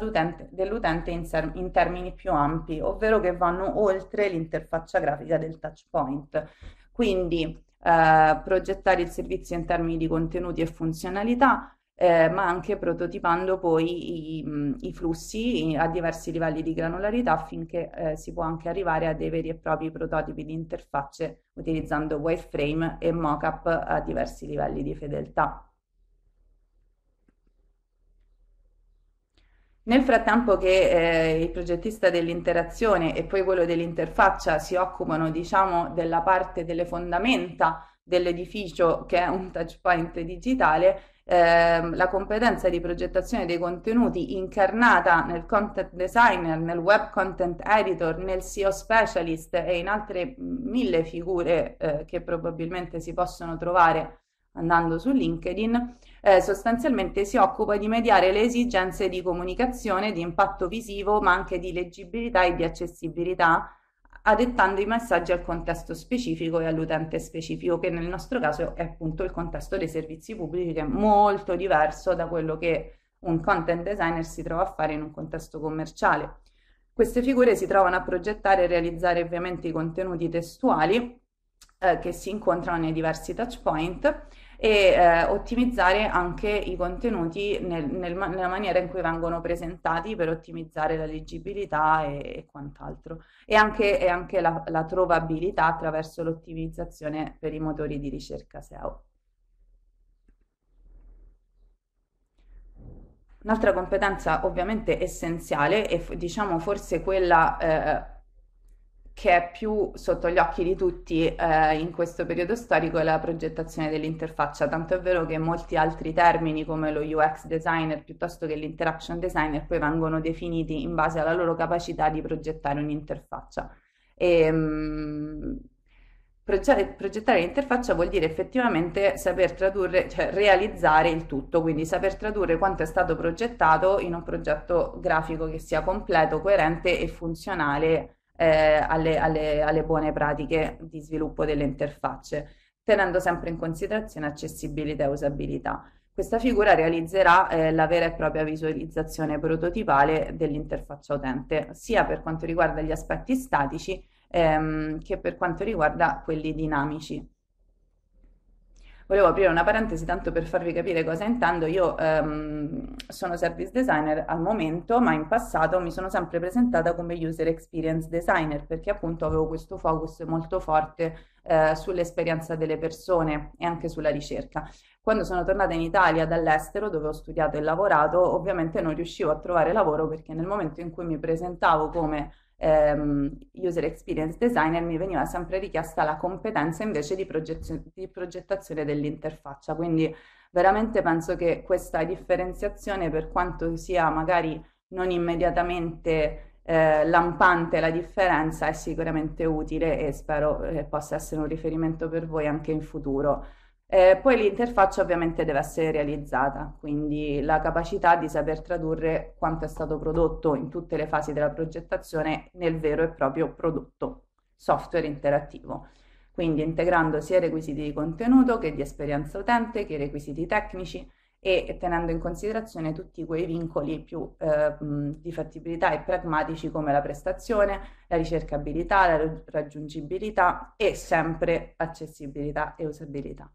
dell'utente in, in, termini più ampi, ovvero che vanno oltre l'interfaccia grafica del touchpoint. Quindi eh, progettare il servizio in termini di contenuti e funzionalità, eh, ma anche prototipando poi i, i, flussi a diversi livelli di granularità finché eh, si può anche arrivare a dei veri e propri prototipi di interfacce utilizzando wireframe e mockup a diversi livelli di fedeltà. Nel frattempo che eh, il progettista dell'interazione e poi quello dell'interfaccia si occupano, diciamo, della parte delle fondamenta dell'edificio che è un touchpoint digitale, ehm, la competenza di progettazione dei contenuti incarnata nel content designer, nel web content editor, nel SEO specialist e in altre mille figure eh, che probabilmente si possono trovare andando su LinkedIn, eh, sostanzialmente si occupa di mediare le esigenze di comunicazione, di impatto visivo, ma anche di leggibilità e di accessibilità adattando i messaggi al contesto specifico e all'utente specifico, che nel nostro caso è appunto il contesto dei servizi pubblici, che è molto diverso da quello che un content designer si trova a fare in un contesto commerciale. Queste figure si trovano a progettare e realizzare ovviamente i contenuti testuali eh, che si incontrano nei diversi touch point e eh, ottimizzare anche i contenuti nel, nel, nella maniera in cui vengono presentati per ottimizzare la leggibilità e, e quant'altro. E anche, e anche la, la trovabilità attraverso l'ottimizzazione per i motori di ricerca SEO. Un'altra competenza ovviamente essenziale e diciamo forse quella eh, che è più sotto gli occhi di tutti eh, in questo periodo storico è la progettazione dell'interfaccia, tanto è vero che molti altri termini come lo UX designer piuttosto che l'interaction designer poi vengono definiti in base alla loro capacità di progettare un'interfaccia. Ehm, e, mh, progettare l'interfaccia vuol dire effettivamente saper tradurre, cioè realizzare il tutto, quindi saper tradurre quanto è stato progettato in un progetto grafico che sia completo, coerente e funzionale eh, alle, alle, alle buone pratiche di sviluppo delle interfacce, tenendo sempre in considerazione accessibilità e usabilità. Questa figura realizzerà eh, la vera e propria visualizzazione prototipale dell'interfaccia utente, sia per quanto riguarda gli aspetti statici ehm, che per quanto riguarda quelli dinamici. Volevo aprire una parentesi tanto per farvi capire cosa intendo. Io ehm, sono service designer al momento, ma in passato mi sono sempre presentata come user experience designer perché appunto avevo questo focus molto forte eh, sull'esperienza delle persone e anche sulla ricerca. Quando sono tornata in Italia dall'estero dove ho studiato e lavorato, ovviamente non riuscivo a trovare lavoro perché nel momento in cui mi presentavo come ehm, user experience designer mi veniva sempre richiesta la competenza invece di, progetti- di progettazione dell'interfaccia. Quindi veramente penso che questa differenziazione, per quanto sia magari non immediatamente eh, lampante la differenza è sicuramente utile e spero eh, possa essere un riferimento per voi anche in futuro. Eh, poi l'interfaccia ovviamente deve essere realizzata, quindi la capacità di saper tradurre quanto è stato prodotto in tutte le fasi della progettazione nel vero e proprio prodotto, software interattivo. Quindi integrando sia i requisiti di contenuto che di esperienza utente che i requisiti tecnici e tenendo in considerazione tutti quei vincoli più eh, di fattibilità e pragmatici come la prestazione, la ricercabilità, la raggiungibilità e sempre accessibilità e usabilità.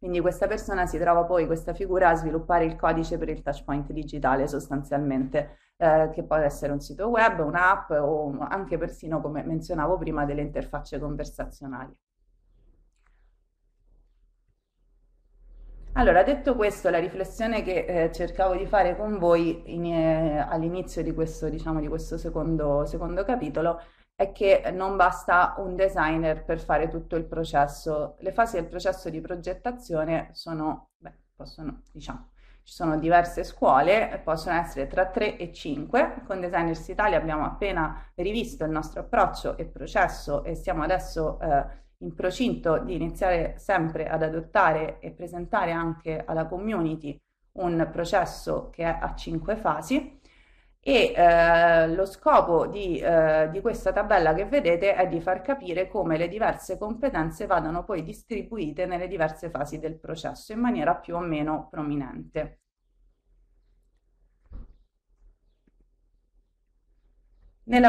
Quindi questa persona si trova poi, questa figura, a sviluppare il codice per il touchpoint digitale sostanzialmente, eh, che può essere un sito web, un'app o anche persino, come menzionavo prima, delle interfacce conversazionali. Allora, detto questo, la riflessione che eh, cercavo di fare con voi eh, all'inizio di questo, diciamo, di questo secondo, secondo capitolo è che non basta un designer per fare tutto il processo. Le fasi del processo di progettazione sono, beh, possono, diciamo, ci sono diverse scuole, possono essere tra 3 e 5. Con Designers Italia abbiamo appena rivisto il nostro approccio e processo e siamo adesso eh, in procinto di iniziare sempre ad adottare e presentare anche alla community un processo che è a 5 fasi e eh, lo scopo di, eh, di, questa tabella che vedete è di far capire come le diverse competenze vadano poi distribuite nelle diverse fasi del processo in maniera più o meno prominente.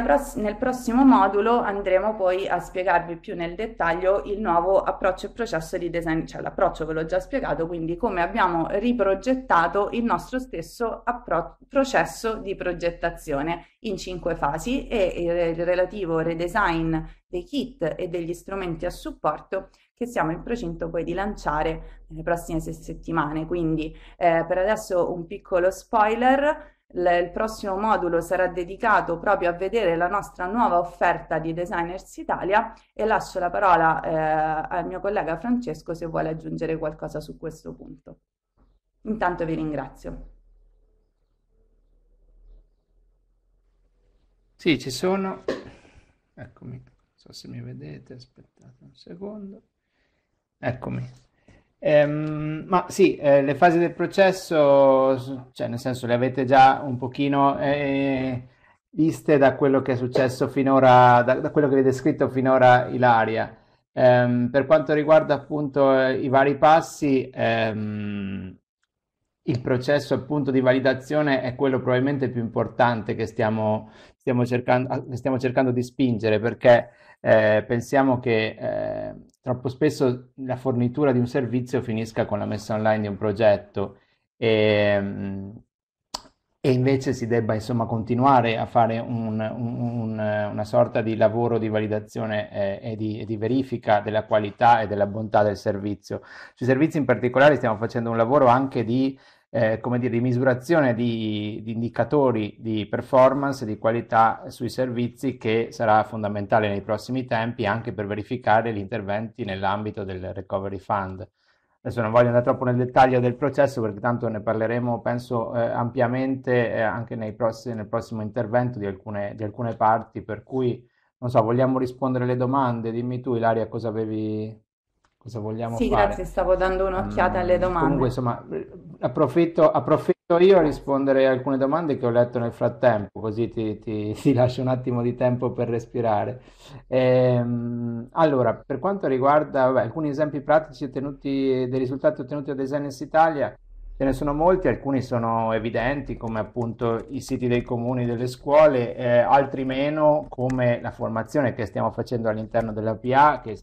Pross- nel prossimo modulo andremo poi a spiegarvi più nel dettaglio il nuovo approccio e processo di design, cioè l'approccio ve l'ho già spiegato, quindi come abbiamo riprogettato il nostro stesso appro- processo di progettazione in cinque fasi e il relativo redesign dei kit e degli strumenti a supporto che siamo in procinto poi di lanciare nelle prossime sei settimane. Quindi eh, per adesso un piccolo spoiler il prossimo modulo sarà dedicato proprio a vedere la nostra nuova offerta di Designers Italia e lascio la parola eh, al mio collega Francesco se vuole aggiungere qualcosa su questo punto. Intanto vi ringrazio. Sì, ci sono. Eccomi, non so se mi vedete, aspettate un secondo. Eccomi. Ehm, ma sì, eh, le fasi del processo, cioè nel senso le avete già un pochino eh, viste da quello che è successo finora, da, da quello che vi ha descritto finora Ilaria. Ehm, per quanto riguarda appunto eh, i vari passi, ehm, il processo appunto di validazione è quello probabilmente più importante che stiamo stiamo cercando, ah, stiamo cercando di spingere perché eh, pensiamo che eh, troppo spesso la fornitura di un servizio finisca con la messa online di un progetto e, mm, e invece si debba insomma, continuare a fare un, un, una sorta di lavoro di validazione eh, e, di, e, di, verifica della qualità e della bontà del servizio. Sui servizi in particolare stiamo facendo un lavoro anche di eh, come dire, di misurazione di, di, indicatori di performance, e di qualità sui servizi che sarà fondamentale nei prossimi tempi anche per verificare gli interventi nell'ambito del Recovery Fund. Adesso non voglio andare troppo nel dettaglio del processo perché tanto ne parleremo, penso, eh, ampiamente eh, anche prossimi, nel prossimo intervento di alcune, di alcune parti, per cui non so, vogliamo rispondere alle domande? Dimmi tu, Ilaria, cosa avevi cosa vogliamo sì, fare. grazie, stavo dando un'occhiata mm, alle domande. Comunque, insomma, approfitto, approfitto, io a rispondere a alcune domande che ho letto nel frattempo, così ti, ti, ti lascio un attimo di tempo per respirare. Ehm, allora, per quanto riguarda vabbè, alcuni esempi pratici ottenuti, dei risultati ottenuti da Designers Italia, Ce ne sono molti, alcuni sono evidenti come appunto i siti dei comuni, delle scuole, eh, altri meno come la formazione che stiamo facendo all'interno della PA che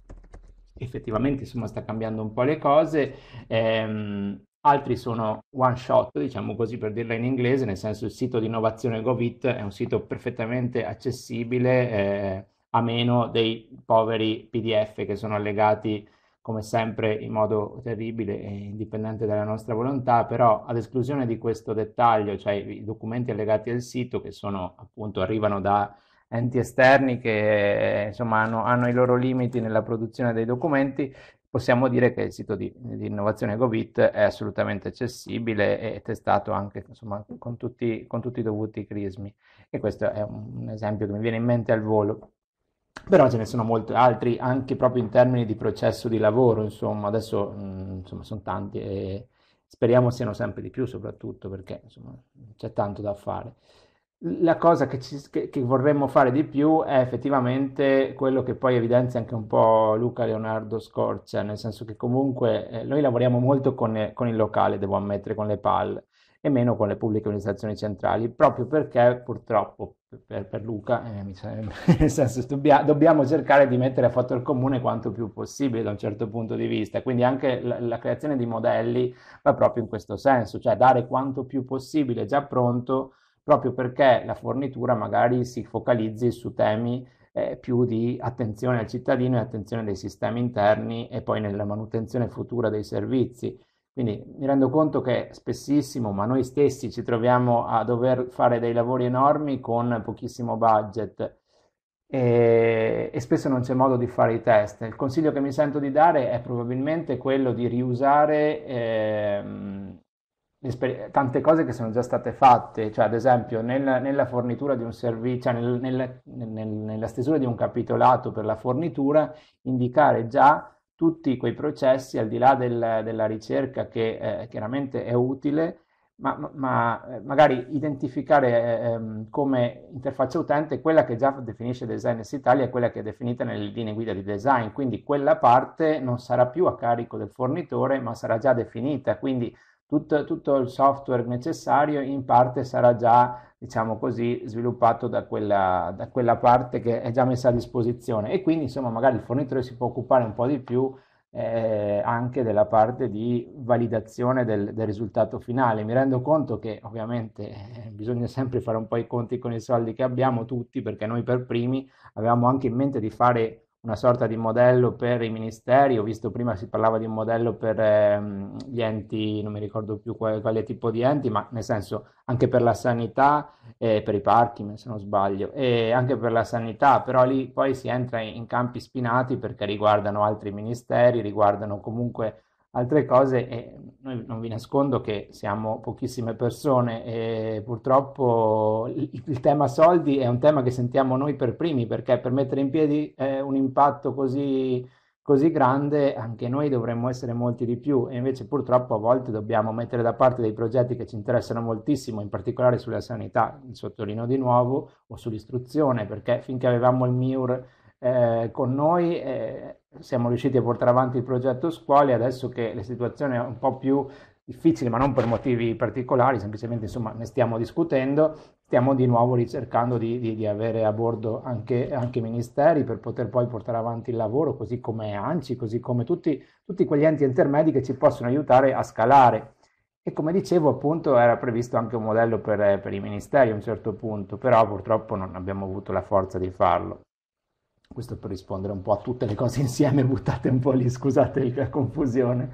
effettivamente insomma sta cambiando un po' le cose. Ehm, altri sono one shot, diciamo così per dirla in inglese, nel senso il sito di innovazione Govit è un sito perfettamente accessibile eh, a meno dei poveri PDF che sono allegati come sempre in modo terribile e indipendente dalla nostra volontà, però ad esclusione di questo dettaglio, cioè i documenti allegati al sito che sono appunto arrivano da enti esterni che insomma, hanno, hanno, i loro limiti nella produzione dei documenti, possiamo dire che il sito di, di innovazione Govit è assolutamente accessibile e testato anche insomma, con, tutti, con, tutti, i dovuti crismi. E questo è un esempio che mi viene in mente al volo. Però ce ne sono molti altri, anche proprio in termini di processo di lavoro, insomma, adesso mm, insomma, sono tanti e speriamo siano sempre di più soprattutto perché insomma, c'è tanto da fare. La cosa che, ci- che- che vorremmo fare di più è effettivamente quello che poi evidenzia anche un po' Luca Leonardo Scorcia, nel senso che comunque eh, noi lavoriamo molto con, con il locale, devo ammettere, con le PAL e meno con le pubbliche amministrazioni centrali, proprio perché purtroppo per, per Luca, eh, mi sembra- nel senso dobbia- dobbiamo cercare di mettere a fatto il comune quanto più possibile da un certo punto di vista, quindi anche la, la creazione di modelli va proprio in questo senso, cioè dare quanto più possibile già pronto proprio perché la fornitura magari si focalizzi su temi eh, più di attenzione al cittadino e attenzione dei sistemi interni e poi nella manutenzione futura dei servizi. Quindi mi rendo conto che spessissimo, ma noi stessi ci troviamo a dover fare dei lavori enormi con pochissimo budget e, e, spesso non c'è modo di fare i test. Il consiglio che mi sento di dare è probabilmente quello di riusare ehm, tante cose che sono già state fatte, cioè ad esempio nel, nella fornitura di un servizio, cioè nel, nel, nella stesura di un capitolato per la fornitura, indicare già tutti quei processi al di là del, della ricerca che eh, chiaramente è utile, ma, ma eh, magari identificare eh, ehm, come interfaccia utente quella che già definisce Design S Italia e quella che è definita nelle linee guida di design, quindi quella parte non sarà più a carico del fornitore ma sarà già definita, quindi tutto, tutto il software necessario in parte sarà già diciamo così, sviluppato da quella, da quella, parte che è già messa a disposizione e quindi insomma magari il fornitore si può occupare un po' di più eh, anche della parte di validazione del, del, risultato finale. Mi rendo conto che ovviamente eh, bisogna sempre fare un po' i conti con i soldi che abbiamo tutti perché noi per primi avevamo anche in mente di fare una sorta di modello per i ministeri, ho visto prima si parlava di un modello per ehm, gli enti, non mi ricordo più quale, quale, tipo di enti, ma nel senso anche per la sanità, eh, per i parchi se non sbaglio, e anche per la sanità, però lì poi si entra in, in campi spinati perché riguardano altri ministeri, riguardano comunque Altre cose, e noi non vi nascondo che siamo pochissime persone e purtroppo il, il, tema soldi è un tema che sentiamo noi per primi perché per mettere in piedi eh, un impatto così, così grande anche noi dovremmo essere molti di più e invece purtroppo a volte dobbiamo mettere da parte dei progetti che ci interessano moltissimo, in particolare sulla sanità, sottolineo di nuovo, o sull'istruzione perché finché avevamo il MIUR eh, con noi eh, siamo riusciti a portare avanti il progetto scuole, adesso che la situazione è un po' più difficile, ma non per motivi particolari, semplicemente insomma ne stiamo discutendo, stiamo di nuovo ricercando di, di, di avere a bordo anche, anche, ministeri per poter poi portare avanti il lavoro, così come ANCI, così come tutti, tutti quegli enti intermedi che ci possono aiutare a scalare. E come dicevo, appunto, era previsto anche un modello per, per i ministeri a un certo punto, però purtroppo non abbiamo avuto la forza di farlo. Questo per rispondere un po' a tutte le cose insieme, buttate un po' lì, scusate la confusione.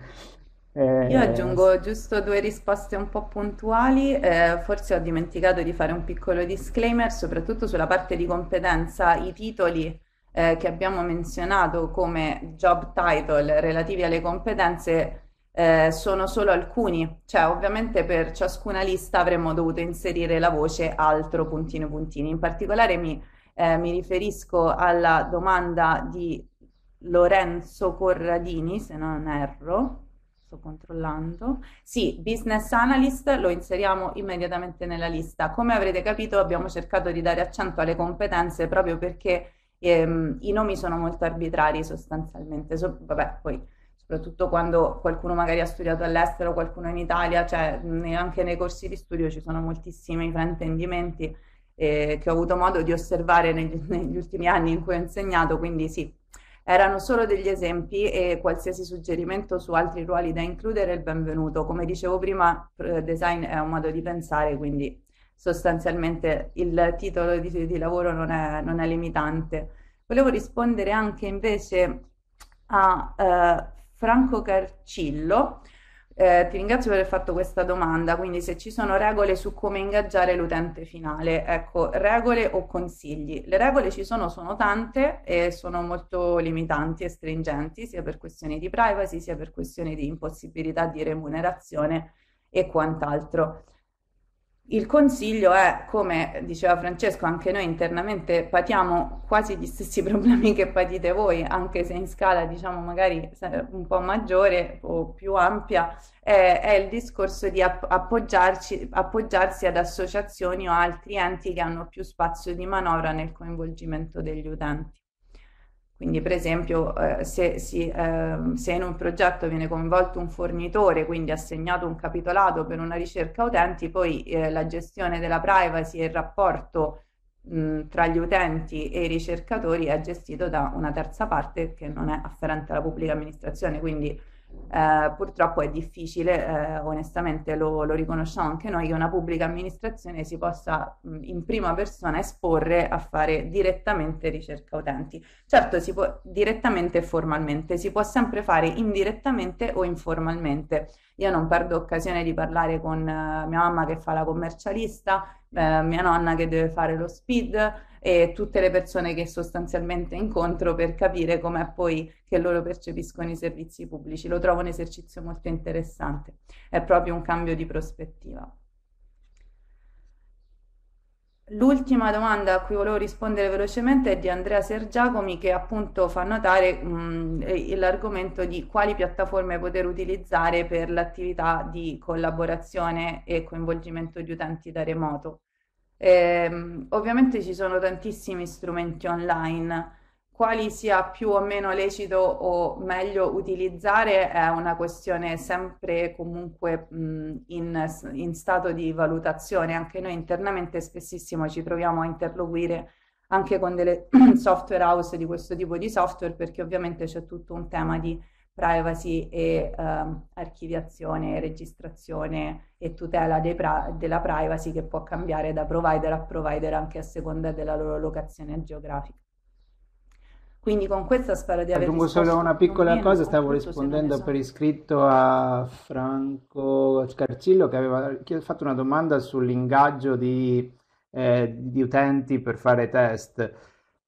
Eh, Io aggiungo giusto due risposte un po' puntuali, eh, forse ho dimenticato di fare un piccolo disclaimer, soprattutto sulla parte di competenza, i titoli eh, che abbiamo menzionato come job title relativi alle competenze eh, sono solo alcuni, cioè ovviamente per ciascuna lista avremmo dovuto inserire la voce altro puntino puntini, in particolare mi eh, mi riferisco alla domanda di Lorenzo Corradini, se non erro, sto controllando. Sì, business analyst, lo inseriamo immediatamente nella lista. Come avrete capito abbiamo cercato di dare accento alle competenze proprio perché ehm, i nomi sono molto arbitrari sostanzialmente. So, vabbè, poi soprattutto quando qualcuno magari ha studiato all'estero, qualcuno in Italia, cioè neanche nei corsi di studio ci sono moltissimi fraintendimenti eh, che ho avuto modo di osservare negli, negli ultimi anni in cui ho insegnato, quindi sì, erano solo degli esempi e qualsiasi suggerimento su altri ruoli da includere è il benvenuto. Come dicevo prima, design è un modo di pensare, quindi sostanzialmente il titolo di, di lavoro non è, non è, limitante. Volevo rispondere anche invece a eh, Franco Carcillo eh, ti ringrazio per aver fatto questa domanda, quindi se ci sono regole su come ingaggiare l'utente finale, ecco, regole o consigli? Le regole ci sono, sono tante e sono molto limitanti e stringenti, sia per questioni di privacy, sia per questioni di impossibilità di remunerazione e quant'altro il consiglio è, come diceva Francesco, anche noi internamente patiamo quasi gli stessi problemi che patite voi, anche se in scala diciamo magari un po' maggiore o più ampia, è, è il discorso di appoggiarsi ad associazioni o altri enti che hanno più spazio di manovra nel coinvolgimento degli utenti. Quindi per esempio eh, se, si, eh, se, in un progetto viene coinvolto un fornitore, quindi assegnato un capitolato per una ricerca utenti, poi eh, la gestione della privacy e il rapporto mh, tra gli utenti e i ricercatori è gestito da una terza parte che non è afferente alla pubblica amministrazione, quindi eh, purtroppo è difficile, eh, onestamente lo, lo, riconosciamo anche noi, che una pubblica amministrazione si possa mh, mm, in prima persona esporre a fare direttamente ricerca utenti. Certo, si può direttamente e formalmente, si può sempre fare indirettamente o informalmente. Io non perdo occasione di parlare con eh, mia mamma che fa la commercialista, eh, mia nonna che deve fare lo speed, e tutte le persone che sostanzialmente incontro per capire com'è poi che loro percepiscono i servizi pubblici. Lo trovo un esercizio molto interessante, è proprio un cambio di prospettiva. L'ultima domanda a cui volevo rispondere velocemente è di Andrea Sergiacomi che appunto fa notare l'argomento di quali piattaforme poter utilizzare per l'attività di collaborazione e coinvolgimento di utenti da remoto. Ehm, ovviamente ci sono tantissimi strumenti online, quali sia più o meno lecito o meglio utilizzare è una questione sempre comunque mh, in, in, stato di valutazione. Anche noi internamente spessissimo ci troviamo a interloquire anche con delle software house di questo tipo di software perché ovviamente c'è tutto un tema di privacy e ehm, archiviazione, registrazione e tutela pra- della privacy che può cambiare da provider a provider anche a seconda della loro locazione geografica. Quindi con questo spero di aver Aggiungo solo una piccola cosa, stavo rispondendo per iscritto a Franco Scarcillo che aveva fatto una domanda sull'ingaggio di, eh, di utenti per fare test.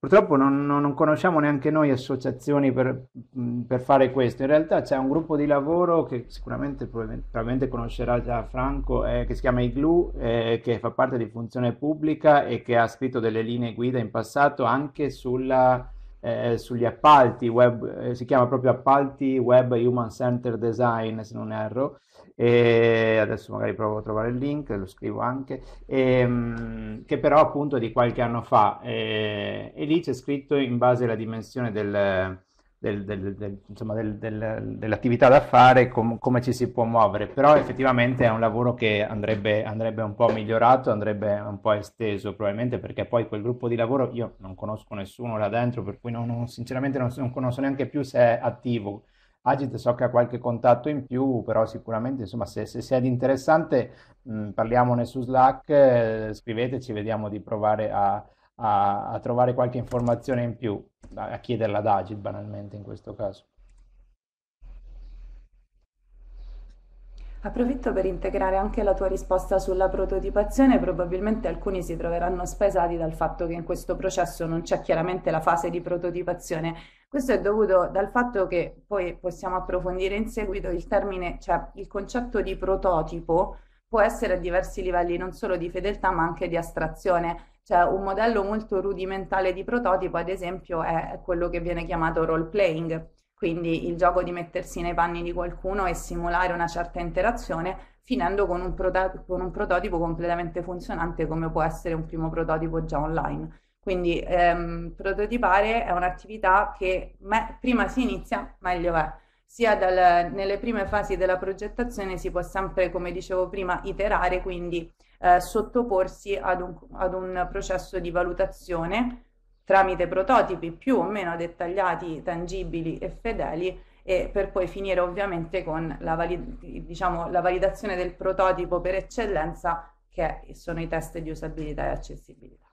Purtroppo non, non, conosciamo neanche noi associazioni per, mm, per, fare questo, in realtà c'è un gruppo di lavoro che sicuramente probabilmente conoscerà già Franco, eh, che si chiama Iglu, eh, che fa parte di Funzione Pubblica e che ha scritto delle linee guida in passato anche sulla, eh, sugli appalti web, eh, si chiama proprio Appalti Web Human Center Design se non erro, e adesso magari provo a trovare il link, lo scrivo anche, e, ehm, che però appunto di qualche anno fa e, eh, e lì c'è scritto in base alla dimensione del, del, del, insomma, dell'attività da fare, com, come ci si può muovere, però effettivamente è un lavoro che andrebbe, andrebbe un po' migliorato, andrebbe un po' esteso probabilmente perché poi quel gruppo di lavoro io non conosco nessuno là dentro, per cui non, non, sinceramente non, non conosco neanche più se è attivo Agit so che ha qualche contatto in più, però sicuramente insomma, se, se, se interessante mh, mm, parliamone su Slack, eh, scriveteci, vediamo di provare a, a, a, trovare qualche informazione in più, a, a chiederla ad Agit banalmente in questo caso. Approfitto per integrare anche la tua risposta sulla prototipazione, probabilmente alcuni si troveranno spesati dal fatto che in questo processo non c'è chiaramente la fase di prototipazione questo è dovuto dal fatto che poi possiamo approfondire in seguito il termine, cioè il concetto di prototipo può essere a diversi livelli, non solo di fedeltà ma anche di astrazione. Cioè un modello molto rudimentale di prototipo, ad esempio, è quello che viene chiamato role playing, quindi il gioco di mettersi nei panni di qualcuno e simulare una certa interazione, finendo con un, prototipo, con un prototipo completamente funzionante come può essere un primo prototipo già online. Quindi ehm, prototipare è un'attività che me- prima si inizia, meglio è. Sia dal, nelle prime fasi della progettazione si può sempre, come dicevo prima, iterare, quindi eh, sottoporsi ad un, ad un processo di valutazione tramite prototipi più o meno dettagliati, tangibili e fedeli e per poi finire ovviamente con la, valid- diciamo, la validazione del prototipo per eccellenza che sono i test di usabilità e accessibilità.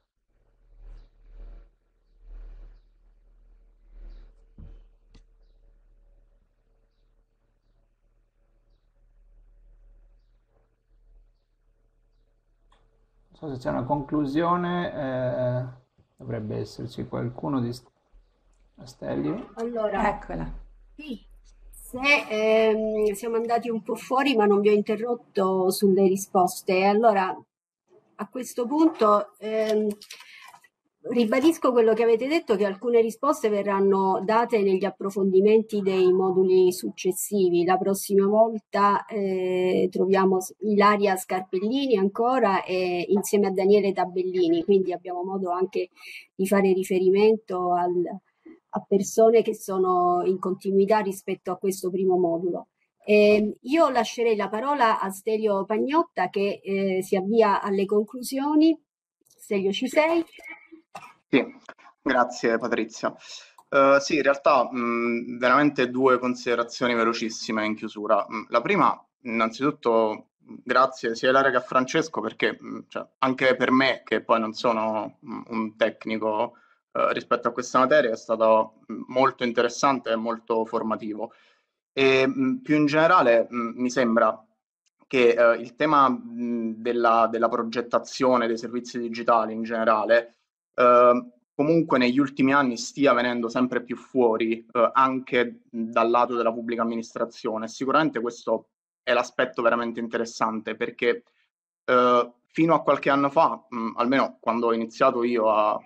so se c'è una conclusione, eh, dovrebbe esserci qualcuno di Astellio. Allora, eccola. Sì, se ehm, siamo andati un po' fuori ma non vi ho interrotto sulle risposte, allora a questo punto ehm, Ribadisco quello che avete detto, che alcune risposte verranno date negli approfondimenti dei moduli successivi. La prossima volta eh, troviamo Ilaria Scarpellini ancora e insieme a Daniele Tabellini, quindi abbiamo modo anche di fare riferimento al, a persone che sono in continuità rispetto a questo primo modulo. Eh, io lascerei la parola a Stelio Pagnotta che eh, si avvia alle conclusioni. Stelio ci sei? Sì, grazie Patrizia. Uh, sì, in realtà mh, veramente due considerazioni velocissime in chiusura. La prima, innanzitutto, grazie sia Ilaria che a Francesco perché mh, cioè, anche per me, che poi non sono mh, un tecnico uh, rispetto a questa materia, è stato molto interessante e molto formativo. E più in generale mi sembra che uh, il tema della, della progettazione dei servizi digitali in generale Ehm, comunque negli ultimi anni stia venendo sempre più fuori eh, anche dal lato della pubblica amministrazione. Sicuramente questo è l'aspetto veramente interessante perché eh, fino a qualche anno fa, mh, mm, almeno quando ho iniziato io a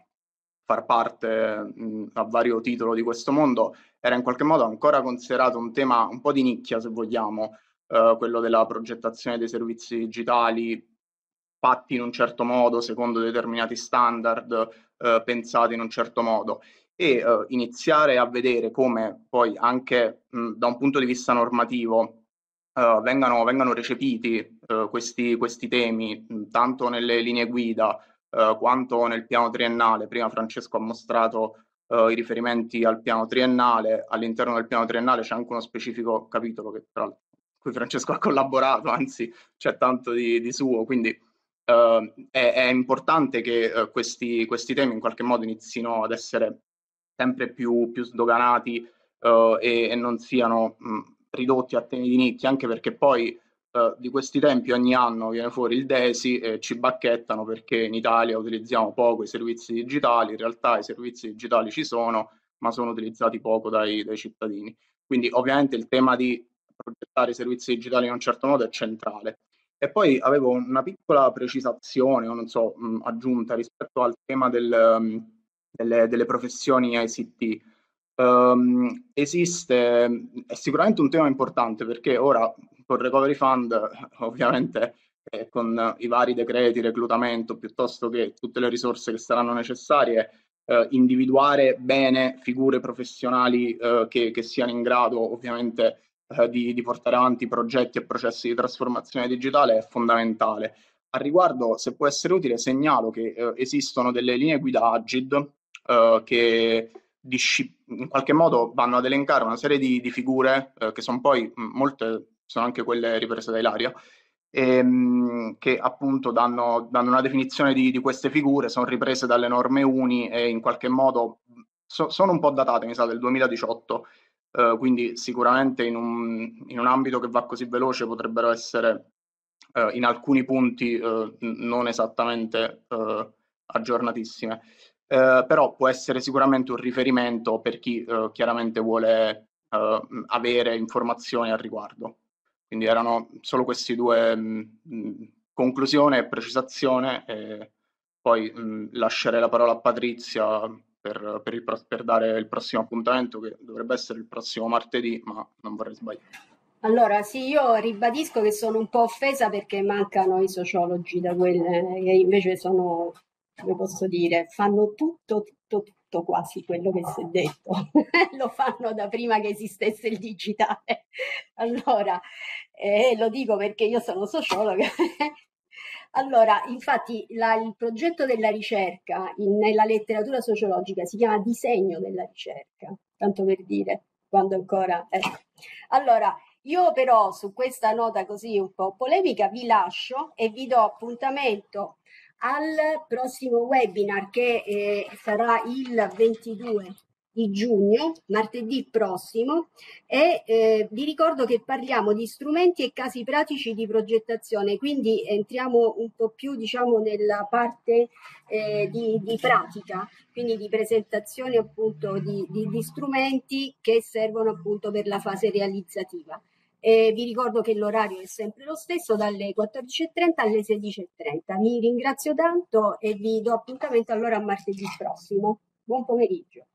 far parte mh, mm, a vario titolo di questo mondo, era in qualche modo ancora considerato un tema un po' di nicchia, se vogliamo, eh, quello della progettazione dei servizi digitali, fatti in un certo modo, secondo determinati standard, eh, pensati in un certo modo e eh, iniziare a vedere come poi anche mh, da un punto di vista normativo eh, vengano, vengano, recepiti eh, questi, questi, temi mh, tanto nelle linee guida eh, quanto nel piano triennale. Prima Francesco ha mostrato eh, i riferimenti al piano triennale, all'interno del piano triennale c'è anche uno specifico capitolo che tra l'altro cui Francesco ha collaborato, anzi c'è tanto di, di suo, quindi eh, è, è, importante che eh, questi, questi, temi in qualche modo inizino ad essere sempre più, più sdoganati eh, e, e, non siano mh, mm, ridotti a temi di nicchia, anche perché poi eh, di questi tempi ogni anno viene fuori il DESI e ci bacchettano perché in Italia utilizziamo poco i servizi digitali, in realtà i servizi digitali ci sono, ma sono utilizzati poco dai, dai cittadini. Quindi ovviamente il tema di progettare i servizi digitali in un certo modo è centrale. E poi avevo una piccola precisazione, o non so, mh, mm, aggiunta rispetto al tema del, mh, mm, delle, delle, professioni ICT. Um, ehm, esiste, è sicuramente un tema importante perché ora con Recovery Fund ovviamente eh, con i vari decreti, reclutamento piuttosto che tutte le risorse che saranno necessarie, eh, individuare bene figure professionali eh, che, che, siano in grado ovviamente eh, di, di, portare avanti progetti e processi di trasformazione digitale è fondamentale. Al riguardo, se può essere utile, segnalo che eh, esistono delle linee guida Agid eh, che in qualche modo vanno ad elencare una serie di, di figure eh, che sono poi molte, sono anche quelle riprese da Ilaria, Ehm, che appunto danno, danno una definizione di, di, queste figure, sono riprese dalle norme UNI e in qualche modo so, sono un po' datate, mi sa, del 2018 eh, quindi sicuramente in un, in un, ambito che va così veloce potrebbero essere uh, in alcuni punti uh, non esattamente aggiornatissime, però può essere sicuramente un riferimento per chi chiaramente vuole avere informazioni al riguardo. Quindi erano solo queste due mh, conclusione e precisazione e poi mh, lascerei la parola a Patrizia per, per, il, per dare il prossimo appuntamento che dovrebbe essere il prossimo martedì, ma non vorrei sbagliare. Allora, sì, io ribadisco che sono un po' offesa perché mancano i sociologi da quelle che invece sono, come posso dire, fanno tutto, tutto, tutto quasi quello che si è detto. lo fanno da prima che esistesse il digitale. Allora, eh, lo dico perché io sono sociologa allora, infatti la, il progetto della ricerca in, nella letteratura sociologica si chiama disegno della ricerca, tanto per dire, quando ancora... Eh. Allora, io però su questa nota così un po' polemica vi lascio e vi do appuntamento al prossimo webinar che eh, sarà il 22 di giugno, martedì prossimo, e eh, vi ricordo che parliamo di strumenti e casi pratici di progettazione, quindi entriamo un po' più diciamo, nella parte eh, di, di, pratica, quindi di presentazione appunto di, di, di strumenti che servono appunto per la fase realizzativa. Eh, vi ricordo che l'orario è sempre lo stesso, dalle 14.30 alle 16.30. Vi ringrazio tanto e vi do appuntamento allora a martedì prossimo. Buon pomeriggio.